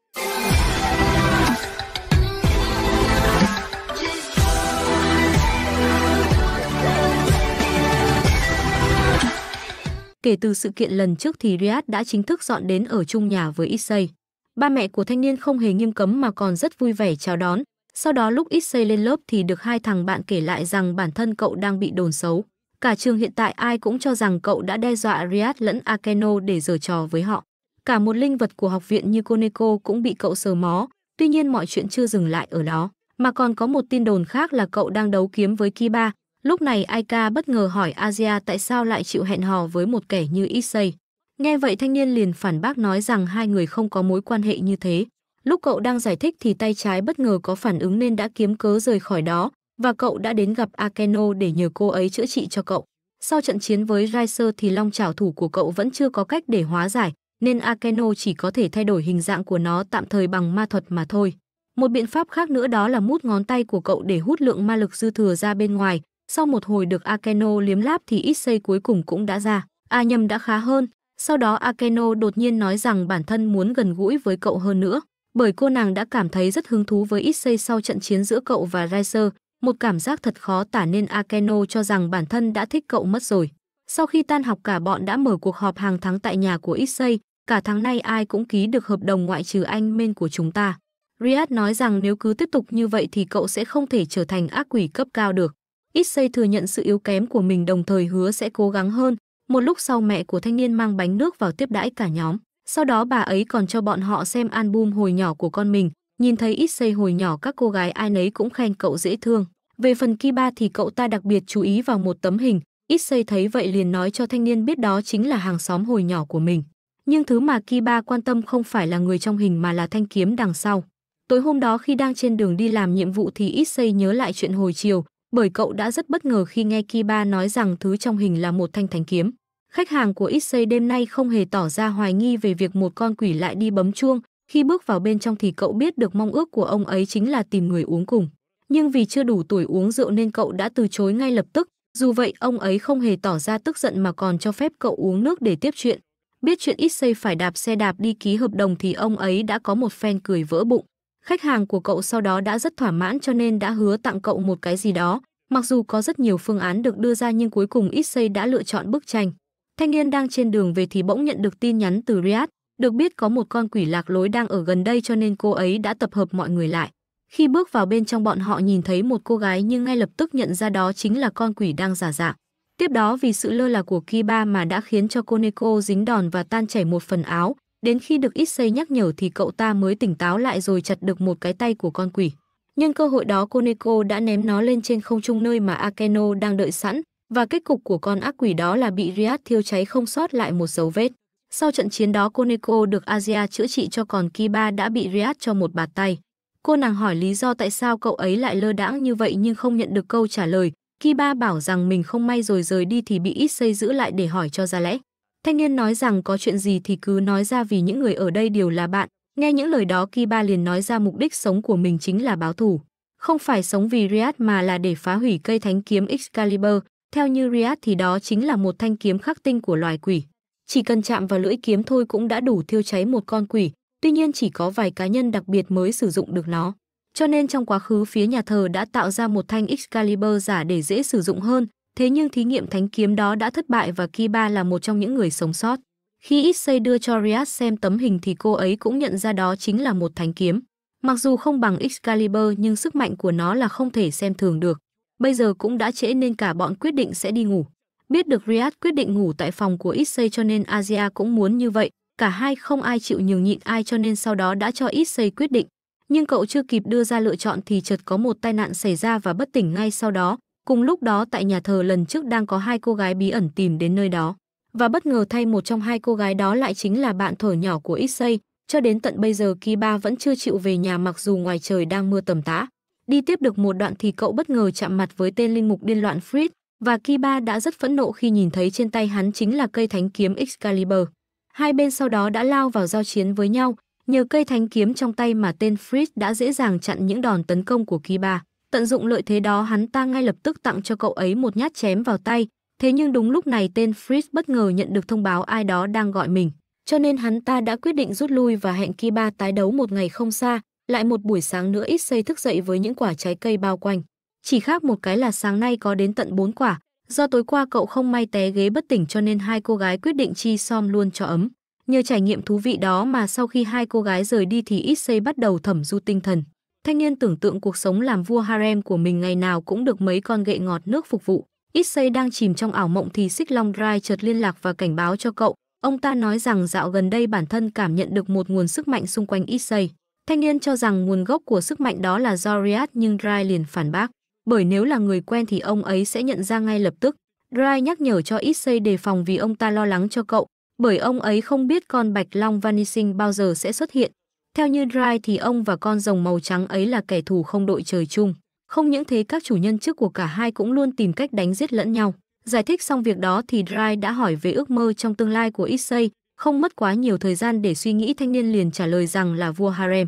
Speaker 1: Kể từ sự kiện lần trước thì Riyadh đã chính thức dọn đến ở chung nhà với Issei. Ba mẹ của thanh niên không hề nghiêm cấm mà còn rất vui vẻ chào đón. Sau đó lúc Issei lên lớp thì được hai thằng bạn kể lại rằng bản thân cậu đang bị đồn xấu. Cả trường hiện tại ai cũng cho rằng cậu đã đe dọa Riyadh lẫn Akeno để giở trò với họ. Cả một linh vật của học viện như Koneko cũng bị cậu sờ mó, tuy nhiên mọi chuyện chưa dừng lại ở đó. Mà còn có một tin đồn khác là cậu đang đấu kiếm với Kiba, Lúc này Aika bất ngờ hỏi Asia tại sao lại chịu hẹn hò với một kẻ như Issei. Nghe vậy thanh niên liền phản bác nói rằng hai người không có mối quan hệ như thế. Lúc cậu đang giải thích thì tay trái bất ngờ có phản ứng nên đã kiếm cớ rời khỏi đó và cậu đã đến gặp Akeno để nhờ cô ấy chữa trị cho cậu. Sau trận chiến với Raiser thì long trảo thủ của cậu vẫn chưa có cách để hóa giải, nên Akeno chỉ có thể thay đổi hình dạng của nó tạm thời bằng ma thuật mà thôi. Một biện pháp khác nữa đó là mút ngón tay của cậu để hút lượng ma lực dư thừa ra bên ngoài, sau một hồi được Akeno liếm láp thì ít xây cuối cùng cũng đã ra. A Nhâm đã khá hơn. Sau đó Akeno đột nhiên nói rằng bản thân muốn gần gũi với cậu hơn nữa, bởi cô nàng đã cảm thấy rất hứng thú với ít xây sau trận chiến giữa cậu và Riser. một cảm giác thật khó tả nên Akeno cho rằng bản thân đã thích cậu mất rồi. Sau khi tan học cả bọn đã mở cuộc họp hàng tháng tại nhà của Issei, cả tháng nay ai cũng ký được hợp đồng ngoại trừ anh men của chúng ta. Riyad nói rằng nếu cứ tiếp tục như vậy thì cậu sẽ không thể trở thành ác quỷ cấp cao được ít xây thừa nhận sự yếu kém của mình đồng thời hứa sẽ cố gắng hơn. Một lúc sau mẹ của thanh niên mang bánh nước vào tiếp đãi cả nhóm. Sau đó bà ấy còn cho bọn họ xem album hồi nhỏ của con mình. Nhìn thấy ít xây hồi nhỏ các cô gái ai nấy cũng khen cậu dễ thương. Về phần Kiba thì cậu ta đặc biệt chú ý vào một tấm hình. ít xây thấy vậy liền nói cho thanh niên biết đó chính là hàng xóm hồi nhỏ của mình. Nhưng thứ mà Kiba quan tâm không phải là người trong hình mà là thanh kiếm đằng sau. Tối hôm đó khi đang trên đường đi làm nhiệm vụ thì ít xây nhớ lại chuyện hồi chiều, bởi cậu đã rất bất ngờ khi nghe Kiba nói rằng thứ trong hình là một thanh thánh kiếm. Khách hàng của Issei đêm nay không hề tỏ ra hoài nghi về việc một con quỷ lại đi bấm chuông, khi bước vào bên trong thì cậu biết được mong ước của ông ấy chính là tìm người uống cùng. Nhưng vì chưa đủ tuổi uống rượu nên cậu đã từ chối ngay lập tức, dù vậy ông ấy không hề tỏ ra tức giận mà còn cho phép cậu uống nước để tiếp chuyện. Biết chuyện Issei phải đạp xe đạp đi ký hợp đồng thì ông ấy đã có một phen cười vỡ bụng. Khách hàng của cậu sau đó đã rất thỏa mãn cho nên đã hứa tặng cậu một cái gì đó. Mặc dù có rất nhiều phương án được đưa ra nhưng cuối cùng Issei đã lựa chọn bức tranh. Thanh niên đang trên đường về thì bỗng nhận được tin nhắn từ Riyadh, được biết có một con quỷ lạc lối đang ở gần đây cho nên cô ấy đã tập hợp mọi người lại. Khi bước vào bên trong bọn họ nhìn thấy một cô gái nhưng ngay lập tức nhận ra đó chính là con quỷ đang giả dạng. Tiếp đó vì sự lơ là của Kiba mà đã khiến cho Koneko dính đòn và tan chảy một phần áo, Đến khi được ít xây nhắc nhở thì cậu ta mới tỉnh táo lại rồi chặt được một cái tay của con quỷ. Nhưng cơ hội đó Koneko đã ném nó lên trên không trung nơi mà Akeno đang đợi sẵn, và kết cục của con ác quỷ đó là bị Riad thiêu cháy không sót lại một dấu vết. Sau trận chiến đó Koneko được Asia chữa trị cho còn Kiba đã bị Riad cho một bạt tay. Cô nàng hỏi lý do tại sao cậu ấy lại lơ đãng như vậy nhưng không nhận được câu trả lời. Kiba bảo rằng mình không may rồi rời đi thì bị ít xây giữ lại để hỏi cho ra lẽ. Thanh niên nói rằng có chuyện gì thì cứ nói ra vì những người ở đây đều là bạn. Nghe những lời đó Kiba liền nói ra mục đích sống của mình chính là báo thủ. Không phải sống vì Riad mà là để phá hủy cây thánh kiếm Excalibur. Theo như Riad thì đó chính là một thanh kiếm khắc tinh của loài quỷ. Chỉ cần chạm vào lưỡi kiếm thôi cũng đã đủ thiêu cháy một con quỷ. Tuy nhiên chỉ có vài cá nhân đặc biệt mới sử dụng được nó. Cho nên trong quá khứ phía nhà thờ đã tạo ra một thanh Excalibur giả để dễ sử dụng hơn, Thế nhưng thí nghiệm thánh kiếm đó đã thất bại và Kiba là một trong những người sống sót. Khi Issei đưa cho Rias xem tấm hình thì cô ấy cũng nhận ra đó chính là một thánh kiếm. Mặc dù không bằng Excalibur nhưng sức mạnh của nó là không thể xem thường được. Bây giờ cũng đã trễ nên cả bọn quyết định sẽ đi ngủ. Biết được Riad quyết định ngủ tại phòng của Issei cho nên Asia cũng muốn như vậy. Cả hai không ai chịu nhường nhịn ai cho nên sau đó đã cho Issei quyết định. Nhưng cậu chưa kịp đưa ra lựa chọn thì chợt có một tai nạn xảy ra và bất tỉnh ngay sau đó. Cùng lúc đó tại nhà thờ lần trước đang có hai cô gái bí ẩn tìm đến nơi đó. Và bất ngờ thay một trong hai cô gái đó lại chính là bạn thổi nhỏ của Issei, cho đến tận bây giờ Kiba vẫn chưa chịu về nhà mặc dù ngoài trời đang mưa tầm tã. Đi tiếp được một đoạn thì cậu bất ngờ chạm mặt với tên linh mục điên loạn Fritz, và Kiba đã rất phẫn nộ khi nhìn thấy trên tay hắn chính là cây thánh kiếm Excalibur. Hai bên sau đó đã lao vào giao chiến với nhau, nhờ cây thánh kiếm trong tay mà tên Fritz đã dễ dàng chặn những đòn tấn công của Kiba. Tận dụng lợi thế đó hắn ta ngay lập tức tặng cho cậu ấy một nhát chém vào tay, thế nhưng đúng lúc này tên Fritz bất ngờ nhận được thông báo ai đó đang gọi mình, cho nên hắn ta đã quyết định rút lui và hẹn Kiba tái đấu một ngày không xa, lại một buổi sáng nữa ít xây thức dậy với những quả trái cây bao quanh. Chỉ khác một cái là sáng nay có đến tận 4 quả, do tối qua cậu không may té ghế bất tỉnh cho nên hai cô gái quyết định chi som luôn cho ấm. Nhờ trải nghiệm thú vị đó mà sau khi hai cô gái rời đi thì ít xây bắt đầu thẩm du tinh thần. Thanh niên tưởng tượng cuộc sống làm vua harem của mình ngày nào cũng được mấy con gậy ngọt nước phục vụ. Issei đang chìm trong ảo mộng thì Xích Long Dry chợt liên lạc và cảnh báo cho cậu. Ông ta nói rằng dạo gần đây bản thân cảm nhận được một nguồn sức mạnh xung quanh Issei. Thanh niên cho rằng nguồn gốc của sức mạnh đó là do Riad nhưng Dry liền phản bác. Bởi nếu là người quen thì ông ấy sẽ nhận ra ngay lập tức. Dry nhắc nhở cho Issei đề phòng vì ông ta lo lắng cho cậu, bởi ông ấy không biết con Bạch Long Vanishing bao giờ sẽ xuất hiện. Theo như Dry thì ông và con rồng màu trắng ấy là kẻ thù không đội trời chung. Không những thế các chủ nhân trước của cả hai cũng luôn tìm cách đánh giết lẫn nhau. Giải thích xong việc đó thì Dry đã hỏi về ước mơ trong tương lai của Issei, không mất quá nhiều thời gian để suy nghĩ thanh niên liền trả lời rằng là vua harem.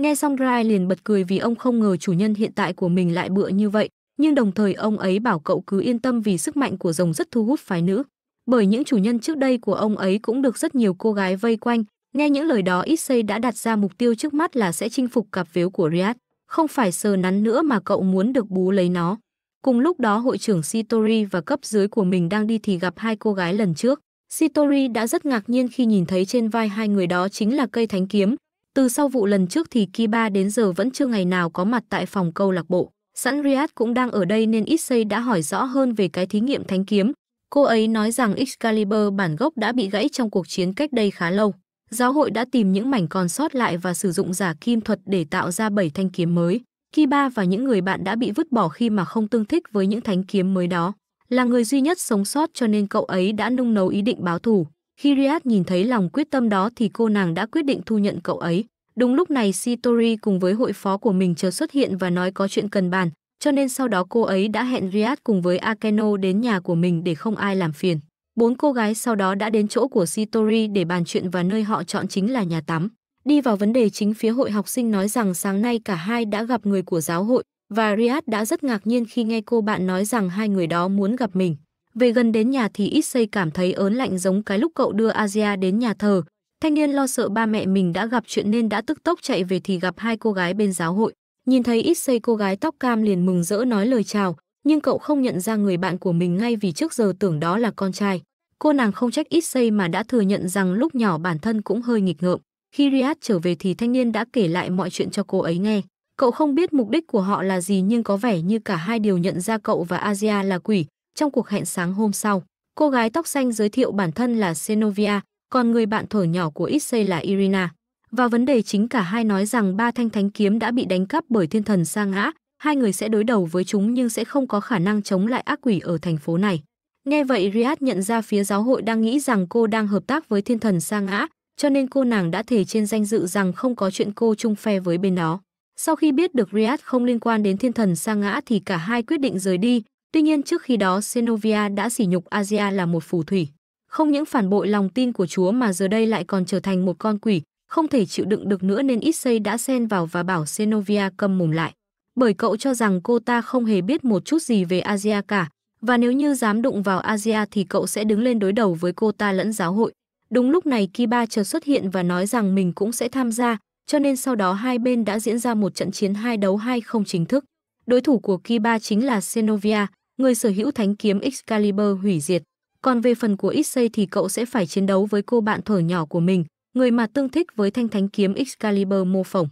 Speaker 1: Nghe xong Dry liền bật cười vì ông không ngờ chủ nhân hiện tại của mình lại bựa như vậy, nhưng đồng thời ông ấy bảo cậu cứ yên tâm vì sức mạnh của rồng rất thu hút phái nữ. Bởi những chủ nhân trước đây của ông ấy cũng được rất nhiều cô gái vây quanh, Nghe những lời đó Issei đã đặt ra mục tiêu trước mắt là sẽ chinh phục cặp phiếu của Riyadh, không phải sờ nắn nữa mà cậu muốn được bú lấy nó. Cùng lúc đó hội trưởng Sitori và cấp dưới của mình đang đi thì gặp hai cô gái lần trước. Sitori đã rất ngạc nhiên khi nhìn thấy trên vai hai người đó chính là cây thánh kiếm. Từ sau vụ lần trước thì Kiba đến giờ vẫn chưa ngày nào có mặt tại phòng câu lạc bộ. Sẵn Riyadh cũng đang ở đây nên Issei đã hỏi rõ hơn về cái thí nghiệm thánh kiếm. Cô ấy nói rằng Excalibur bản gốc đã bị gãy trong cuộc chiến cách đây khá lâu giáo hội đã tìm những mảnh còn sót lại và sử dụng giả kim thuật để tạo ra bảy thanh kiếm mới. Kiba và những người bạn đã bị vứt bỏ khi mà không tương thích với những thánh kiếm mới đó. Là người duy nhất sống sót cho nên cậu ấy đã nung nấu ý định báo thù. Khi Riad nhìn thấy lòng quyết tâm đó thì cô nàng đã quyết định thu nhận cậu ấy. Đúng lúc này Sitori cùng với hội phó của mình chờ xuất hiện và nói có chuyện cần bàn, cho nên sau đó cô ấy đã hẹn Riad cùng với Akeno đến nhà của mình để không ai làm phiền. Bốn cô gái sau đó đã đến chỗ của Shitori để bàn chuyện và nơi họ chọn chính là nhà tắm. Đi vào vấn đề chính phía hội học sinh nói rằng sáng nay cả hai đã gặp người của giáo hội và Riyad đã rất ngạc nhiên khi nghe cô bạn nói rằng hai người đó muốn gặp mình. Về gần đến nhà thì Issei cảm thấy ớn lạnh giống cái lúc cậu đưa Asia đến nhà thờ. Thanh niên lo sợ ba mẹ mình đã gặp chuyện nên đã tức tốc chạy về thì gặp hai cô gái bên giáo hội. Nhìn thấy Issei cô gái tóc cam liền mừng rỡ nói lời chào, nhưng cậu không nhận ra người bạn của mình ngay vì trước giờ tưởng đó là con trai. Cô nàng không trách ít xây mà đã thừa nhận rằng lúc nhỏ bản thân cũng hơi nghịch ngợm. Khi Riyad trở về thì thanh niên đã kể lại mọi chuyện cho cô ấy nghe. Cậu không biết mục đích của họ là gì nhưng có vẻ như cả hai đều nhận ra cậu và Asia là quỷ. Trong cuộc hẹn sáng hôm sau, cô gái tóc xanh giới thiệu bản thân là Senovia, còn người bạn thở nhỏ của Issei là Irina. Và vấn đề chính cả hai nói rằng ba thanh thánh kiếm đã bị đánh cắp bởi thiên thần sa ngã, hai người sẽ đối đầu với chúng nhưng sẽ không có khả năng chống lại ác quỷ ở thành phố này. Nghe vậy Riad nhận ra phía giáo hội đang nghĩ rằng cô đang hợp tác với thiên thần sang ngã, cho nên cô nàng đã thể trên danh dự rằng không có chuyện cô chung phe với bên đó. Sau khi biết được Riad không liên quan đến thiên thần sang ngã thì cả hai quyết định rời đi, tuy nhiên trước khi đó Senovia đã sỉ nhục Asia là một phù thủy. Không những phản bội lòng tin của chúa mà giờ đây lại còn trở thành một con quỷ, không thể chịu đựng được nữa nên Issei đã xen vào và bảo Senovia cầm mồm lại bởi cậu cho rằng cô ta không hề biết một chút gì về Asia cả, và nếu như dám đụng vào Asia thì cậu sẽ đứng lên đối đầu với cô ta lẫn giáo hội. Đúng lúc này Kiba chợt xuất hiện và nói rằng mình cũng sẽ tham gia, cho nên sau đó hai bên đã diễn ra một trận chiến hai đấu hai không chính thức. Đối thủ của Kiba chính là Senovia, người sở hữu thánh kiếm Excalibur hủy diệt. Còn về phần của Issei thì cậu sẽ phải chiến đấu với cô bạn thở nhỏ của mình, người mà tương thích với thanh thánh kiếm Excalibur mô phỏng.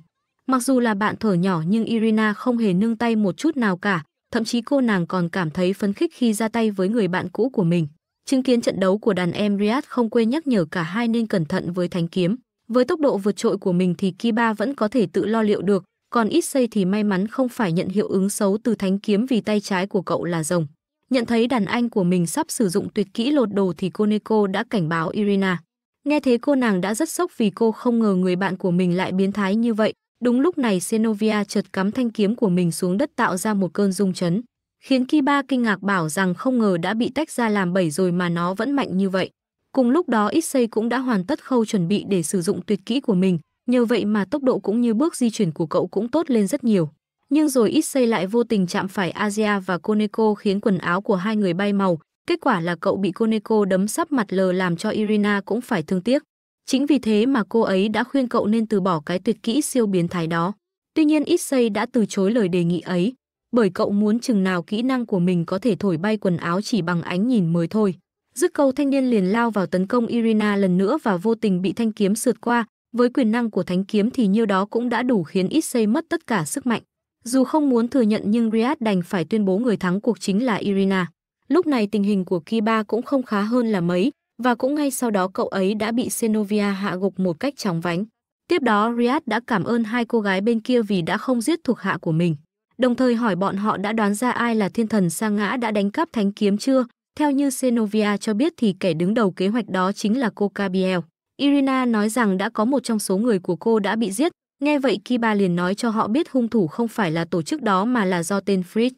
Speaker 1: Mặc dù là bạn thở nhỏ nhưng Irina không hề nương tay một chút nào cả, thậm chí cô nàng còn cảm thấy phấn khích khi ra tay với người bạn cũ của mình. Chứng kiến trận đấu của đàn em Riyad không quên nhắc nhở cả hai nên cẩn thận với thánh kiếm. Với tốc độ vượt trội của mình thì Kiba vẫn có thể tự lo liệu được, còn ít xây thì may mắn không phải nhận hiệu ứng xấu từ thánh kiếm vì tay trái của cậu là rồng. Nhận thấy đàn anh của mình sắp sử dụng tuyệt kỹ lột đồ thì Koneko đã cảnh báo Irina. Nghe thế cô nàng đã rất sốc vì cô không ngờ người bạn của mình lại biến thái như vậy, Đúng lúc này Xenovia chợt cắm thanh kiếm của mình xuống đất tạo ra một cơn rung chấn, khiến Kiba kinh ngạc bảo rằng không ngờ đã bị tách ra làm bảy rồi mà nó vẫn mạnh như vậy. Cùng lúc đó Issei cũng đã hoàn tất khâu chuẩn bị để sử dụng tuyệt kỹ của mình, nhờ vậy mà tốc độ cũng như bước di chuyển của cậu cũng tốt lên rất nhiều. Nhưng rồi Issei lại vô tình chạm phải Asia và Koneko khiến quần áo của hai người bay màu, kết quả là cậu bị Koneko đấm sắp mặt lờ làm cho Irina cũng phải thương tiếc. Chính vì thế mà cô ấy đã khuyên cậu nên từ bỏ cái tuyệt kỹ siêu biến thái đó. Tuy nhiên Issei đã từ chối lời đề nghị ấy, bởi cậu muốn chừng nào kỹ năng của mình có thể thổi bay quần áo chỉ bằng ánh nhìn mới thôi. Dứt câu thanh niên liền lao vào tấn công Irina lần nữa và vô tình bị thanh kiếm sượt qua, với quyền năng của thánh kiếm thì nhiêu đó cũng đã đủ khiến Issei mất tất cả sức mạnh. Dù không muốn thừa nhận nhưng Riad đành phải tuyên bố người thắng cuộc chính là Irina. Lúc này tình hình của Kiba cũng không khá hơn là mấy, và cũng ngay sau đó cậu ấy đã bị Senovia hạ gục một cách chóng vánh. Tiếp đó Riyad đã cảm ơn hai cô gái bên kia vì đã không giết thuộc hạ của mình, đồng thời hỏi bọn họ đã đoán ra ai là thiên thần sa ngã đã đánh cắp thánh kiếm chưa. Theo như Senovia cho biết thì kẻ đứng đầu kế hoạch đó chính là cô Kabiel. Irina nói rằng đã có một trong số người của cô đã bị giết, nghe vậy Kiba liền nói cho họ biết hung thủ không phải là tổ chức đó mà là do tên Fritz.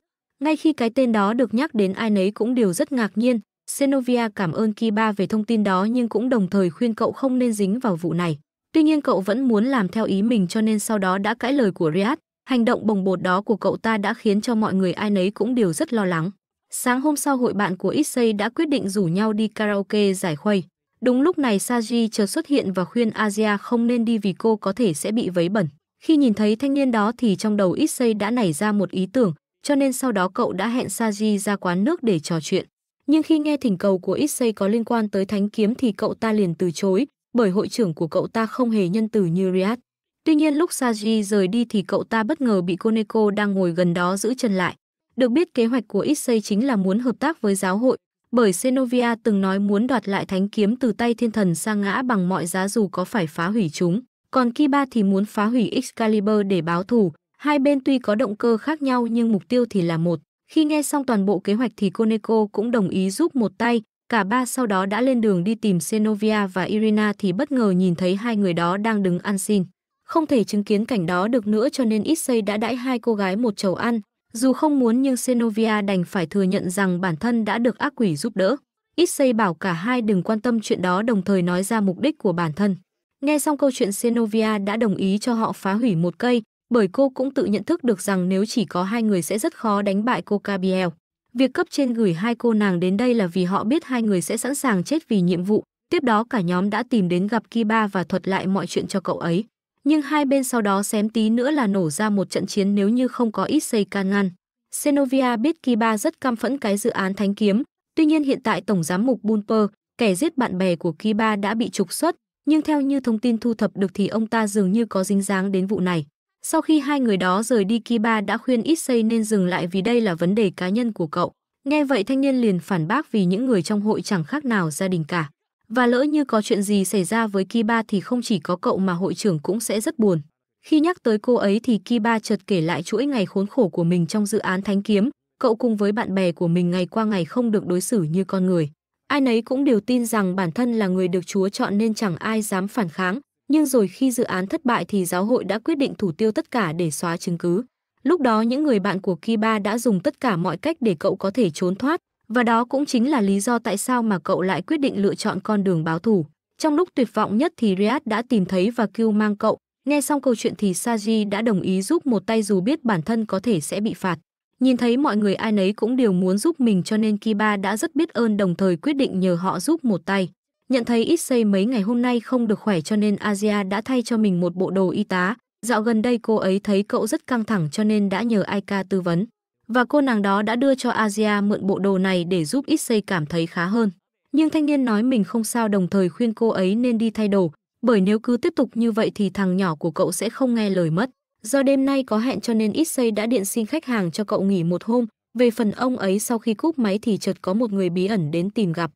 Speaker 1: Ngay khi cái tên đó được nhắc đến ai nấy cũng đều rất ngạc nhiên, Senovia cảm ơn Kiba về thông tin đó nhưng cũng đồng thời khuyên cậu không nên dính vào vụ này. Tuy nhiên cậu vẫn muốn làm theo ý mình cho nên sau đó đã cãi lời của Riyadh. Hành động bồng bột đó của cậu ta đã khiến cho mọi người ai nấy cũng đều rất lo lắng. Sáng hôm sau hội bạn của Issei đã quyết định rủ nhau đi karaoke giải khuây. Đúng lúc này Saji chợt xuất hiện và khuyên Asia không nên đi vì cô có thể sẽ bị vấy bẩn. Khi nhìn thấy thanh niên đó thì trong đầu Issei đã nảy ra một ý tưởng, cho nên sau đó cậu đã hẹn Saji ra quán nước để trò chuyện nhưng khi nghe thỉnh cầu của Issei có liên quan tới thánh kiếm thì cậu ta liền từ chối, bởi hội trưởng của cậu ta không hề nhân từ như Riad. Tuy nhiên lúc Saji rời đi thì cậu ta bất ngờ bị Koneko đang ngồi gần đó giữ chân lại. Được biết kế hoạch của Issei chính là muốn hợp tác với giáo hội, bởi Senovia từng nói muốn đoạt lại thánh kiếm từ tay thiên thần sang ngã bằng mọi giá dù có phải phá hủy chúng. Còn Kiba thì muốn phá hủy Excalibur để báo thù. Hai bên tuy có động cơ khác nhau nhưng mục tiêu thì là một. Khi nghe xong toàn bộ kế hoạch thì Koneko cũng đồng ý giúp một tay, cả ba sau đó đã lên đường đi tìm Senovia và Irina thì bất ngờ nhìn thấy hai người đó đang đứng ăn xin. Không thể chứng kiến cảnh đó được nữa cho nên Issei đã đãi hai cô gái một chầu ăn, dù không muốn nhưng Senovia đành phải thừa nhận rằng bản thân đã được ác quỷ giúp đỡ. Issei bảo cả hai đừng quan tâm chuyện đó đồng thời nói ra mục đích của bản thân. Nghe xong câu chuyện Senovia đã đồng ý cho họ phá hủy một cây, bởi cô cũng tự nhận thức được rằng nếu chỉ có hai người sẽ rất khó đánh bại cô Kabiel. Việc cấp trên gửi hai cô nàng đến đây là vì họ biết hai người sẽ sẵn sàng chết vì nhiệm vụ. Tiếp đó cả nhóm đã tìm đến gặp Kiba và thuật lại mọi chuyện cho cậu ấy. Nhưng hai bên sau đó xém tí nữa là nổ ra một trận chiến nếu như không có ít xây can ngăn. Senovia biết Kiba rất căm phẫn cái dự án Thánh Kiếm. Tuy nhiên hiện tại Tổng Giám mục Bunper, kẻ giết bạn bè của Kiba đã bị trục xuất. Nhưng theo như thông tin thu thập được thì ông ta dường như có dính dáng đến vụ này. Sau khi hai người đó rời đi Kiba đã khuyên Issei nên dừng lại vì đây là vấn đề cá nhân của cậu. Nghe vậy thanh niên liền phản bác vì những người trong hội chẳng khác nào gia đình cả. Và lỡ như có chuyện gì xảy ra với Kiba thì không chỉ có cậu mà hội trưởng cũng sẽ rất buồn. Khi nhắc tới cô ấy thì Kiba chợt kể lại chuỗi ngày khốn khổ của mình trong dự án Thánh Kiếm, cậu cùng với bạn bè của mình ngày qua ngày không được đối xử như con người. Ai nấy cũng đều tin rằng bản thân là người được Chúa chọn nên chẳng ai dám phản kháng, nhưng rồi khi dự án thất bại thì giáo hội đã quyết định thủ tiêu tất cả để xóa chứng cứ. Lúc đó những người bạn của Kiba đã dùng tất cả mọi cách để cậu có thể trốn thoát, và đó cũng chính là lý do tại sao mà cậu lại quyết định lựa chọn con đường báo thù. Trong lúc tuyệt vọng nhất thì Riyad đã tìm thấy và kêu mang cậu. Nghe xong câu chuyện thì Saji đã đồng ý giúp một tay dù biết bản thân có thể sẽ bị phạt. Nhìn thấy mọi người ai nấy cũng đều muốn giúp mình cho nên Kiba đã rất biết ơn đồng thời quyết định nhờ họ giúp một tay. Nhận thấy ít xây mấy ngày hôm nay không được khỏe cho nên Asia đã thay cho mình một bộ đồ y tá. Dạo gần đây cô ấy thấy cậu rất căng thẳng cho nên đã nhờ Aika tư vấn. Và cô nàng đó đã đưa cho Asia mượn bộ đồ này để giúp ít xây cảm thấy khá hơn. Nhưng thanh niên nói mình không sao đồng thời khuyên cô ấy nên đi thay đồ, bởi nếu cứ tiếp tục như vậy thì thằng nhỏ của cậu sẽ không nghe lời mất. Do đêm nay có hẹn cho nên ít xây đã điện xin khách hàng cho cậu nghỉ một hôm. Về phần ông ấy sau khi cúp máy thì chợt có một người bí ẩn đến tìm gặp.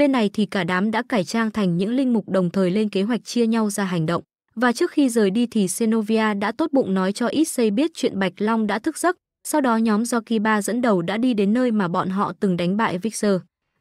Speaker 1: Bên này thì cả đám đã cải trang thành những linh mục đồng thời lên kế hoạch chia nhau ra hành động. Và trước khi rời đi thì Senovia đã tốt bụng nói cho Issei biết chuyện Bạch Long đã thức giấc. Sau đó nhóm Jokiba dẫn đầu đã đi đến nơi mà bọn họ từng đánh bại Vixer.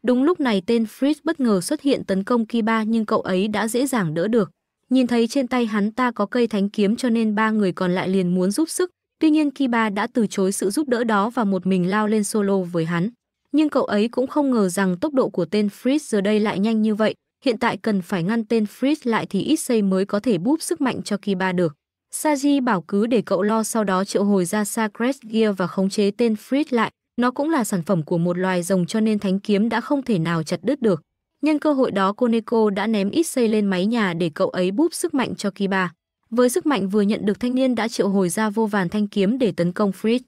Speaker 1: Đúng lúc này tên Fritz bất ngờ xuất hiện tấn công Kiba nhưng cậu ấy đã dễ dàng đỡ được. Nhìn thấy trên tay hắn ta có cây thánh kiếm cho nên ba người còn lại liền muốn giúp sức. Tuy nhiên Kiba đã từ chối sự giúp đỡ đó và một mình lao lên solo với hắn nhưng cậu ấy cũng không ngờ rằng tốc độ của tên Fritz giờ đây lại nhanh như vậy. Hiện tại cần phải ngăn tên Fritz lại thì ít xây mới có thể búp sức mạnh cho Kiba được. Saji bảo cứ để cậu lo sau đó triệu hồi ra Sacred Gear và khống chế tên Fritz lại. Nó cũng là sản phẩm của một loài rồng cho nên thánh kiếm đã không thể nào chặt đứt được. Nhân cơ hội đó Koneko đã ném ít xây lên máy nhà để cậu ấy búp sức mạnh cho Kiba. Với sức mạnh vừa nhận được thanh niên đã triệu hồi ra vô vàn thanh kiếm để tấn công Fritz.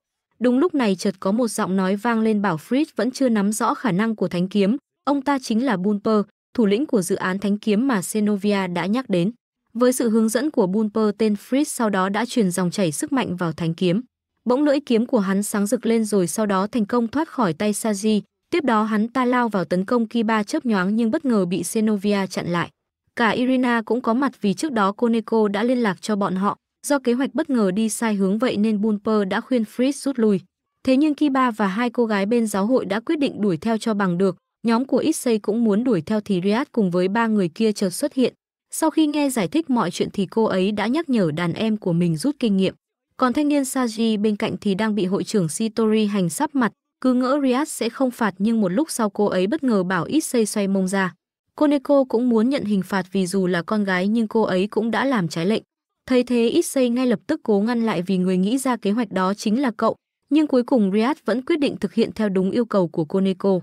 Speaker 1: Đúng lúc này chợt có một giọng nói vang lên bảo Fritz vẫn chưa nắm rõ khả năng của thánh kiếm, ông ta chính là Bunper thủ lĩnh của dự án thánh kiếm mà Senovia đã nhắc đến. Với sự hướng dẫn của Bunper tên Fritz sau đó đã truyền dòng chảy sức mạnh vào thánh kiếm. Bỗng lưỡi kiếm của hắn sáng rực lên rồi sau đó thành công thoát khỏi tay Saji, tiếp đó hắn ta lao vào tấn công Kiba chớp nhoáng nhưng bất ngờ bị Senovia chặn lại. Cả Irina cũng có mặt vì trước đó Koneko đã liên lạc cho bọn họ, Do kế hoạch bất ngờ đi sai hướng vậy nên Bunper đã khuyên Fritz rút lui. Thế nhưng Kiba và hai cô gái bên giáo hội đã quyết định đuổi theo cho bằng được. Nhóm của Issei cũng muốn đuổi theo thì Riyad cùng với ba người kia chợt xuất hiện. Sau khi nghe giải thích mọi chuyện thì cô ấy đã nhắc nhở đàn em của mình rút kinh nghiệm. Còn thanh niên Saji bên cạnh thì đang bị hội trưởng Sitori hành sắp mặt. Cứ ngỡ Riyad sẽ không phạt nhưng một lúc sau cô ấy bất ngờ bảo Issei xoay mông ra. Koneko cũng muốn nhận hình phạt vì dù là con gái nhưng cô ấy cũng đã làm trái lệnh. Thấy thế Issei ngay lập tức cố ngăn lại vì người nghĩ ra kế hoạch đó chính là cậu, nhưng cuối cùng Riyad vẫn quyết định thực hiện theo đúng yêu cầu của Koneko.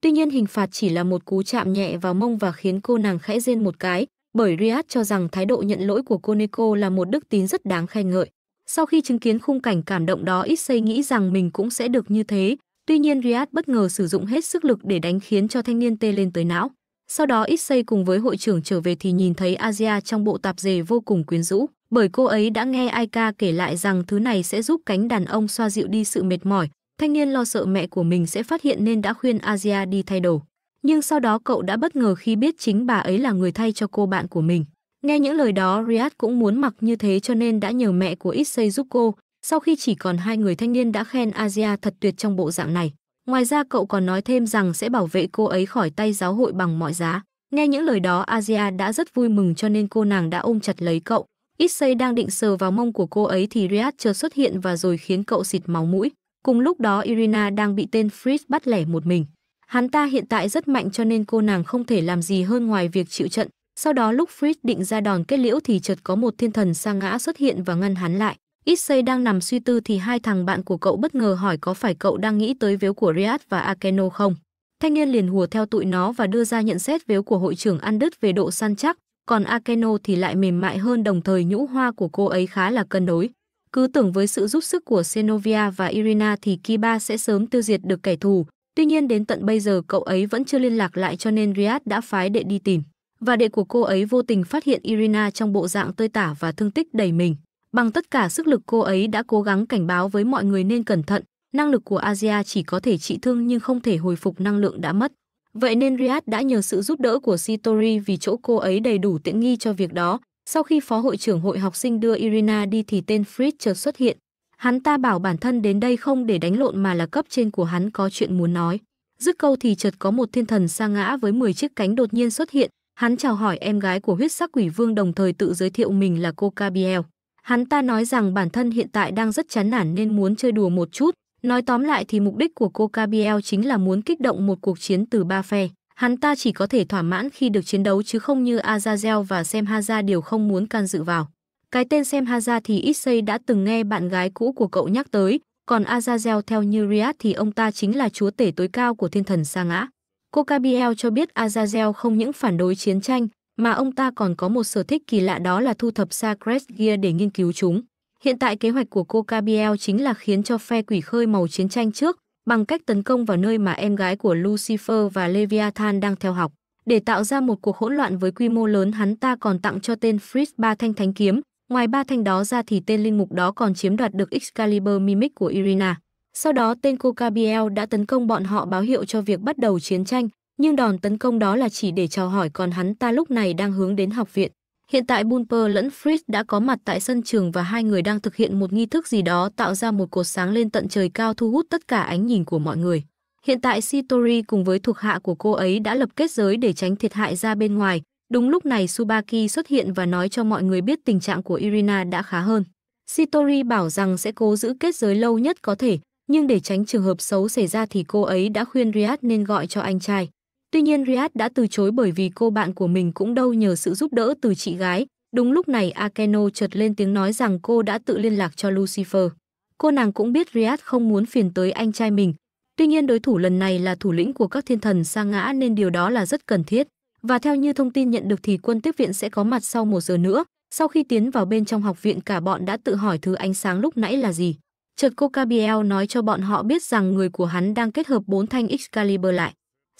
Speaker 1: Tuy nhiên hình phạt chỉ là một cú chạm nhẹ vào mông và khiến cô nàng khẽ rên một cái, bởi Riyad cho rằng thái độ nhận lỗi của Koneko là một đức tín rất đáng khen ngợi. Sau khi chứng kiến khung cảnh cảm động đó Issei nghĩ rằng mình cũng sẽ được như thế, tuy nhiên Riyad bất ngờ sử dụng hết sức lực để đánh khiến cho thanh niên tê lên tới não. Sau đó Issei cùng với hội trưởng trở về thì nhìn thấy Asia trong bộ tạp dề vô cùng quyến rũ, bởi cô ấy đã nghe Aika kể lại rằng thứ này sẽ giúp cánh đàn ông xoa dịu đi sự mệt mỏi. Thanh niên lo sợ mẹ của mình sẽ phát hiện nên đã khuyên Asia đi thay đồ. Nhưng sau đó cậu đã bất ngờ khi biết chính bà ấy là người thay cho cô bạn của mình. Nghe những lời đó, Riyadh cũng muốn mặc như thế cho nên đã nhờ mẹ của Issei giúp cô. Sau khi chỉ còn hai người thanh niên đã khen Asia thật tuyệt trong bộ dạng này. Ngoài ra cậu còn nói thêm rằng sẽ bảo vệ cô ấy khỏi tay giáo hội bằng mọi giá. Nghe những lời đó Asia đã rất vui mừng cho nên cô nàng đã ôm chặt lấy cậu. Issei đang định sờ vào mông của cô ấy thì Riad chợt xuất hiện và rồi khiến cậu xịt máu mũi. Cùng lúc đó Irina đang bị tên Fritz bắt lẻ một mình. Hắn ta hiện tại rất mạnh cho nên cô nàng không thể làm gì hơn ngoài việc chịu trận. Sau đó lúc Fritz định ra đòn kết liễu thì chợt có một thiên thần sa ngã xuất hiện và ngăn hắn lại. Ít đang nằm suy tư thì hai thằng bạn của cậu bất ngờ hỏi có phải cậu đang nghĩ tới vếu của Riyadh và Akeno không. Thanh niên liền hùa theo tụi nó và đưa ra nhận xét vếu của hội trưởng ăn đứt về độ săn chắc, còn Akeno thì lại mềm mại hơn đồng thời nhũ hoa của cô ấy khá là cân đối. Cứ tưởng với sự giúp sức của Senovia và Irina thì Kiba sẽ sớm tiêu diệt được kẻ thù, tuy nhiên đến tận bây giờ cậu ấy vẫn chưa liên lạc lại cho nên Riyadh đã phái đệ đi tìm. Và đệ của cô ấy vô tình phát hiện Irina trong bộ dạng tơi tả và thương tích đầy mình. Bằng tất cả sức lực cô ấy đã cố gắng cảnh báo với mọi người nên cẩn thận, năng lực của Asia chỉ có thể trị thương nhưng không thể hồi phục năng lượng đã mất. Vậy nên Riyadh đã nhờ sự giúp đỡ của Sitori vì chỗ cô ấy đầy đủ tiện nghi cho việc đó. Sau khi phó hội trưởng hội học sinh đưa Irina đi thì tên Fritz chợt xuất hiện. Hắn ta bảo bản thân đến đây không để đánh lộn mà là cấp trên của hắn có chuyện muốn nói. Dứt câu thì chợt có một thiên thần sa ngã với 10 chiếc cánh đột nhiên xuất hiện. Hắn chào hỏi em gái của huyết sắc quỷ vương đồng thời tự giới thiệu mình là cô Cabiel. Hắn ta nói rằng bản thân hiện tại đang rất chán nản nên muốn chơi đùa một chút. Nói tóm lại thì mục đích của cô Gabriel chính là muốn kích động một cuộc chiến từ ba phe. Hắn ta chỉ có thể thỏa mãn khi được chiến đấu chứ không như Azazel và Sem Haza đều không muốn can dự vào. Cái tên Sem Haza thì Issei đã từng nghe bạn gái cũ của cậu nhắc tới, còn Azazel theo như Riyad thì ông ta chính là chúa tể tối cao của thiên thần sa ngã. Cô Gabriel cho biết Azazel không những phản đối chiến tranh mà ông ta còn có một sở thích kỳ lạ đó là thu thập Sacred Gear để nghiên cứu chúng. Hiện tại kế hoạch của cô Gabrielle chính là khiến cho phe quỷ khơi màu chiến tranh trước bằng cách tấn công vào nơi mà em gái của Lucifer và Leviathan đang theo học. Để tạo ra một cuộc hỗn loạn với quy mô lớn hắn ta còn tặng cho tên Fritz ba thanh thánh kiếm. Ngoài ba thanh đó ra thì tên linh mục đó còn chiếm đoạt được Excalibur Mimic của Irina. Sau đó tên cô Gabrielle đã tấn công bọn họ báo hiệu cho việc bắt đầu chiến tranh, nhưng đòn tấn công đó là chỉ để chào hỏi còn hắn ta lúc này đang hướng đến học viện. Hiện tại Bunper lẫn Fritz đã có mặt tại sân trường và hai người đang thực hiện một nghi thức gì đó tạo ra một cột sáng lên tận trời cao thu hút tất cả ánh nhìn của mọi người. Hiện tại Sitori cùng với thuộc hạ của cô ấy đã lập kết giới để tránh thiệt hại ra bên ngoài. Đúng lúc này Subaki xuất hiện và nói cho mọi người biết tình trạng của Irina đã khá hơn. Sitori bảo rằng sẽ cố giữ kết giới lâu nhất có thể, nhưng để tránh trường hợp xấu xảy ra thì cô ấy đã khuyên Riyad nên gọi cho anh trai. Tuy nhiên Riyadh đã từ chối bởi vì cô bạn của mình cũng đâu nhờ sự giúp đỡ từ chị gái. Đúng lúc này Akeno chợt lên tiếng nói rằng cô đã tự liên lạc cho Lucifer. Cô nàng cũng biết Riyadh không muốn phiền tới anh trai mình. Tuy nhiên đối thủ lần này là thủ lĩnh của các thiên thần sa ngã nên điều đó là rất cần thiết. Và theo như thông tin nhận được thì quân tiếp viện sẽ có mặt sau một giờ nữa. Sau khi tiến vào bên trong học viện cả bọn đã tự hỏi thứ ánh sáng lúc nãy là gì. Chợt cô Gabriel nói cho bọn họ biết rằng người của hắn đang kết hợp bốn thanh Excalibur lại.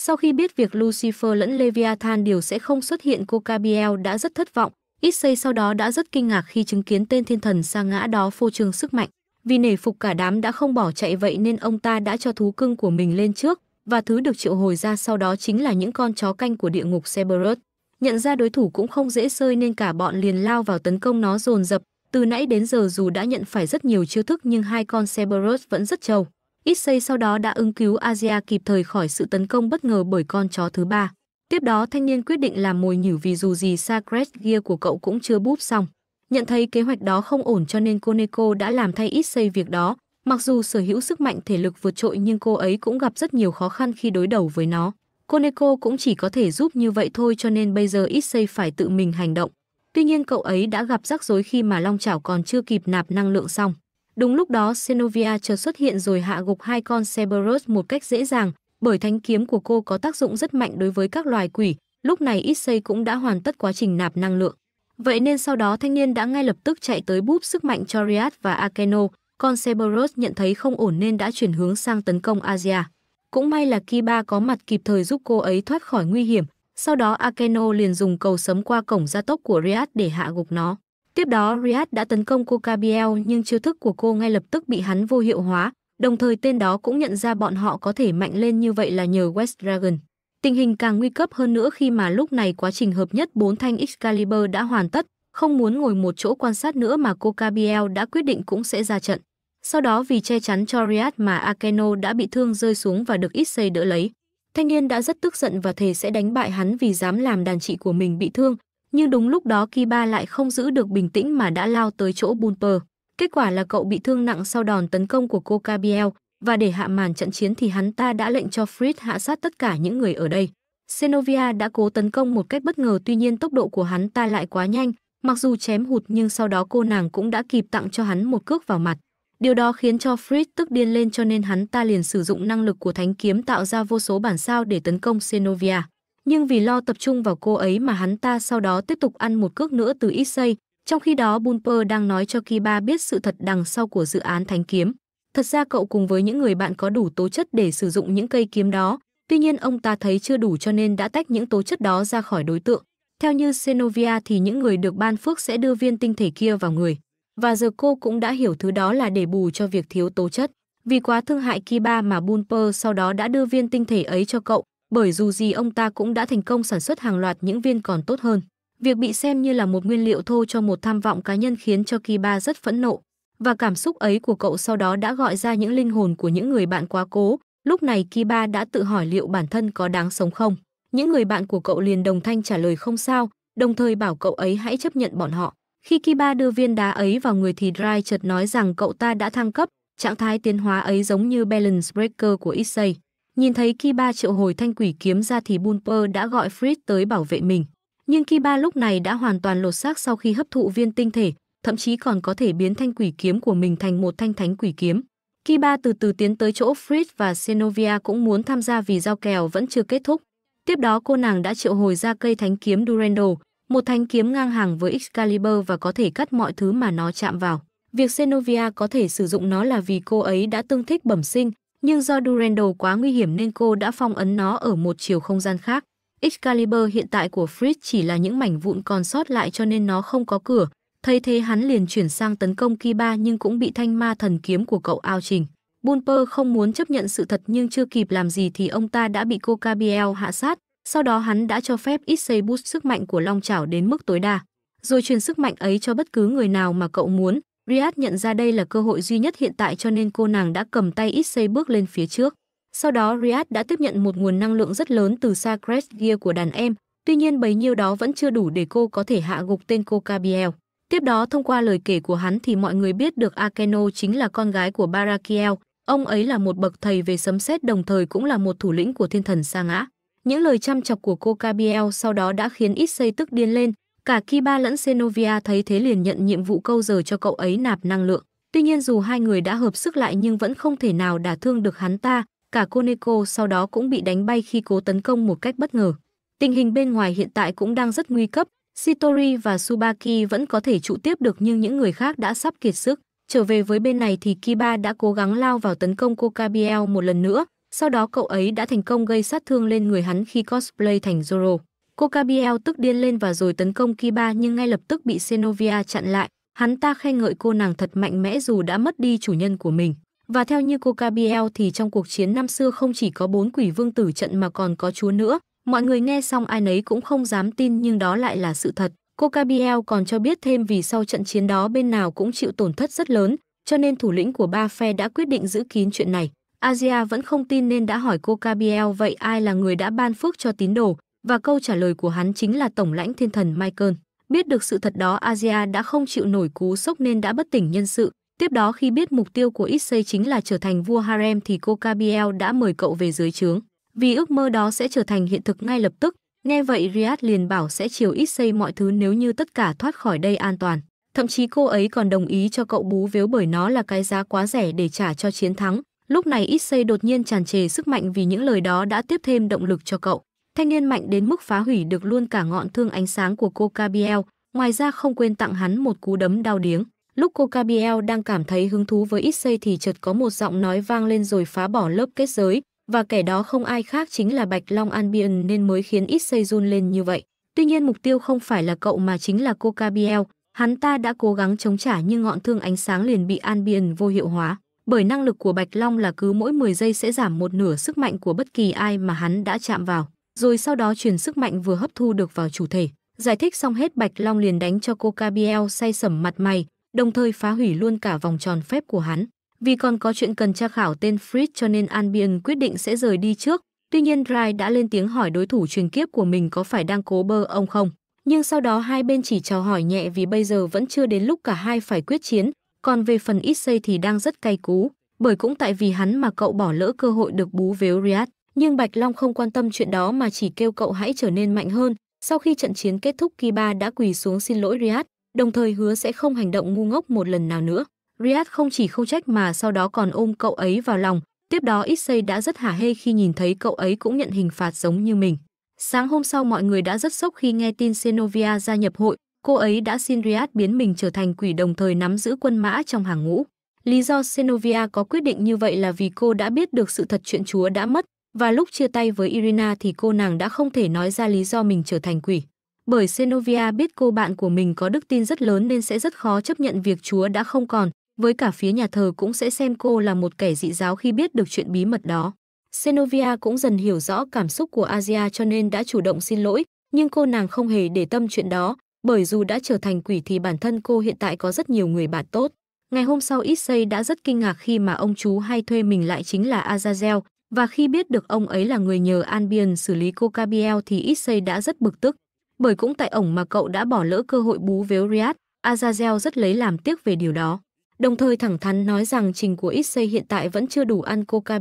Speaker 1: Sau khi biết việc Lucifer lẫn Leviathan điều sẽ không xuất hiện cô Gabriel đã rất thất vọng, Ít giây sau đó đã rất kinh ngạc khi chứng kiến tên thiên thần sa ngã đó phô trương sức mạnh. Vì nể phục cả đám đã không bỏ chạy vậy nên ông ta đã cho thú cưng của mình lên trước, và thứ được triệu hồi ra sau đó chính là những con chó canh của địa ngục Cerberus. Nhận ra đối thủ cũng không dễ sơi nên cả bọn liền lao vào tấn công nó dồn dập. Từ nãy đến giờ dù đã nhận phải rất nhiều chiêu thức nhưng hai con Cerberus vẫn rất trâu. Issei sau đó đã ứng cứu Asia kịp thời khỏi sự tấn công bất ngờ bởi con chó thứ ba. Tiếp đó thanh niên quyết định làm mồi nhử vì dù gì Sacred Gear của cậu cũng chưa búp xong. Nhận thấy kế hoạch đó không ổn cho nên Koneko đã làm thay Issei việc đó. Mặc dù sở hữu sức mạnh thể lực vượt trội nhưng cô ấy cũng gặp rất nhiều khó khăn khi đối đầu với nó. Koneko cũng chỉ có thể giúp như vậy thôi cho nên bây giờ Issei phải tự mình hành động. Tuy nhiên cậu ấy đã gặp rắc rối khi mà long chảo còn chưa kịp nạp năng lượng xong. Đúng lúc đó Senovia chợt xuất hiện rồi hạ gục hai con Cerberus một cách dễ dàng, bởi thánh kiếm của cô có tác dụng rất mạnh đối với các loài quỷ, lúc này Issei cũng đã hoàn tất quá trình nạp năng lượng. Vậy nên sau đó thanh niên đã ngay lập tức chạy tới búp sức mạnh cho Riad và Akeno, Con Cerberus nhận thấy không ổn nên đã chuyển hướng sang tấn công Asia. Cũng may là Kiba có mặt kịp thời giúp cô ấy thoát khỏi nguy hiểm, sau đó Akeno liền dùng cầu sấm qua cổng gia tốc của Riad để hạ gục nó. Tiếp đó Riyad đã tấn công cô Gabriel nhưng chiêu thức của cô ngay lập tức bị hắn vô hiệu hóa, đồng thời tên đó cũng nhận ra bọn họ có thể mạnh lên như vậy là nhờ West Dragon. Tình hình càng nguy cấp hơn nữa khi mà lúc này quá trình hợp nhất bốn thanh Excalibur đã hoàn tất, không muốn ngồi một chỗ quan sát nữa mà cô Gabriel đã quyết định cũng sẽ ra trận. Sau đó vì che chắn cho Riyad mà Akeno đã bị thương rơi xuống và được Issei đỡ lấy. Thanh niên đã rất tức giận và thề sẽ đánh bại hắn vì dám làm đàn chị của mình bị thương, nhưng đúng lúc đó Kiba lại không giữ được bình tĩnh mà đã lao tới chỗ Bumper. Kết quả là cậu bị thương nặng sau đòn tấn công của cô Kabiel và để hạ màn trận chiến thì hắn ta đã lệnh cho Fritz hạ sát tất cả những người ở đây. Senovia đã cố tấn công một cách bất ngờ tuy nhiên tốc độ của hắn ta lại quá nhanh, mặc dù chém hụt nhưng sau đó cô nàng cũng đã kịp tặng cho hắn một cước vào mặt. Điều đó khiến cho Fritz tức điên lên cho nên hắn ta liền sử dụng năng lực của thánh kiếm tạo ra vô số bản sao để tấn công Senovia nhưng vì lo tập trung vào cô ấy mà hắn ta sau đó tiếp tục ăn một cước nữa từ ít xây. Trong khi đó Bunper đang nói cho Kiba biết sự thật đằng sau của dự án Thánh Kiếm. Thật ra cậu cùng với những người bạn có đủ tố chất để sử dụng những cây kiếm đó, tuy nhiên ông ta thấy chưa đủ cho nên đã tách những tố chất đó ra khỏi đối tượng. Theo như Xenovia thì những người được ban phước sẽ đưa viên tinh thể kia vào người. Và giờ cô cũng đã hiểu thứ đó là để bù cho việc thiếu tố chất. Vì quá thương hại Kiba mà Bunper sau đó đã đưa viên tinh thể ấy cho cậu, bởi dù gì ông ta cũng đã thành công sản xuất hàng loạt những viên còn tốt hơn. Việc bị xem như là một nguyên liệu thô cho một tham vọng cá nhân khiến cho Kiba rất phẫn nộ, và cảm xúc ấy của cậu sau đó đã gọi ra những linh hồn của những người bạn quá cố. Lúc này Kiba đã tự hỏi liệu bản thân có đáng sống không. Những người bạn của cậu liền đồng thanh trả lời không sao, đồng thời bảo cậu ấy hãy chấp nhận bọn họ. Khi Kiba đưa viên đá ấy vào người thì Dry chợt nói rằng cậu ta đã thăng cấp, trạng thái tiến hóa ấy giống như Balance Breaker của Issei. Nhìn thấy Kiba triệu hồi thanh quỷ kiếm ra thì Bunper đã gọi Fritz tới bảo vệ mình. Nhưng Kiba lúc này đã hoàn toàn lột xác sau khi hấp thụ viên tinh thể, thậm chí còn có thể biến thanh quỷ kiếm của mình thành một thanh thánh quỷ kiếm. Kiba từ từ tiến tới chỗ Fritz và Senovia cũng muốn tham gia vì giao kèo vẫn chưa kết thúc. Tiếp đó cô nàng đã triệu hồi ra cây thánh kiếm Durendo, một thanh kiếm ngang hàng với Excalibur và có thể cắt mọi thứ mà nó chạm vào. Việc Senovia có thể sử dụng nó là vì cô ấy đã tương thích bẩm sinh, nhưng do Durandal quá nguy hiểm nên cô đã phong ấn nó ở một chiều không gian khác. Excalibur hiện tại của Fritz chỉ là những mảnh vụn còn sót lại cho nên nó không có cửa. Thay thế hắn liền chuyển sang tấn công Kiba nhưng cũng bị thanh ma thần kiếm của cậu ao trình. Bunper không muốn chấp nhận sự thật nhưng chưa kịp làm gì thì ông ta đã bị cô Cabiel hạ sát. Sau đó hắn đã cho phép Issei boost sức mạnh của Long Chảo đến mức tối đa, rồi truyền sức mạnh ấy cho bất cứ người nào mà cậu muốn. Riyadh nhận ra đây là cơ hội duy nhất hiện tại cho nên cô nàng đã cầm tay ít xây bước lên phía trước. Sau đó Riyadh đã tiếp nhận một nguồn năng lượng rất lớn từ Sacred Gear của đàn em, tuy nhiên bấy nhiêu đó vẫn chưa đủ để cô có thể hạ gục tên cô Cabiel. Tiếp đó thông qua lời kể của hắn thì mọi người biết được Akeno chính là con gái của Barakiel, ông ấy là một bậc thầy về sấm sét đồng thời cũng là một thủ lĩnh của thiên thần sa ngã. Những lời chăm chọc của cô Cabiel sau đó đã khiến Issei tức điên lên, Cả Kiba lẫn Senovia thấy thế liền nhận nhiệm vụ câu giờ cho cậu ấy nạp năng lượng. Tuy nhiên dù hai người đã hợp sức lại nhưng vẫn không thể nào đả thương được hắn ta, cả Koneko sau đó cũng bị đánh bay khi cố tấn công một cách bất ngờ. Tình hình bên ngoài hiện tại cũng đang rất nguy cấp, Shitori và Subaki vẫn có thể trụ tiếp được nhưng những người khác đã sắp kiệt sức. Trở về với bên này thì Kiba đã cố gắng lao vào tấn công Kokabiel một lần nữa, sau đó cậu ấy đã thành công gây sát thương lên người hắn khi cosplay thành Zoro. Kokabiel tức điên lên và rồi tấn công Kiba nhưng ngay lập tức bị Senovia chặn lại. Hắn ta khen ngợi cô nàng thật mạnh mẽ dù đã mất đi chủ nhân của mình. Và theo như Kokabiel thì trong cuộc chiến năm xưa không chỉ có bốn quỷ vương tử trận mà còn có chúa nữa. Mọi người nghe xong ai nấy cũng không dám tin nhưng đó lại là sự thật. Kokabiel còn cho biết thêm vì sau trận chiến đó bên nào cũng chịu tổn thất rất lớn, cho nên thủ lĩnh của ba phe đã quyết định giữ kín chuyện này. Asia vẫn không tin nên đã hỏi cô Kokabiel vậy ai là người đã ban phước cho tín đồ, và câu trả lời của hắn chính là tổng lãnh thiên thần Michael. Biết được sự thật đó, Asia đã không chịu nổi cú sốc nên đã bất tỉnh nhân sự. Tiếp đó khi biết mục tiêu của Issei chính là trở thành vua harem thì cô Cabiel đã mời cậu về dưới trướng. Vì ước mơ đó sẽ trở thành hiện thực ngay lập tức, nghe vậy Riyad liền bảo sẽ chiều Issei mọi thứ nếu như tất cả thoát khỏi đây an toàn. Thậm chí cô ấy còn đồng ý cho cậu bú vếu bởi nó là cái giá quá rẻ để trả cho chiến thắng. Lúc này Issei đột nhiên tràn trề sức mạnh vì những lời đó đã tiếp thêm động lực cho cậu. Thanh niên mạnh đến mức phá hủy được luôn cả ngọn thương ánh sáng của cô Kabiel. ngoài ra không quên tặng hắn một cú đấm đau điếng. Lúc cô Kabiel đang cảm thấy hứng thú với ít xây thì chợt có một giọng nói vang lên rồi phá bỏ lớp kết giới, và kẻ đó không ai khác chính là Bạch Long Albion nên mới khiến ít xây run lên như vậy. Tuy nhiên mục tiêu không phải là cậu mà chính là cô Kabiel. Hắn ta đã cố gắng chống trả nhưng ngọn thương ánh sáng liền bị Albion vô hiệu hóa. Bởi năng lực của Bạch Long là cứ mỗi 10 giây sẽ giảm một nửa sức mạnh của bất kỳ ai mà hắn đã chạm vào rồi sau đó truyền sức mạnh vừa hấp thu được vào chủ thể. Giải thích xong hết Bạch Long liền đánh cho cô Cabiel say sẩm mặt mày, đồng thời phá hủy luôn cả vòng tròn phép của hắn. Vì còn có chuyện cần tra khảo tên Fritz cho nên Albion quyết định sẽ rời đi trước. Tuy nhiên Dry đã lên tiếng hỏi đối thủ truyền kiếp của mình có phải đang cố bơ ông không. Nhưng sau đó hai bên chỉ chào hỏi nhẹ vì bây giờ vẫn chưa đến lúc cả hai phải quyết chiến. Còn về phần Issei thì đang rất cay cú, bởi cũng tại vì hắn mà cậu bỏ lỡ cơ hội được bú vếu Riyadh nhưng Bạch Long không quan tâm chuyện đó mà chỉ kêu cậu hãy trở nên mạnh hơn. Sau khi trận chiến kết thúc Kiba đã quỳ xuống xin lỗi Riyad, đồng thời hứa sẽ không hành động ngu ngốc một lần nào nữa. Riyad không chỉ không trách mà sau đó còn ôm cậu ấy vào lòng. Tiếp đó Issei đã rất hả hê khi nhìn thấy cậu ấy cũng nhận hình phạt giống như mình. Sáng hôm sau mọi người đã rất sốc khi nghe tin xenovia gia nhập hội, cô ấy đã xin Riyad biến mình trở thành quỷ đồng thời nắm giữ quân mã trong hàng ngũ. Lý do xenovia có quyết định như vậy là vì cô đã biết được sự thật chuyện chúa đã mất, và lúc chia tay với Irina thì cô nàng đã không thể nói ra lý do mình trở thành quỷ. Bởi Senovia biết cô bạn của mình có đức tin rất lớn nên sẽ rất khó chấp nhận việc Chúa đã không còn, với cả phía nhà thờ cũng sẽ xem cô là một kẻ dị giáo khi biết được chuyện bí mật đó. Senovia cũng dần hiểu rõ cảm xúc của Asia cho nên đã chủ động xin lỗi, nhưng cô nàng không hề để tâm chuyện đó, bởi dù đã trở thành quỷ thì bản thân cô hiện tại có rất nhiều người bạn tốt. Ngày hôm sau Issei đã rất kinh ngạc khi mà ông chú hay thuê mình lại chính là Azazel, và khi biết được ông ấy là người nhờ Albion xử lý Coca thì Issei đã rất bực tức, bởi cũng tại ổng mà cậu đã bỏ lỡ cơ hội bú véo Riyadh. Azazel rất lấy làm tiếc về điều đó. Đồng thời thẳng thắn nói rằng trình của Issei hiện tại vẫn chưa đủ ăn Coca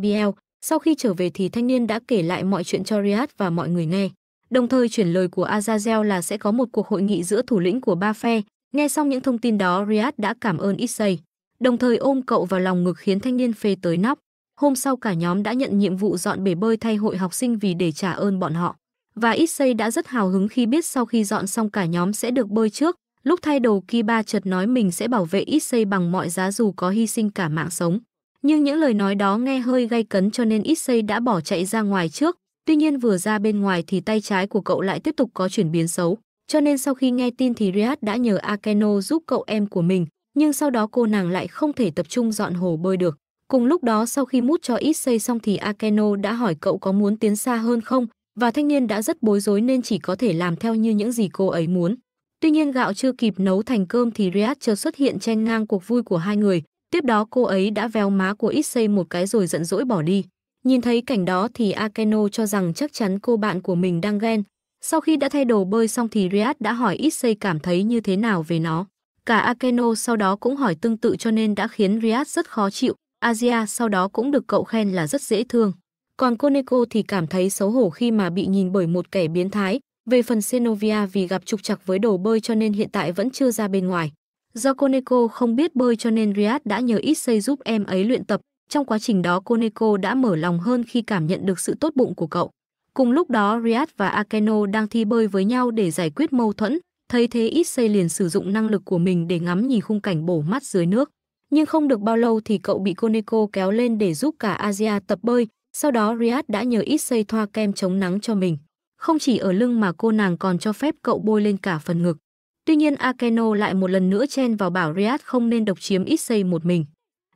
Speaker 1: sau khi trở về thì thanh niên đã kể lại mọi chuyện cho Riyadh và mọi người nghe. Đồng thời chuyển lời của Azazel là sẽ có một cuộc hội nghị giữa thủ lĩnh của ba phe. Nghe xong những thông tin đó, Riyadh đã cảm ơn Issei. Đồng thời ôm cậu vào lòng ngực khiến thanh niên phê tới nóc. Hôm sau cả nhóm đã nhận nhiệm vụ dọn bể bơi thay hội học sinh vì để trả ơn bọn họ. Và Issei đã rất hào hứng khi biết sau khi dọn xong cả nhóm sẽ được bơi trước. Lúc thay đồ Kiba chợt nói mình sẽ bảo vệ Issei bằng mọi giá dù có hy sinh cả mạng sống. Nhưng những lời nói đó nghe hơi gay cấn cho nên Issei đã bỏ chạy ra ngoài trước. Tuy nhiên vừa ra bên ngoài thì tay trái của cậu lại tiếp tục có chuyển biến xấu. Cho nên sau khi nghe tin thì Riyad đã nhờ Akeno giúp cậu em của mình. Nhưng sau đó cô nàng lại không thể tập trung dọn hồ bơi được. Cùng lúc đó sau khi mút cho ít xây xong thì Akeno đã hỏi cậu có muốn tiến xa hơn không và thanh niên đã rất bối rối nên chỉ có thể làm theo như những gì cô ấy muốn. Tuy nhiên gạo chưa kịp nấu thành cơm thì Riad chợt xuất hiện chen ngang cuộc vui của hai người. Tiếp đó cô ấy đã véo má của Issei một cái rồi giận dỗi bỏ đi. Nhìn thấy cảnh đó thì Akeno cho rằng chắc chắn cô bạn của mình đang ghen. Sau khi đã thay đồ bơi xong thì Riad đã hỏi Issei cảm thấy như thế nào về nó. Cả Akeno sau đó cũng hỏi tương tự cho nên đã khiến Riad rất khó chịu. Asia sau đó cũng được cậu khen là rất dễ thương. Còn Koneko thì cảm thấy xấu hổ khi mà bị nhìn bởi một kẻ biến thái. Về phần Senovia vì gặp trục trặc với đồ bơi cho nên hiện tại vẫn chưa ra bên ngoài. Do Koneko không biết bơi cho nên Riyad đã nhờ Issei giúp em ấy luyện tập. Trong quá trình đó Koneko đã mở lòng hơn khi cảm nhận được sự tốt bụng của cậu. Cùng lúc đó Riyad và Akeno đang thi bơi với nhau để giải quyết mâu thuẫn. Thấy thế Issei liền sử dụng năng lực của mình để ngắm nhìn khung cảnh bổ mắt dưới nước. Nhưng không được bao lâu thì cậu bị Coneco kéo lên để giúp cả Asia tập bơi, sau đó Riyad đã nhờ ít xây thoa kem chống nắng cho mình. Không chỉ ở lưng mà cô nàng còn cho phép cậu bôi lên cả phần ngực. Tuy nhiên Akeno lại một lần nữa chen vào bảo Riyad không nên độc chiếm ít xây một mình.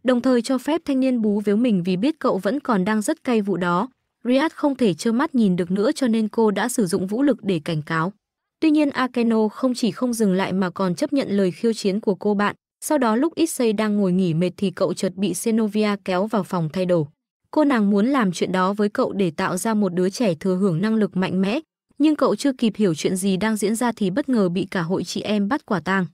Speaker 1: Đồng thời cho phép thanh niên bú víu mình vì biết cậu vẫn còn đang rất cay vụ đó. Riyad không thể trơ mắt nhìn được nữa cho nên cô đã sử dụng vũ lực để cảnh cáo. Tuy nhiên Akeno không chỉ không dừng lại mà còn chấp nhận lời khiêu chiến của cô bạn, sau đó lúc Issei đang ngồi nghỉ mệt thì cậu chợt bị Senovia kéo vào phòng thay đồ. Cô nàng muốn làm chuyện đó với cậu để tạo ra một đứa trẻ thừa hưởng năng lực mạnh mẽ, nhưng cậu chưa kịp hiểu chuyện gì đang diễn ra thì bất ngờ bị cả hội chị em bắt quả tang.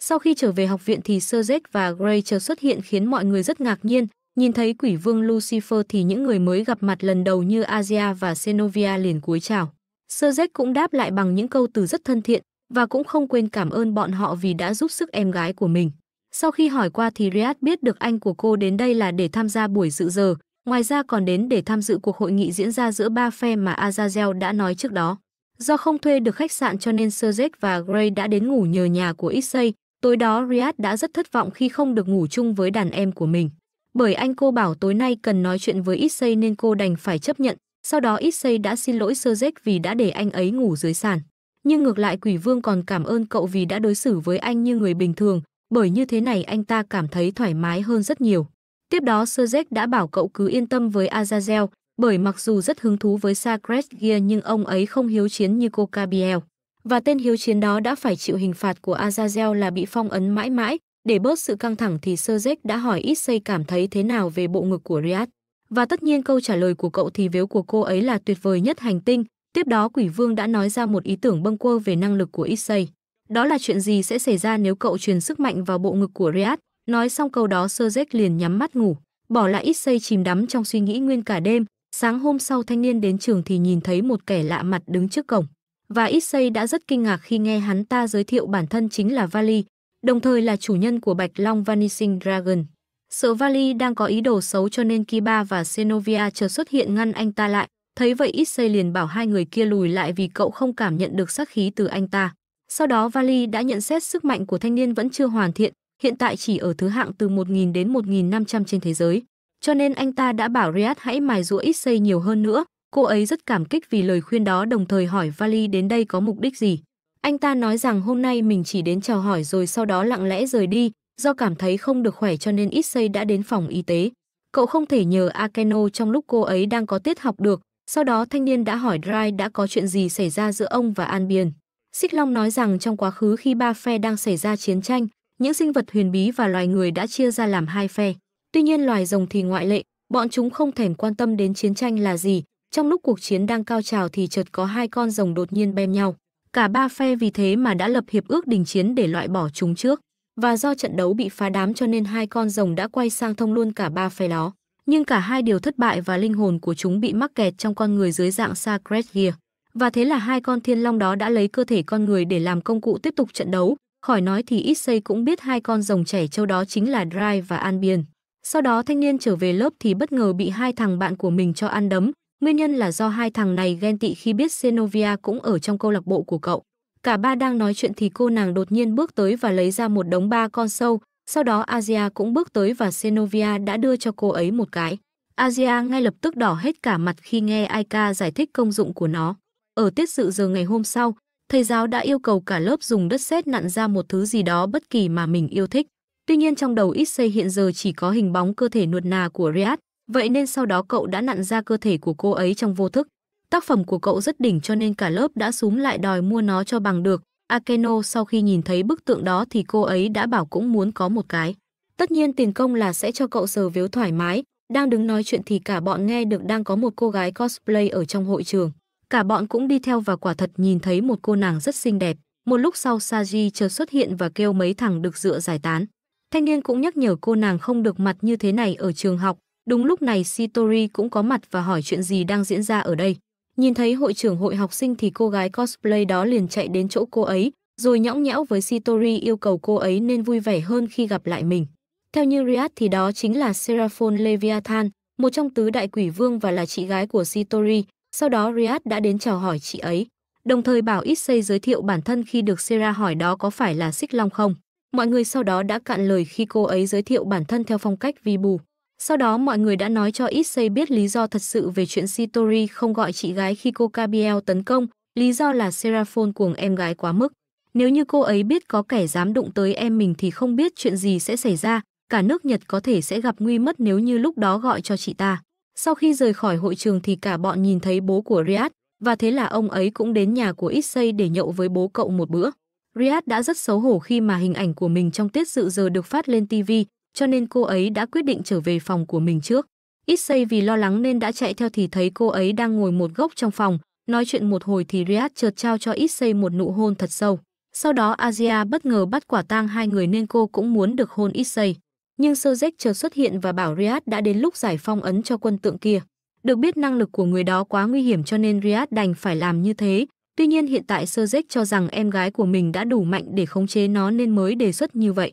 Speaker 1: Sau khi trở về học viện thì Sergej và Gray Rachel xuất hiện khiến mọi người rất ngạc nhiên, nhìn thấy quỷ vương Lucifer thì những người mới gặp mặt lần đầu như Asia và Senovia liền cúi chào. Sergej cũng đáp lại bằng những câu từ rất thân thiện và cũng không quên cảm ơn bọn họ vì đã giúp sức em gái của mình. Sau khi hỏi qua thì Riyadh biết được anh của cô đến đây là để tham gia buổi dự giờ, ngoài ra còn đến để tham dự cuộc hội nghị diễn ra giữa ba phe mà Azazel đã nói trước đó. Do không thuê được khách sạn cho nên Sergej và Gray đã đến ngủ nhờ nhà của Issei, tối đó Riyadh đã rất thất vọng khi không được ngủ chung với đàn em của mình. Bởi anh cô bảo tối nay cần nói chuyện với Issei nên cô đành phải chấp nhận, sau đó Issei đã xin lỗi Sergej vì đã để anh ấy ngủ dưới sàn. Nhưng ngược lại quỷ vương còn cảm ơn cậu vì đã đối xử với anh như người bình thường, bởi như thế này anh ta cảm thấy thoải mái hơn rất nhiều. Tiếp đó Sergej đã bảo cậu cứ yên tâm với Azazel, bởi mặc dù rất hứng thú với Sacred Gear nhưng ông ấy không hiếu chiến như cô Kabiel Và tên hiếu chiến đó đã phải chịu hình phạt của Azazel là bị phong ấn mãi mãi. Để bớt sự căng thẳng thì Sergej đã hỏi Issei cảm thấy thế nào về bộ ngực của Riyadh. Và tất nhiên câu trả lời của cậu thì vếu của cô ấy là tuyệt vời nhất hành tinh. Tiếp đó quỷ vương đã nói ra một ý tưởng bâng quơ về năng lực của Issei. Đó là chuyện gì sẽ xảy ra nếu cậu truyền sức mạnh vào bộ ngực của Riyad? Nói xong câu đó Sơ Dếch liền nhắm mắt ngủ, bỏ lại ít xây chìm đắm trong suy nghĩ nguyên cả đêm. Sáng hôm sau thanh niên đến trường thì nhìn thấy một kẻ lạ mặt đứng trước cổng. Và ít xây đã rất kinh ngạc khi nghe hắn ta giới thiệu bản thân chính là Vali, đồng thời là chủ nhân của Bạch Long Vanishing Dragon. Sợ Vali đang có ý đồ xấu cho nên Kiba và Senovia chờ xuất hiện ngăn anh ta lại. Thấy vậy Issei liền bảo hai người kia lùi lại vì cậu không cảm nhận được sát khí từ anh ta. Sau đó Vali đã nhận xét sức mạnh của thanh niên vẫn chưa hoàn thiện, hiện tại chỉ ở thứ hạng từ 1.000 đến 1.500 trên thế giới. Cho nên anh ta đã bảo Riyadh hãy mài giũa ít xây nhiều hơn nữa. Cô ấy rất cảm kích vì lời khuyên đó đồng thời hỏi Vali đến đây có mục đích gì. Anh ta nói rằng hôm nay mình chỉ đến chào hỏi rồi sau đó lặng lẽ rời đi, do cảm thấy không được khỏe cho nên ít xây đã đến phòng y tế. Cậu không thể nhờ Akeno trong lúc cô ấy đang có tiết học được. Sau đó thanh niên đã hỏi Dry đã có chuyện gì xảy ra giữa ông và Anbian. Xích Long nói rằng trong quá khứ khi ba phe đang xảy ra chiến tranh, những sinh vật huyền bí và loài người đã chia ra làm hai phe. Tuy nhiên loài rồng thì ngoại lệ, bọn chúng không thèm quan tâm đến chiến tranh là gì. Trong lúc cuộc chiến đang cao trào thì chợt có hai con rồng đột nhiên bem nhau. Cả ba phe vì thế mà đã lập hiệp ước đình chiến để loại bỏ chúng trước. Và do trận đấu bị phá đám cho nên hai con rồng đã quay sang thông luôn cả ba phe đó. Nhưng cả hai đều thất bại và linh hồn của chúng bị mắc kẹt trong con người dưới dạng Sacred Gear và thế là hai con thiên long đó đã lấy cơ thể con người để làm công cụ tiếp tục trận đấu. Khỏi nói thì ít xây cũng biết hai con rồng trẻ châu đó chính là Dry và An Biên. Sau đó thanh niên trở về lớp thì bất ngờ bị hai thằng bạn của mình cho ăn đấm. Nguyên nhân là do hai thằng này ghen tị khi biết Xenovia cũng ở trong câu lạc bộ của cậu. Cả ba đang nói chuyện thì cô nàng đột nhiên bước tới và lấy ra một đống ba con sâu. Sau đó Asia cũng bước tới và Xenovia đã đưa cho cô ấy một cái. Asia ngay lập tức đỏ hết cả mặt khi nghe Aika giải thích công dụng của nó. Ở tiết sự giờ ngày hôm sau, thầy giáo đã yêu cầu cả lớp dùng đất sét nặn ra một thứ gì đó bất kỳ mà mình yêu thích. Tuy nhiên trong đầu Issei hiện giờ chỉ có hình bóng cơ thể nuột nà của Riyad, vậy nên sau đó cậu đã nặn ra cơ thể của cô ấy trong vô thức. Tác phẩm của cậu rất đỉnh cho nên cả lớp đã súm lại đòi mua nó cho bằng được. Akeno sau khi nhìn thấy bức tượng đó thì cô ấy đã bảo cũng muốn có một cái. Tất nhiên tiền công là sẽ cho cậu sờ víu thoải mái. Đang đứng nói chuyện thì cả bọn nghe được đang có một cô gái cosplay ở trong hội trường cả bọn cũng đi theo và quả thật nhìn thấy một cô nàng rất xinh đẹp. Một lúc sau Saji chợt xuất hiện và kêu mấy thằng được dựa giải tán. Thanh niên cũng nhắc nhở cô nàng không được mặt như thế này ở trường học. Đúng lúc này Sitori cũng có mặt và hỏi chuyện gì đang diễn ra ở đây. Nhìn thấy hội trưởng hội học sinh thì cô gái cosplay đó liền chạy đến chỗ cô ấy, rồi nhõng nhẽo với Sitori yêu cầu cô ấy nên vui vẻ hơn khi gặp lại mình. Theo như Riyad thì đó chính là Seraphon Leviathan, một trong tứ đại quỷ vương và là chị gái của Sitori. Sau đó Riyadh đã đến chào hỏi chị ấy, đồng thời bảo Issei giới thiệu bản thân khi được Sera hỏi đó có phải là Xích Long không. Mọi người sau đó đã cạn lời khi cô ấy giới thiệu bản thân theo phong cách vi bù. Sau đó mọi người đã nói cho Issei biết lý do thật sự về chuyện Sitori không gọi chị gái khi cô Kabiel tấn công, lý do là Seraphon cuồng em gái quá mức. Nếu như cô ấy biết có kẻ dám đụng tới em mình thì không biết chuyện gì sẽ xảy ra, cả nước Nhật có thể sẽ gặp nguy mất nếu như lúc đó gọi cho chị ta. Sau khi rời khỏi hội trường thì cả bọn nhìn thấy bố của Riyad, và thế là ông ấy cũng đến nhà của Issei để nhậu với bố cậu một bữa. Riyad đã rất xấu hổ khi mà hình ảnh của mình trong tiết dự giờ được phát lên TV, cho nên cô ấy đã quyết định trở về phòng của mình trước. Issei vì lo lắng nên đã chạy theo thì thấy cô ấy đang ngồi một góc trong phòng, nói chuyện một hồi thì Riyad chợt trao cho Issei một nụ hôn thật sâu. Sau đó Asia bất ngờ bắt quả tang hai người nên cô cũng muốn được hôn Issei nhưng Sojek chợt xuất hiện và bảo Riyadh đã đến lúc giải phong ấn cho quân tượng kia. Được biết năng lực của người đó quá nguy hiểm cho nên Riyadh đành phải làm như thế. Tuy nhiên hiện tại Sojek cho rằng em gái của mình đã đủ mạnh để khống chế nó nên mới đề xuất như vậy.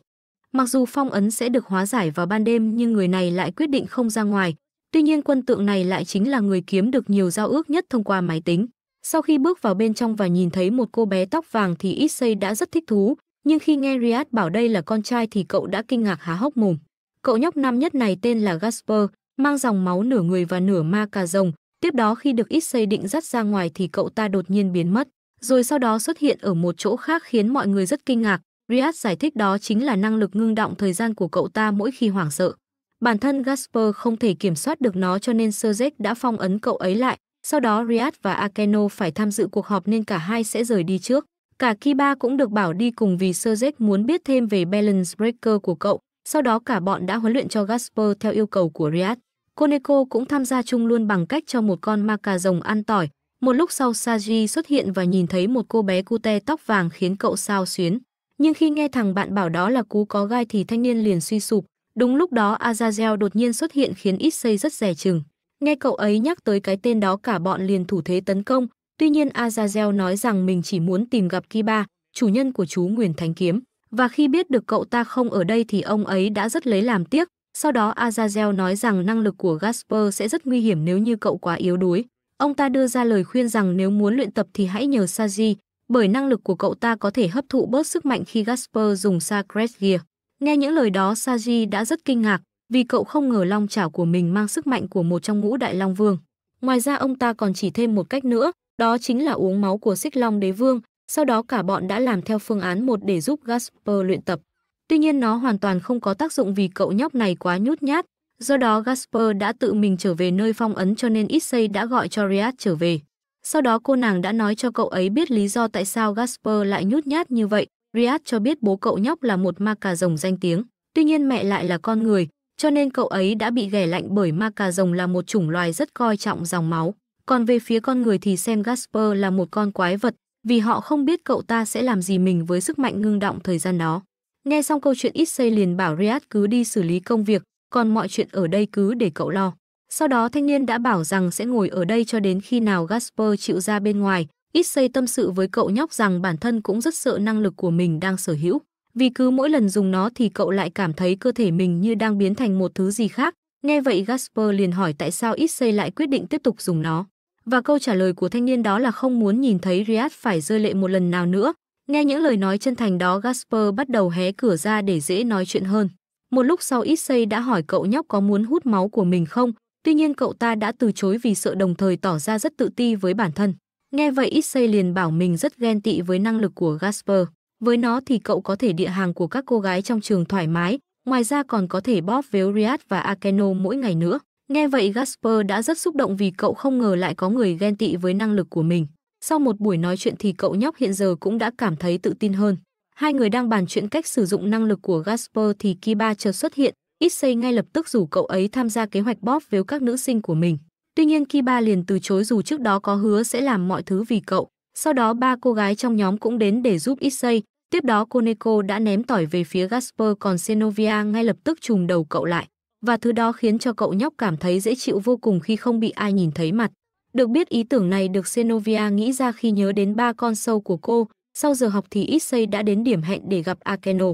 Speaker 1: Mặc dù phong ấn sẽ được hóa giải vào ban đêm nhưng người này lại quyết định không ra ngoài. Tuy nhiên quân tượng này lại chính là người kiếm được nhiều giao ước nhất thông qua máy tính. Sau khi bước vào bên trong và nhìn thấy một cô bé tóc vàng thì Issei đã rất thích thú, nhưng khi nghe Riyad bảo đây là con trai thì cậu đã kinh ngạc há hốc mồm. Cậu nhóc năm nhất này tên là Gasper, mang dòng máu nửa người và nửa ma cà rồng. Tiếp đó khi được ít xây định dắt ra ngoài thì cậu ta đột nhiên biến mất, rồi sau đó xuất hiện ở một chỗ khác khiến mọi người rất kinh ngạc. Riyad giải thích đó chính là năng lực ngưng động thời gian của cậu ta mỗi khi hoảng sợ. Bản thân Gasper không thể kiểm soát được nó cho nên Sergej đã phong ấn cậu ấy lại. Sau đó Riyad và Akeno phải tham dự cuộc họp nên cả hai sẽ rời đi trước. Cả Kiba cũng được bảo đi cùng vì Sergec muốn biết thêm về balance breaker của cậu. Sau đó cả bọn đã huấn luyện cho Gasper theo yêu cầu của Riyad. Koneko cũng tham gia chung luôn bằng cách cho một con ma cà rồng ăn tỏi. Một lúc sau Saji xuất hiện và nhìn thấy một cô bé cute tóc vàng khiến cậu sao xuyến. Nhưng khi nghe thằng bạn bảo đó là cú có gai thì thanh niên liền suy sụp. Đúng lúc đó Azazel đột nhiên xuất hiện khiến Issei rất rẻ chừng. Nghe cậu ấy nhắc tới cái tên đó cả bọn liền thủ thế tấn công, Tuy nhiên Azazel nói rằng mình chỉ muốn tìm gặp Kiba, chủ nhân của chú Nguyền Thánh Kiếm, và khi biết được cậu ta không ở đây thì ông ấy đã rất lấy làm tiếc. Sau đó Azazel nói rằng năng lực của Gasper sẽ rất nguy hiểm nếu như cậu quá yếu đuối. Ông ta đưa ra lời khuyên rằng nếu muốn luyện tập thì hãy nhờ Saji, bởi năng lực của cậu ta có thể hấp thụ bớt sức mạnh khi Gasper dùng Sacred Gear. Nghe những lời đó Saji đã rất kinh ngạc, vì cậu không ngờ long chảo của mình mang sức mạnh của một trong ngũ đại long vương. Ngoài ra ông ta còn chỉ thêm một cách nữa, đó chính là uống máu của xích long đế vương, sau đó cả bọn đã làm theo phương án một để giúp Gasper luyện tập. Tuy nhiên nó hoàn toàn không có tác dụng vì cậu nhóc này quá nhút nhát, do đó Gasper đã tự mình trở về nơi phong ấn cho nên ít giây đã gọi cho Riad trở về. Sau đó cô nàng đã nói cho cậu ấy biết lý do tại sao Gasper lại nhút nhát như vậy. Riad cho biết bố cậu nhóc là một ma cà rồng danh tiếng, tuy nhiên mẹ lại là con người, cho nên cậu ấy đã bị ghẻ lạnh bởi ma cà rồng là một chủng loài rất coi trọng dòng máu. Còn về phía con người thì xem Gasper là một con quái vật, vì họ không biết cậu ta sẽ làm gì mình với sức mạnh ngưng động thời gian đó. Nghe xong câu chuyện ít xây liền bảo Riad cứ đi xử lý công việc, còn mọi chuyện ở đây cứ để cậu lo. Sau đó thanh niên đã bảo rằng sẽ ngồi ở đây cho đến khi nào Gasper chịu ra bên ngoài. Ít xây tâm sự với cậu nhóc rằng bản thân cũng rất sợ năng lực của mình đang sở hữu. Vì cứ mỗi lần dùng nó thì cậu lại cảm thấy cơ thể mình như đang biến thành một thứ gì khác, Nghe vậy Gasper liền hỏi tại sao Issei lại quyết định tiếp tục dùng nó. Và câu trả lời của thanh niên đó là không muốn nhìn thấy Riyad phải rơi lệ một lần nào nữa. Nghe những lời nói chân thành đó Gasper bắt đầu hé cửa ra để dễ nói chuyện hơn. Một lúc sau Issei đã hỏi cậu nhóc có muốn hút máu của mình không, tuy nhiên cậu ta đã từ chối vì sợ đồng thời tỏ ra rất tự ti với bản thân. Nghe vậy Issei liền bảo mình rất ghen tị với năng lực của Gasper. Với nó thì cậu có thể địa hàng của các cô gái trong trường thoải mái, Ngoài ra còn có thể bóp véo Riyad và Akeno mỗi ngày nữa. Nghe vậy Gasper đã rất xúc động vì cậu không ngờ lại có người ghen tị với năng lực của mình. Sau một buổi nói chuyện thì cậu nhóc hiện giờ cũng đã cảm thấy tự tin hơn. Hai người đang bàn chuyện cách sử dụng năng lực của Gasper thì Kiba chợt xuất hiện. Issei ngay lập tức rủ cậu ấy tham gia kế hoạch bóp véo các nữ sinh của mình. Tuy nhiên Kiba liền từ chối dù trước đó có hứa sẽ làm mọi thứ vì cậu. Sau đó ba cô gái trong nhóm cũng đến để giúp Issei, Tiếp đó Koneko đã ném tỏi về phía Gasper còn Senovia ngay lập tức trùm đầu cậu lại và thứ đó khiến cho cậu nhóc cảm thấy dễ chịu vô cùng khi không bị ai nhìn thấy mặt. Được biết ý tưởng này được Senovia nghĩ ra khi nhớ đến ba con sâu của cô, sau giờ học thì Issei đã đến điểm hẹn để gặp Akeno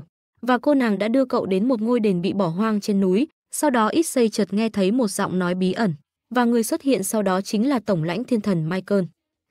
Speaker 1: và cô nàng đã đưa cậu đến một ngôi đền bị bỏ hoang trên núi, sau đó Issei chợt nghe thấy một giọng nói bí ẩn và người xuất hiện sau đó chính là tổng lãnh thiên thần Michael.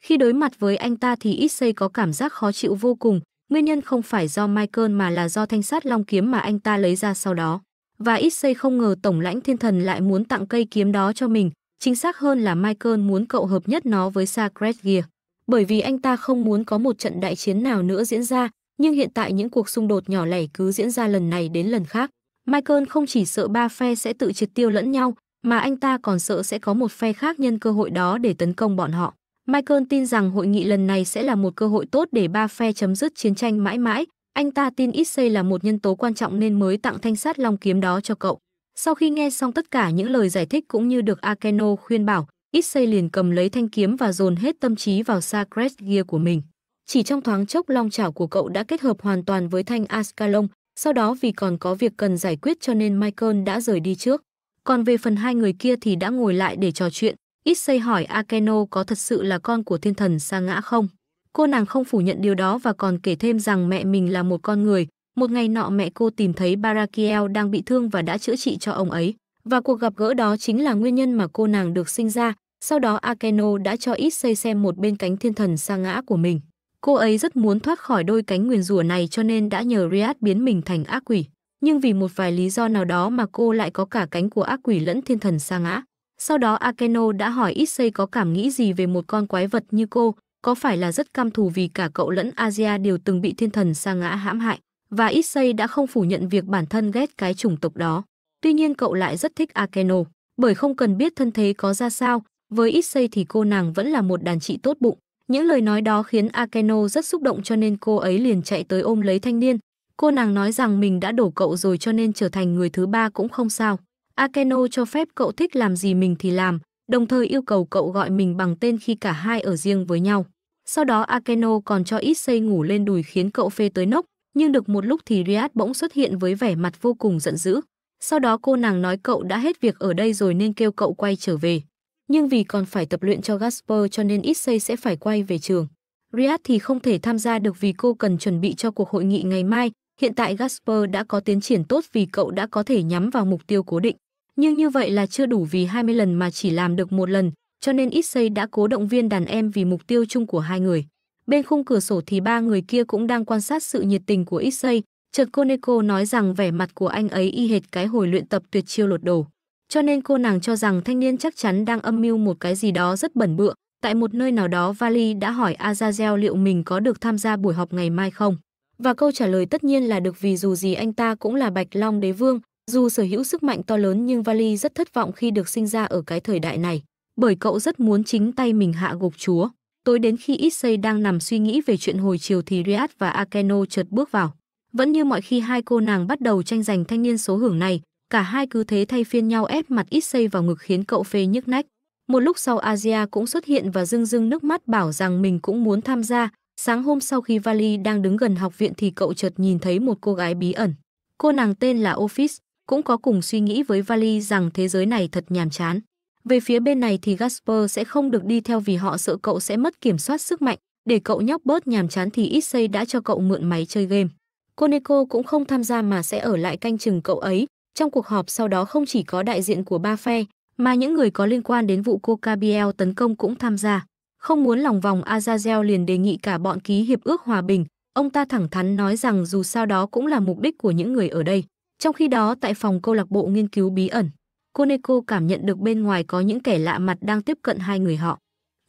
Speaker 1: Khi đối mặt với anh ta thì Issei có cảm giác khó chịu vô cùng, Nguyên nhân không phải do Michael mà là do thanh sát long kiếm mà anh ta lấy ra sau đó. Và ít xây không ngờ tổng lãnh thiên thần lại muốn tặng cây kiếm đó cho mình, chính xác hơn là Michael muốn cậu hợp nhất nó với Sacred Gear. Bởi vì anh ta không muốn có một trận đại chiến nào nữa diễn ra, nhưng hiện tại những cuộc xung đột nhỏ lẻ cứ diễn ra lần này đến lần khác. Michael không chỉ sợ ba phe sẽ tự triệt tiêu lẫn nhau, mà anh ta còn sợ sẽ có một phe khác nhân cơ hội đó để tấn công bọn họ. Michael tin rằng hội nghị lần này sẽ là một cơ hội tốt để ba phe chấm dứt chiến tranh mãi mãi. Anh ta tin Issei là một nhân tố quan trọng nên mới tặng thanh sát long kiếm đó cho cậu. Sau khi nghe xong tất cả những lời giải thích cũng như được Akeno khuyên bảo, Issei liền cầm lấy thanh kiếm và dồn hết tâm trí vào Sacred Gear của mình. Chỉ trong thoáng chốc long chảo của cậu đã kết hợp hoàn toàn với thanh Ascalon, sau đó vì còn có việc cần giải quyết cho nên Michael đã rời đi trước. Còn về phần hai người kia thì đã ngồi lại để trò chuyện, Issei hỏi Akeno có thật sự là con của thiên thần sa ngã không? Cô nàng không phủ nhận điều đó và còn kể thêm rằng mẹ mình là một con người. Một ngày nọ mẹ cô tìm thấy Barakiel đang bị thương và đã chữa trị cho ông ấy. Và cuộc gặp gỡ đó chính là nguyên nhân mà cô nàng được sinh ra. Sau đó Akeno đã cho Issei xem một bên cánh thiên thần sa ngã của mình. Cô ấy rất muốn thoát khỏi đôi cánh nguyền rủa này cho nên đã nhờ Riad biến mình thành ác quỷ. Nhưng vì một vài lý do nào đó mà cô lại có cả cánh của ác quỷ lẫn thiên thần sa ngã. Sau đó Akeno đã hỏi Issei có cảm nghĩ gì về một con quái vật như cô, có phải là rất cam thù vì cả cậu lẫn Asia đều từng bị thiên thần sa ngã hãm hại, và Issei đã không phủ nhận việc bản thân ghét cái chủng tộc đó. Tuy nhiên cậu lại rất thích Akeno, bởi không cần biết thân thế có ra sao, với Issei thì cô nàng vẫn là một đàn chị tốt bụng. Những lời nói đó khiến Akeno rất xúc động cho nên cô ấy liền chạy tới ôm lấy thanh niên. Cô nàng nói rằng mình đã đổ cậu rồi cho nên trở thành người thứ ba cũng không sao. Akeno cho phép cậu thích làm gì mình thì làm, đồng thời yêu cầu cậu gọi mình bằng tên khi cả hai ở riêng với nhau. Sau đó Akeno còn cho Issei ngủ lên đùi khiến cậu phê tới nốc, nhưng được một lúc thì Riad bỗng xuất hiện với vẻ mặt vô cùng giận dữ. Sau đó cô nàng nói cậu đã hết việc ở đây rồi nên kêu cậu quay trở về. Nhưng vì còn phải tập luyện cho Gasper cho nên Issei sẽ phải quay về trường. Riad thì không thể tham gia được vì cô cần chuẩn bị cho cuộc hội nghị ngày mai. Hiện tại Gasper đã có tiến triển tốt vì cậu đã có thể nhắm vào mục tiêu cố định. Nhưng như vậy là chưa đủ vì 20 lần mà chỉ làm được một lần, cho nên Issei đã cố động viên đàn em vì mục tiêu chung của hai người. Bên khung cửa sổ thì ba người kia cũng đang quan sát sự nhiệt tình của Issei, chợt Koneko nói rằng vẻ mặt của anh ấy y hệt cái hồi luyện tập tuyệt chiêu lột đồ. Cho nên cô nàng cho rằng thanh niên chắc chắn đang âm mưu một cái gì đó rất bẩn bựa. Tại một nơi nào đó Vali đã hỏi Azazel liệu mình có được tham gia buổi họp ngày mai không. Và câu trả lời tất nhiên là được vì dù gì anh ta cũng là Bạch Long Đế Vương, dù sở hữu sức mạnh to lớn nhưng Vali rất thất vọng khi được sinh ra ở cái thời đại này, bởi cậu rất muốn chính tay mình hạ gục chúa. Tối đến khi Issei đang nằm suy nghĩ về chuyện hồi chiều thì Riad và Akeno chợt bước vào. Vẫn như mọi khi hai cô nàng bắt đầu tranh giành thanh niên số hưởng này, cả hai cứ thế thay phiên nhau ép mặt Issei vào ngực khiến cậu phê nhức nách. Một lúc sau Asia cũng xuất hiện và rưng rưng nước mắt bảo rằng mình cũng muốn tham gia. Sáng hôm sau khi Vali đang đứng gần học viện thì cậu chợt nhìn thấy một cô gái bí ẩn. Cô nàng tên là Office cũng có cùng suy nghĩ với Vali rằng thế giới này thật nhàm chán. Về phía bên này thì Gasper sẽ không được đi theo vì họ sợ cậu sẽ mất kiểm soát sức mạnh. Để cậu nhóc bớt nhàm chán thì Issei đã cho cậu mượn máy chơi game. Koneko cũng không tham gia mà sẽ ở lại canh chừng cậu ấy. Trong cuộc họp sau đó không chỉ có đại diện của ba phe, mà những người có liên quan đến vụ cô Cabiel tấn công cũng tham gia. Không muốn lòng vòng Azazel liền đề nghị cả bọn ký hiệp ước hòa bình. Ông ta thẳng thắn nói rằng dù sao đó cũng là mục đích của những người ở đây. Trong khi đó tại phòng câu lạc bộ nghiên cứu bí ẩn, Koneko cảm nhận được bên ngoài có những kẻ lạ mặt đang tiếp cận hai người họ.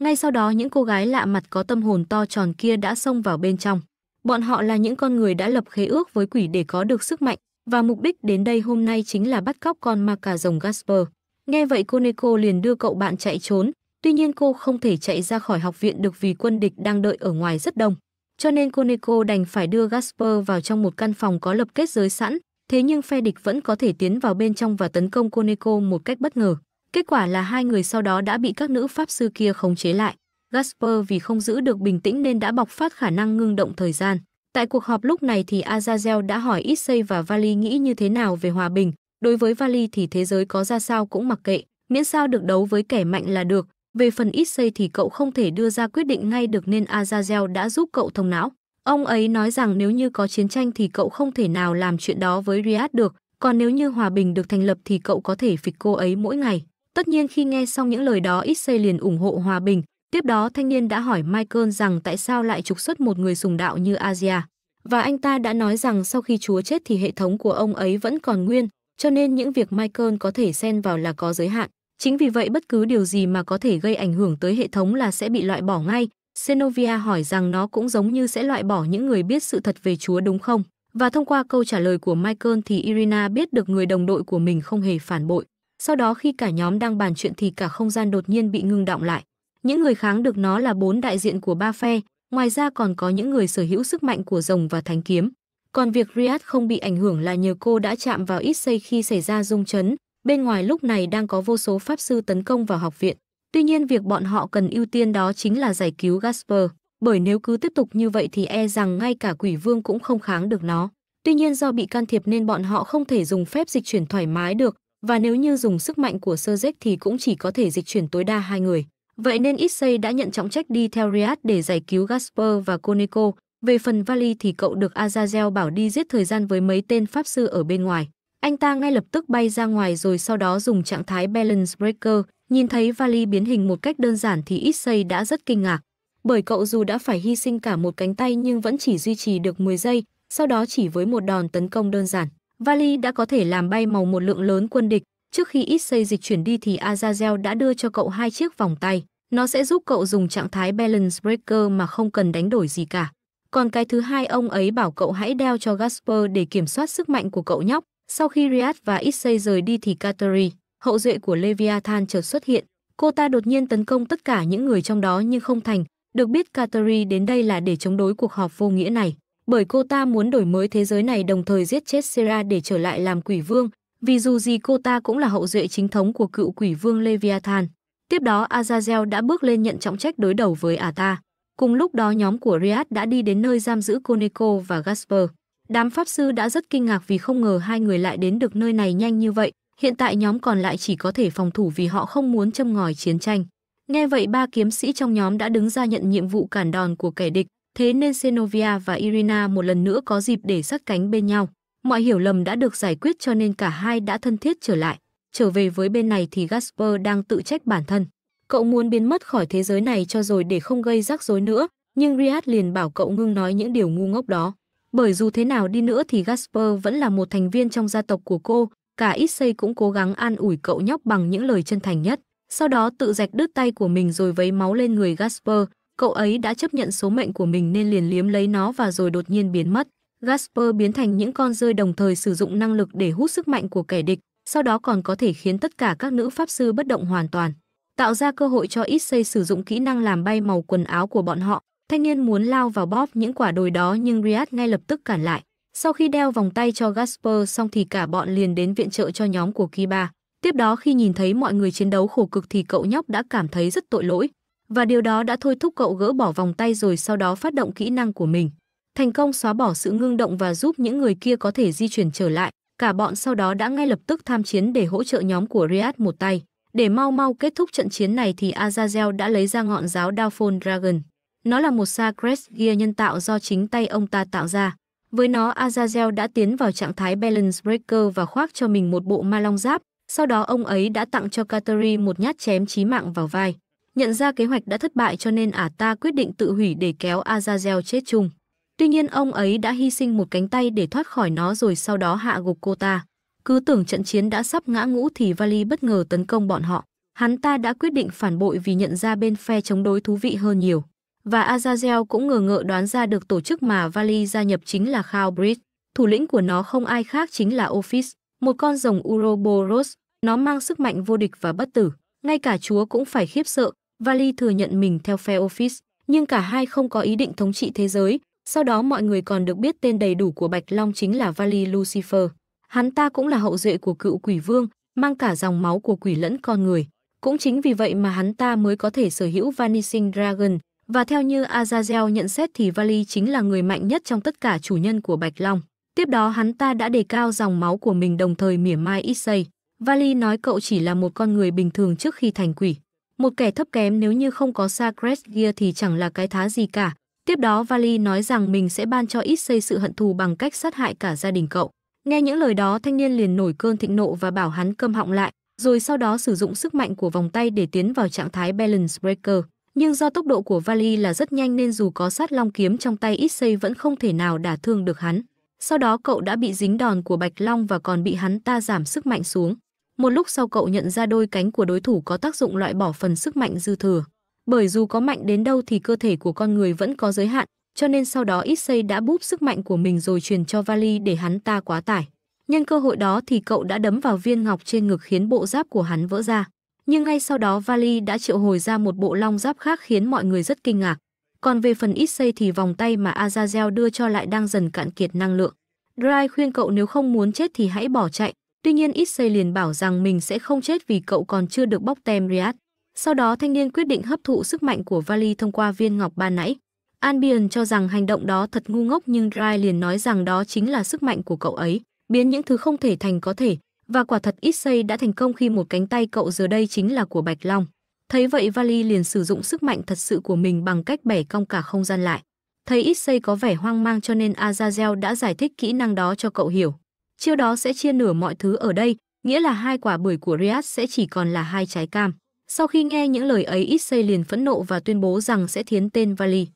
Speaker 1: Ngay sau đó những cô gái lạ mặt có tâm hồn to tròn kia đã xông vào bên trong. Bọn họ là những con người đã lập khế ước với quỷ để có được sức mạnh và mục đích đến đây hôm nay chính là bắt cóc con ma cà rồng Gasper. Nghe vậy Koneko liền đưa cậu bạn chạy trốn, tuy nhiên cô không thể chạy ra khỏi học viện được vì quân địch đang đợi ở ngoài rất đông. Cho nên Koneko đành phải đưa Gasper vào trong một căn phòng có lập kết giới sẵn, thế nhưng phe địch vẫn có thể tiến vào bên trong và tấn công Koneko một cách bất ngờ. Kết quả là hai người sau đó đã bị các nữ pháp sư kia khống chế lại. Gasper vì không giữ được bình tĩnh nên đã bộc phát khả năng ngưng động thời gian. Tại cuộc họp lúc này thì Azazel đã hỏi Issei và Vali nghĩ như thế nào về hòa bình. Đối với Vali thì thế giới có ra sao cũng mặc kệ, miễn sao được đấu với kẻ mạnh là được. Về phần Issei thì cậu không thể đưa ra quyết định ngay được nên Azazel đã giúp cậu thông não. Ông ấy nói rằng nếu như có chiến tranh thì cậu không thể nào làm chuyện đó với Riyadh được, còn nếu như hòa bình được thành lập thì cậu có thể phịch cô ấy mỗi ngày. Tất nhiên khi nghe xong những lời đó Israel liền ủng hộ hòa bình. Tiếp đó thanh niên đã hỏi Michael rằng tại sao lại trục xuất một người sùng đạo như Asia. Và anh ta đã nói rằng sau khi Chúa chết thì hệ thống của ông ấy vẫn còn nguyên, cho nên những việc Michael có thể xen vào là có giới hạn. Chính vì vậy bất cứ điều gì mà có thể gây ảnh hưởng tới hệ thống là sẽ bị loại bỏ ngay, Senovia hỏi rằng nó cũng giống như sẽ loại bỏ những người biết sự thật về Chúa đúng không? Và thông qua câu trả lời của Michael thì Irina biết được người đồng đội của mình không hề phản bội. Sau đó khi cả nhóm đang bàn chuyện thì cả không gian đột nhiên bị ngưng động lại. Những người kháng được nó là bốn đại diện của ba phe, ngoài ra còn có những người sở hữu sức mạnh của rồng và thánh kiếm. Còn việc Riad không bị ảnh hưởng là nhờ cô đã chạm vào ít xây khi xảy ra rung chấn. Bên ngoài lúc này đang có vô số pháp sư tấn công vào học viện. Tuy nhiên việc bọn họ cần ưu tiên đó chính là giải cứu Gasper, bởi nếu cứ tiếp tục như vậy thì e rằng ngay cả quỷ vương cũng không kháng được nó. Tuy nhiên do bị can thiệp nên bọn họ không thể dùng phép dịch chuyển thoải mái được, và nếu như dùng sức mạnh của sơ dếch thì cũng chỉ có thể dịch chuyển tối đa hai người. Vậy nên Issei đã nhận trọng trách đi theo Riad để giải cứu Gasper và Koneko. Về phần Vali thì cậu được Azazel bảo đi giết thời gian với mấy tên pháp sư ở bên ngoài. Anh ta ngay lập tức bay ra ngoài rồi sau đó dùng trạng thái Balance Breaker Nhìn thấy vali biến hình một cách đơn giản thì Issei đã rất kinh ngạc, bởi cậu dù đã phải hy sinh cả một cánh tay nhưng vẫn chỉ duy trì được 10 giây, sau đó chỉ với một đòn tấn công đơn giản, vali đã có thể làm bay màu một lượng lớn quân địch. Trước khi Issei dịch chuyển đi thì Azazel đã đưa cho cậu hai chiếc vòng tay. Nó sẽ giúp cậu dùng trạng thái Balance Breaker mà không cần đánh đổi gì cả. Còn cái thứ hai ông ấy bảo cậu hãy đeo cho Gasper để kiểm soát sức mạnh của cậu nhóc. Sau khi Riyadh và Issei rời đi thì Kateri, hậu duệ của Leviathan chợt xuất hiện. Cô ta đột nhiên tấn công tất cả những người trong đó nhưng không thành. Được biết Kateri đến đây là để chống đối cuộc họp vô nghĩa này, bởi cô ta muốn đổi mới thế giới này đồng thời giết chết Sera để trở lại làm quỷ vương, vì dù gì cô ta cũng là hậu duệ chính thống của cựu quỷ vương Leviathan. Tiếp đó Azazel đã bước lên nhận trọng trách đối đầu với ả ta. Cùng lúc đó nhóm của Riyadh đã đi đến nơi giam giữ Koneko và Gasper. Đám pháp sư đã rất kinh ngạc vì không ngờ hai người lại đến được nơi này nhanh như vậy, Hiện tại nhóm còn lại chỉ có thể phòng thủ vì họ không muốn châm ngòi chiến tranh. Nghe vậy ba kiếm sĩ trong nhóm đã đứng ra nhận nhiệm vụ cản đòn của kẻ địch, thế nên Senovia và Irina một lần nữa có dịp để sát cánh bên nhau. Mọi hiểu lầm đã được giải quyết cho nên cả hai đã thân thiết trở lại. Trở về với bên này thì Gasper đang tự trách bản thân. Cậu muốn biến mất khỏi thế giới này cho rồi để không gây rắc rối nữa, nhưng Riad liền bảo cậu ngưng nói những điều ngu ngốc đó. Bởi dù thế nào đi nữa thì Gasper vẫn là một thành viên trong gia tộc của cô, cả Issei cũng cố gắng an ủi cậu nhóc bằng những lời chân thành nhất. Sau đó tự rạch đứt tay của mình rồi vấy máu lên người Gasper, cậu ấy đã chấp nhận số mệnh của mình nên liền liếm lấy nó và rồi đột nhiên biến mất. Gasper biến thành những con rơi đồng thời sử dụng năng lực để hút sức mạnh của kẻ địch, sau đó còn có thể khiến tất cả các nữ pháp sư bất động hoàn toàn, tạo ra cơ hội cho Issei sử dụng kỹ năng làm bay màu quần áo của bọn họ. Thanh niên muốn lao vào bóp những quả đồi đó nhưng Riad ngay lập tức cản lại. Sau khi đeo vòng tay cho Gasper xong thì cả bọn liền đến viện trợ cho nhóm của Kiba. Tiếp đó khi nhìn thấy mọi người chiến đấu khổ cực thì cậu nhóc đã cảm thấy rất tội lỗi. Và điều đó đã thôi thúc cậu gỡ bỏ vòng tay rồi sau đó phát động kỹ năng của mình. Thành công xóa bỏ sự ngưng động và giúp những người kia có thể di chuyển trở lại. Cả bọn sau đó đã ngay lập tức tham chiến để hỗ trợ nhóm của Riad một tay. Để mau mau kết thúc trận chiến này thì Azazel đã lấy ra ngọn giáo Downfall Dragon. Nó là một Sacred Gear nhân tạo do chính tay ông ta tạo ra. Với nó Azazel đã tiến vào trạng thái balance breaker và khoác cho mình một bộ ma long giáp, sau đó ông ấy đã tặng cho Kateri một nhát chém chí mạng vào vai. Nhận ra kế hoạch đã thất bại cho nên ả ta quyết định tự hủy để kéo Azazel chết chung. Tuy nhiên ông ấy đã hy sinh một cánh tay để thoát khỏi nó rồi sau đó hạ gục cô ta. Cứ tưởng trận chiến đã sắp ngã ngũ thì Vali bất ngờ tấn công bọn họ. Hắn ta đã quyết định phản bội vì nhận ra bên phe chống đối thú vị hơn nhiều và Azazel cũng ngờ ngợ đoán ra được tổ chức mà Vali gia nhập chính là Khao Bridge. Thủ lĩnh của nó không ai khác chính là Office, một con rồng Uroboros. Nó mang sức mạnh vô địch và bất tử. Ngay cả chúa cũng phải khiếp sợ. Vali thừa nhận mình theo phe Office, nhưng cả hai không có ý định thống trị thế giới. Sau đó mọi người còn được biết tên đầy đủ của Bạch Long chính là Vali Lucifer. Hắn ta cũng là hậu duệ của cựu quỷ vương, mang cả dòng máu của quỷ lẫn con người. Cũng chính vì vậy mà hắn ta mới có thể sở hữu Vanishing Dragon, và theo như Azazel nhận xét thì Vali chính là người mạnh nhất trong tất cả chủ nhân của Bạch Long. Tiếp đó hắn ta đã đề cao dòng máu của mình đồng thời mỉa mai Issei. Vali nói cậu chỉ là một con người bình thường trước khi thành quỷ. Một kẻ thấp kém nếu như không có Sacred Gear thì chẳng là cái thá gì cả. Tiếp đó Vali nói rằng mình sẽ ban cho Issei sự hận thù bằng cách sát hại cả gia đình cậu. Nghe những lời đó thanh niên liền nổi cơn thịnh nộ và bảo hắn câm họng lại, rồi sau đó sử dụng sức mạnh của vòng tay để tiến vào trạng thái Balance Breaker nhưng do tốc độ của Vali là rất nhanh nên dù có sát long kiếm trong tay ít xây vẫn không thể nào đả thương được hắn. Sau đó cậu đã bị dính đòn của Bạch Long và còn bị hắn ta giảm sức mạnh xuống. Một lúc sau cậu nhận ra đôi cánh của đối thủ có tác dụng loại bỏ phần sức mạnh dư thừa. Bởi dù có mạnh đến đâu thì cơ thể của con người vẫn có giới hạn, cho nên sau đó ít xây đã búp sức mạnh của mình rồi truyền cho Vali để hắn ta quá tải. Nhân cơ hội đó thì cậu đã đấm vào viên ngọc trên ngực khiến bộ giáp của hắn vỡ ra nhưng ngay sau đó Vali đã triệu hồi ra một bộ long giáp khác khiến mọi người rất kinh ngạc. Còn về phần ít xây thì vòng tay mà Azazel đưa cho lại đang dần cạn kiệt năng lượng. Dry khuyên cậu nếu không muốn chết thì hãy bỏ chạy. Tuy nhiên ít xây liền bảo rằng mình sẽ không chết vì cậu còn chưa được bóc tem Riad. Sau đó thanh niên quyết định hấp thụ sức mạnh của Vali thông qua viên ngọc ba nãy. Albion cho rằng hành động đó thật ngu ngốc nhưng Dry liền nói rằng đó chính là sức mạnh của cậu ấy, biến những thứ không thể thành có thể. Và quả thật ít đã thành công khi một cánh tay cậu giờ đây chính là của Bạch Long. Thấy vậy Vali liền sử dụng sức mạnh thật sự của mình bằng cách bẻ cong cả không gian lại. Thấy ít có vẻ hoang mang cho nên Azazel đã giải thích kỹ năng đó cho cậu hiểu. Chiêu đó sẽ chia nửa mọi thứ ở đây, nghĩa là hai quả bưởi của Riyadh sẽ chỉ còn là hai trái cam. Sau khi nghe những lời ấy ít liền phẫn nộ và tuyên bố rằng sẽ thiến tên Vali.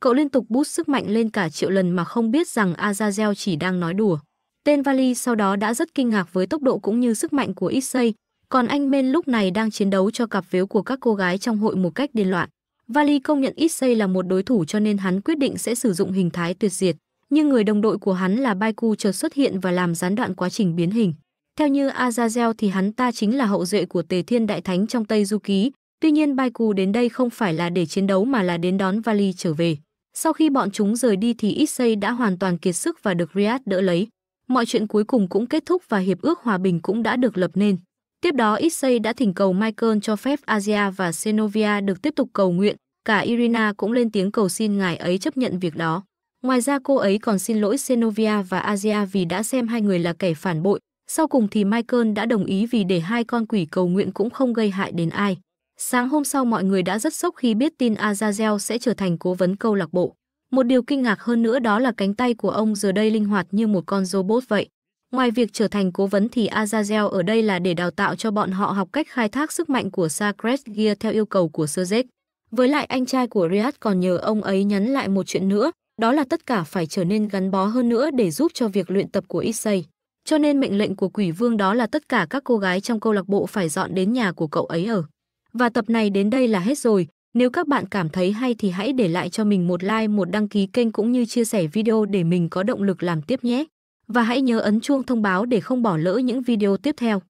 Speaker 1: Cậu liên tục bút sức mạnh lên cả triệu lần mà không biết rằng Azazel chỉ đang nói đùa. Tên Vali sau đó đã rất kinh ngạc với tốc độ cũng như sức mạnh của Issei, còn anh Ben lúc này đang chiến đấu cho cặp phiếu của các cô gái trong hội một cách điên loạn. Vali công nhận Issei là một đối thủ cho nên hắn quyết định sẽ sử dụng hình thái tuyệt diệt, nhưng người đồng đội của hắn là Baiku chợt xuất hiện và làm gián đoạn quá trình biến hình. Theo như Azazel thì hắn ta chính là hậu duệ của Tề Thiên Đại Thánh trong Tây Du Ký, tuy nhiên Baiku đến đây không phải là để chiến đấu mà là đến đón Vali trở về. Sau khi bọn chúng rời đi thì Issei đã hoàn toàn kiệt sức và được Riyadh đỡ lấy mọi chuyện cuối cùng cũng kết thúc và hiệp ước hòa bình cũng đã được lập nên. Tiếp đó Issei đã thỉnh cầu Michael cho phép Asia và Senovia được tiếp tục cầu nguyện, cả Irina cũng lên tiếng cầu xin ngài ấy chấp nhận việc đó. Ngoài ra cô ấy còn xin lỗi Senovia và Asia vì đã xem hai người là kẻ phản bội. Sau cùng thì Michael đã đồng ý vì để hai con quỷ cầu nguyện cũng không gây hại đến ai. Sáng hôm sau mọi người đã rất sốc khi biết tin Azazel sẽ trở thành cố vấn câu lạc bộ. Một điều kinh ngạc hơn nữa đó là cánh tay của ông giờ đây linh hoạt như một con robot vậy. Ngoài việc trở thành cố vấn thì Azazel ở đây là để đào tạo cho bọn họ học cách khai thác sức mạnh của Sacred Gear theo yêu cầu của Sergej. Với lại anh trai của Riyad còn nhờ ông ấy nhắn lại một chuyện nữa, đó là tất cả phải trở nên gắn bó hơn nữa để giúp cho việc luyện tập của Issei. Cho nên mệnh lệnh của quỷ vương đó là tất cả các cô gái trong câu lạc bộ phải dọn đến nhà của cậu ấy ở. Và tập này đến đây là hết rồi, nếu các bạn cảm thấy hay thì hãy để lại cho mình một like, một đăng ký kênh cũng như chia sẻ video để mình có động lực làm tiếp nhé. Và hãy nhớ ấn chuông thông báo để không bỏ lỡ những video tiếp theo.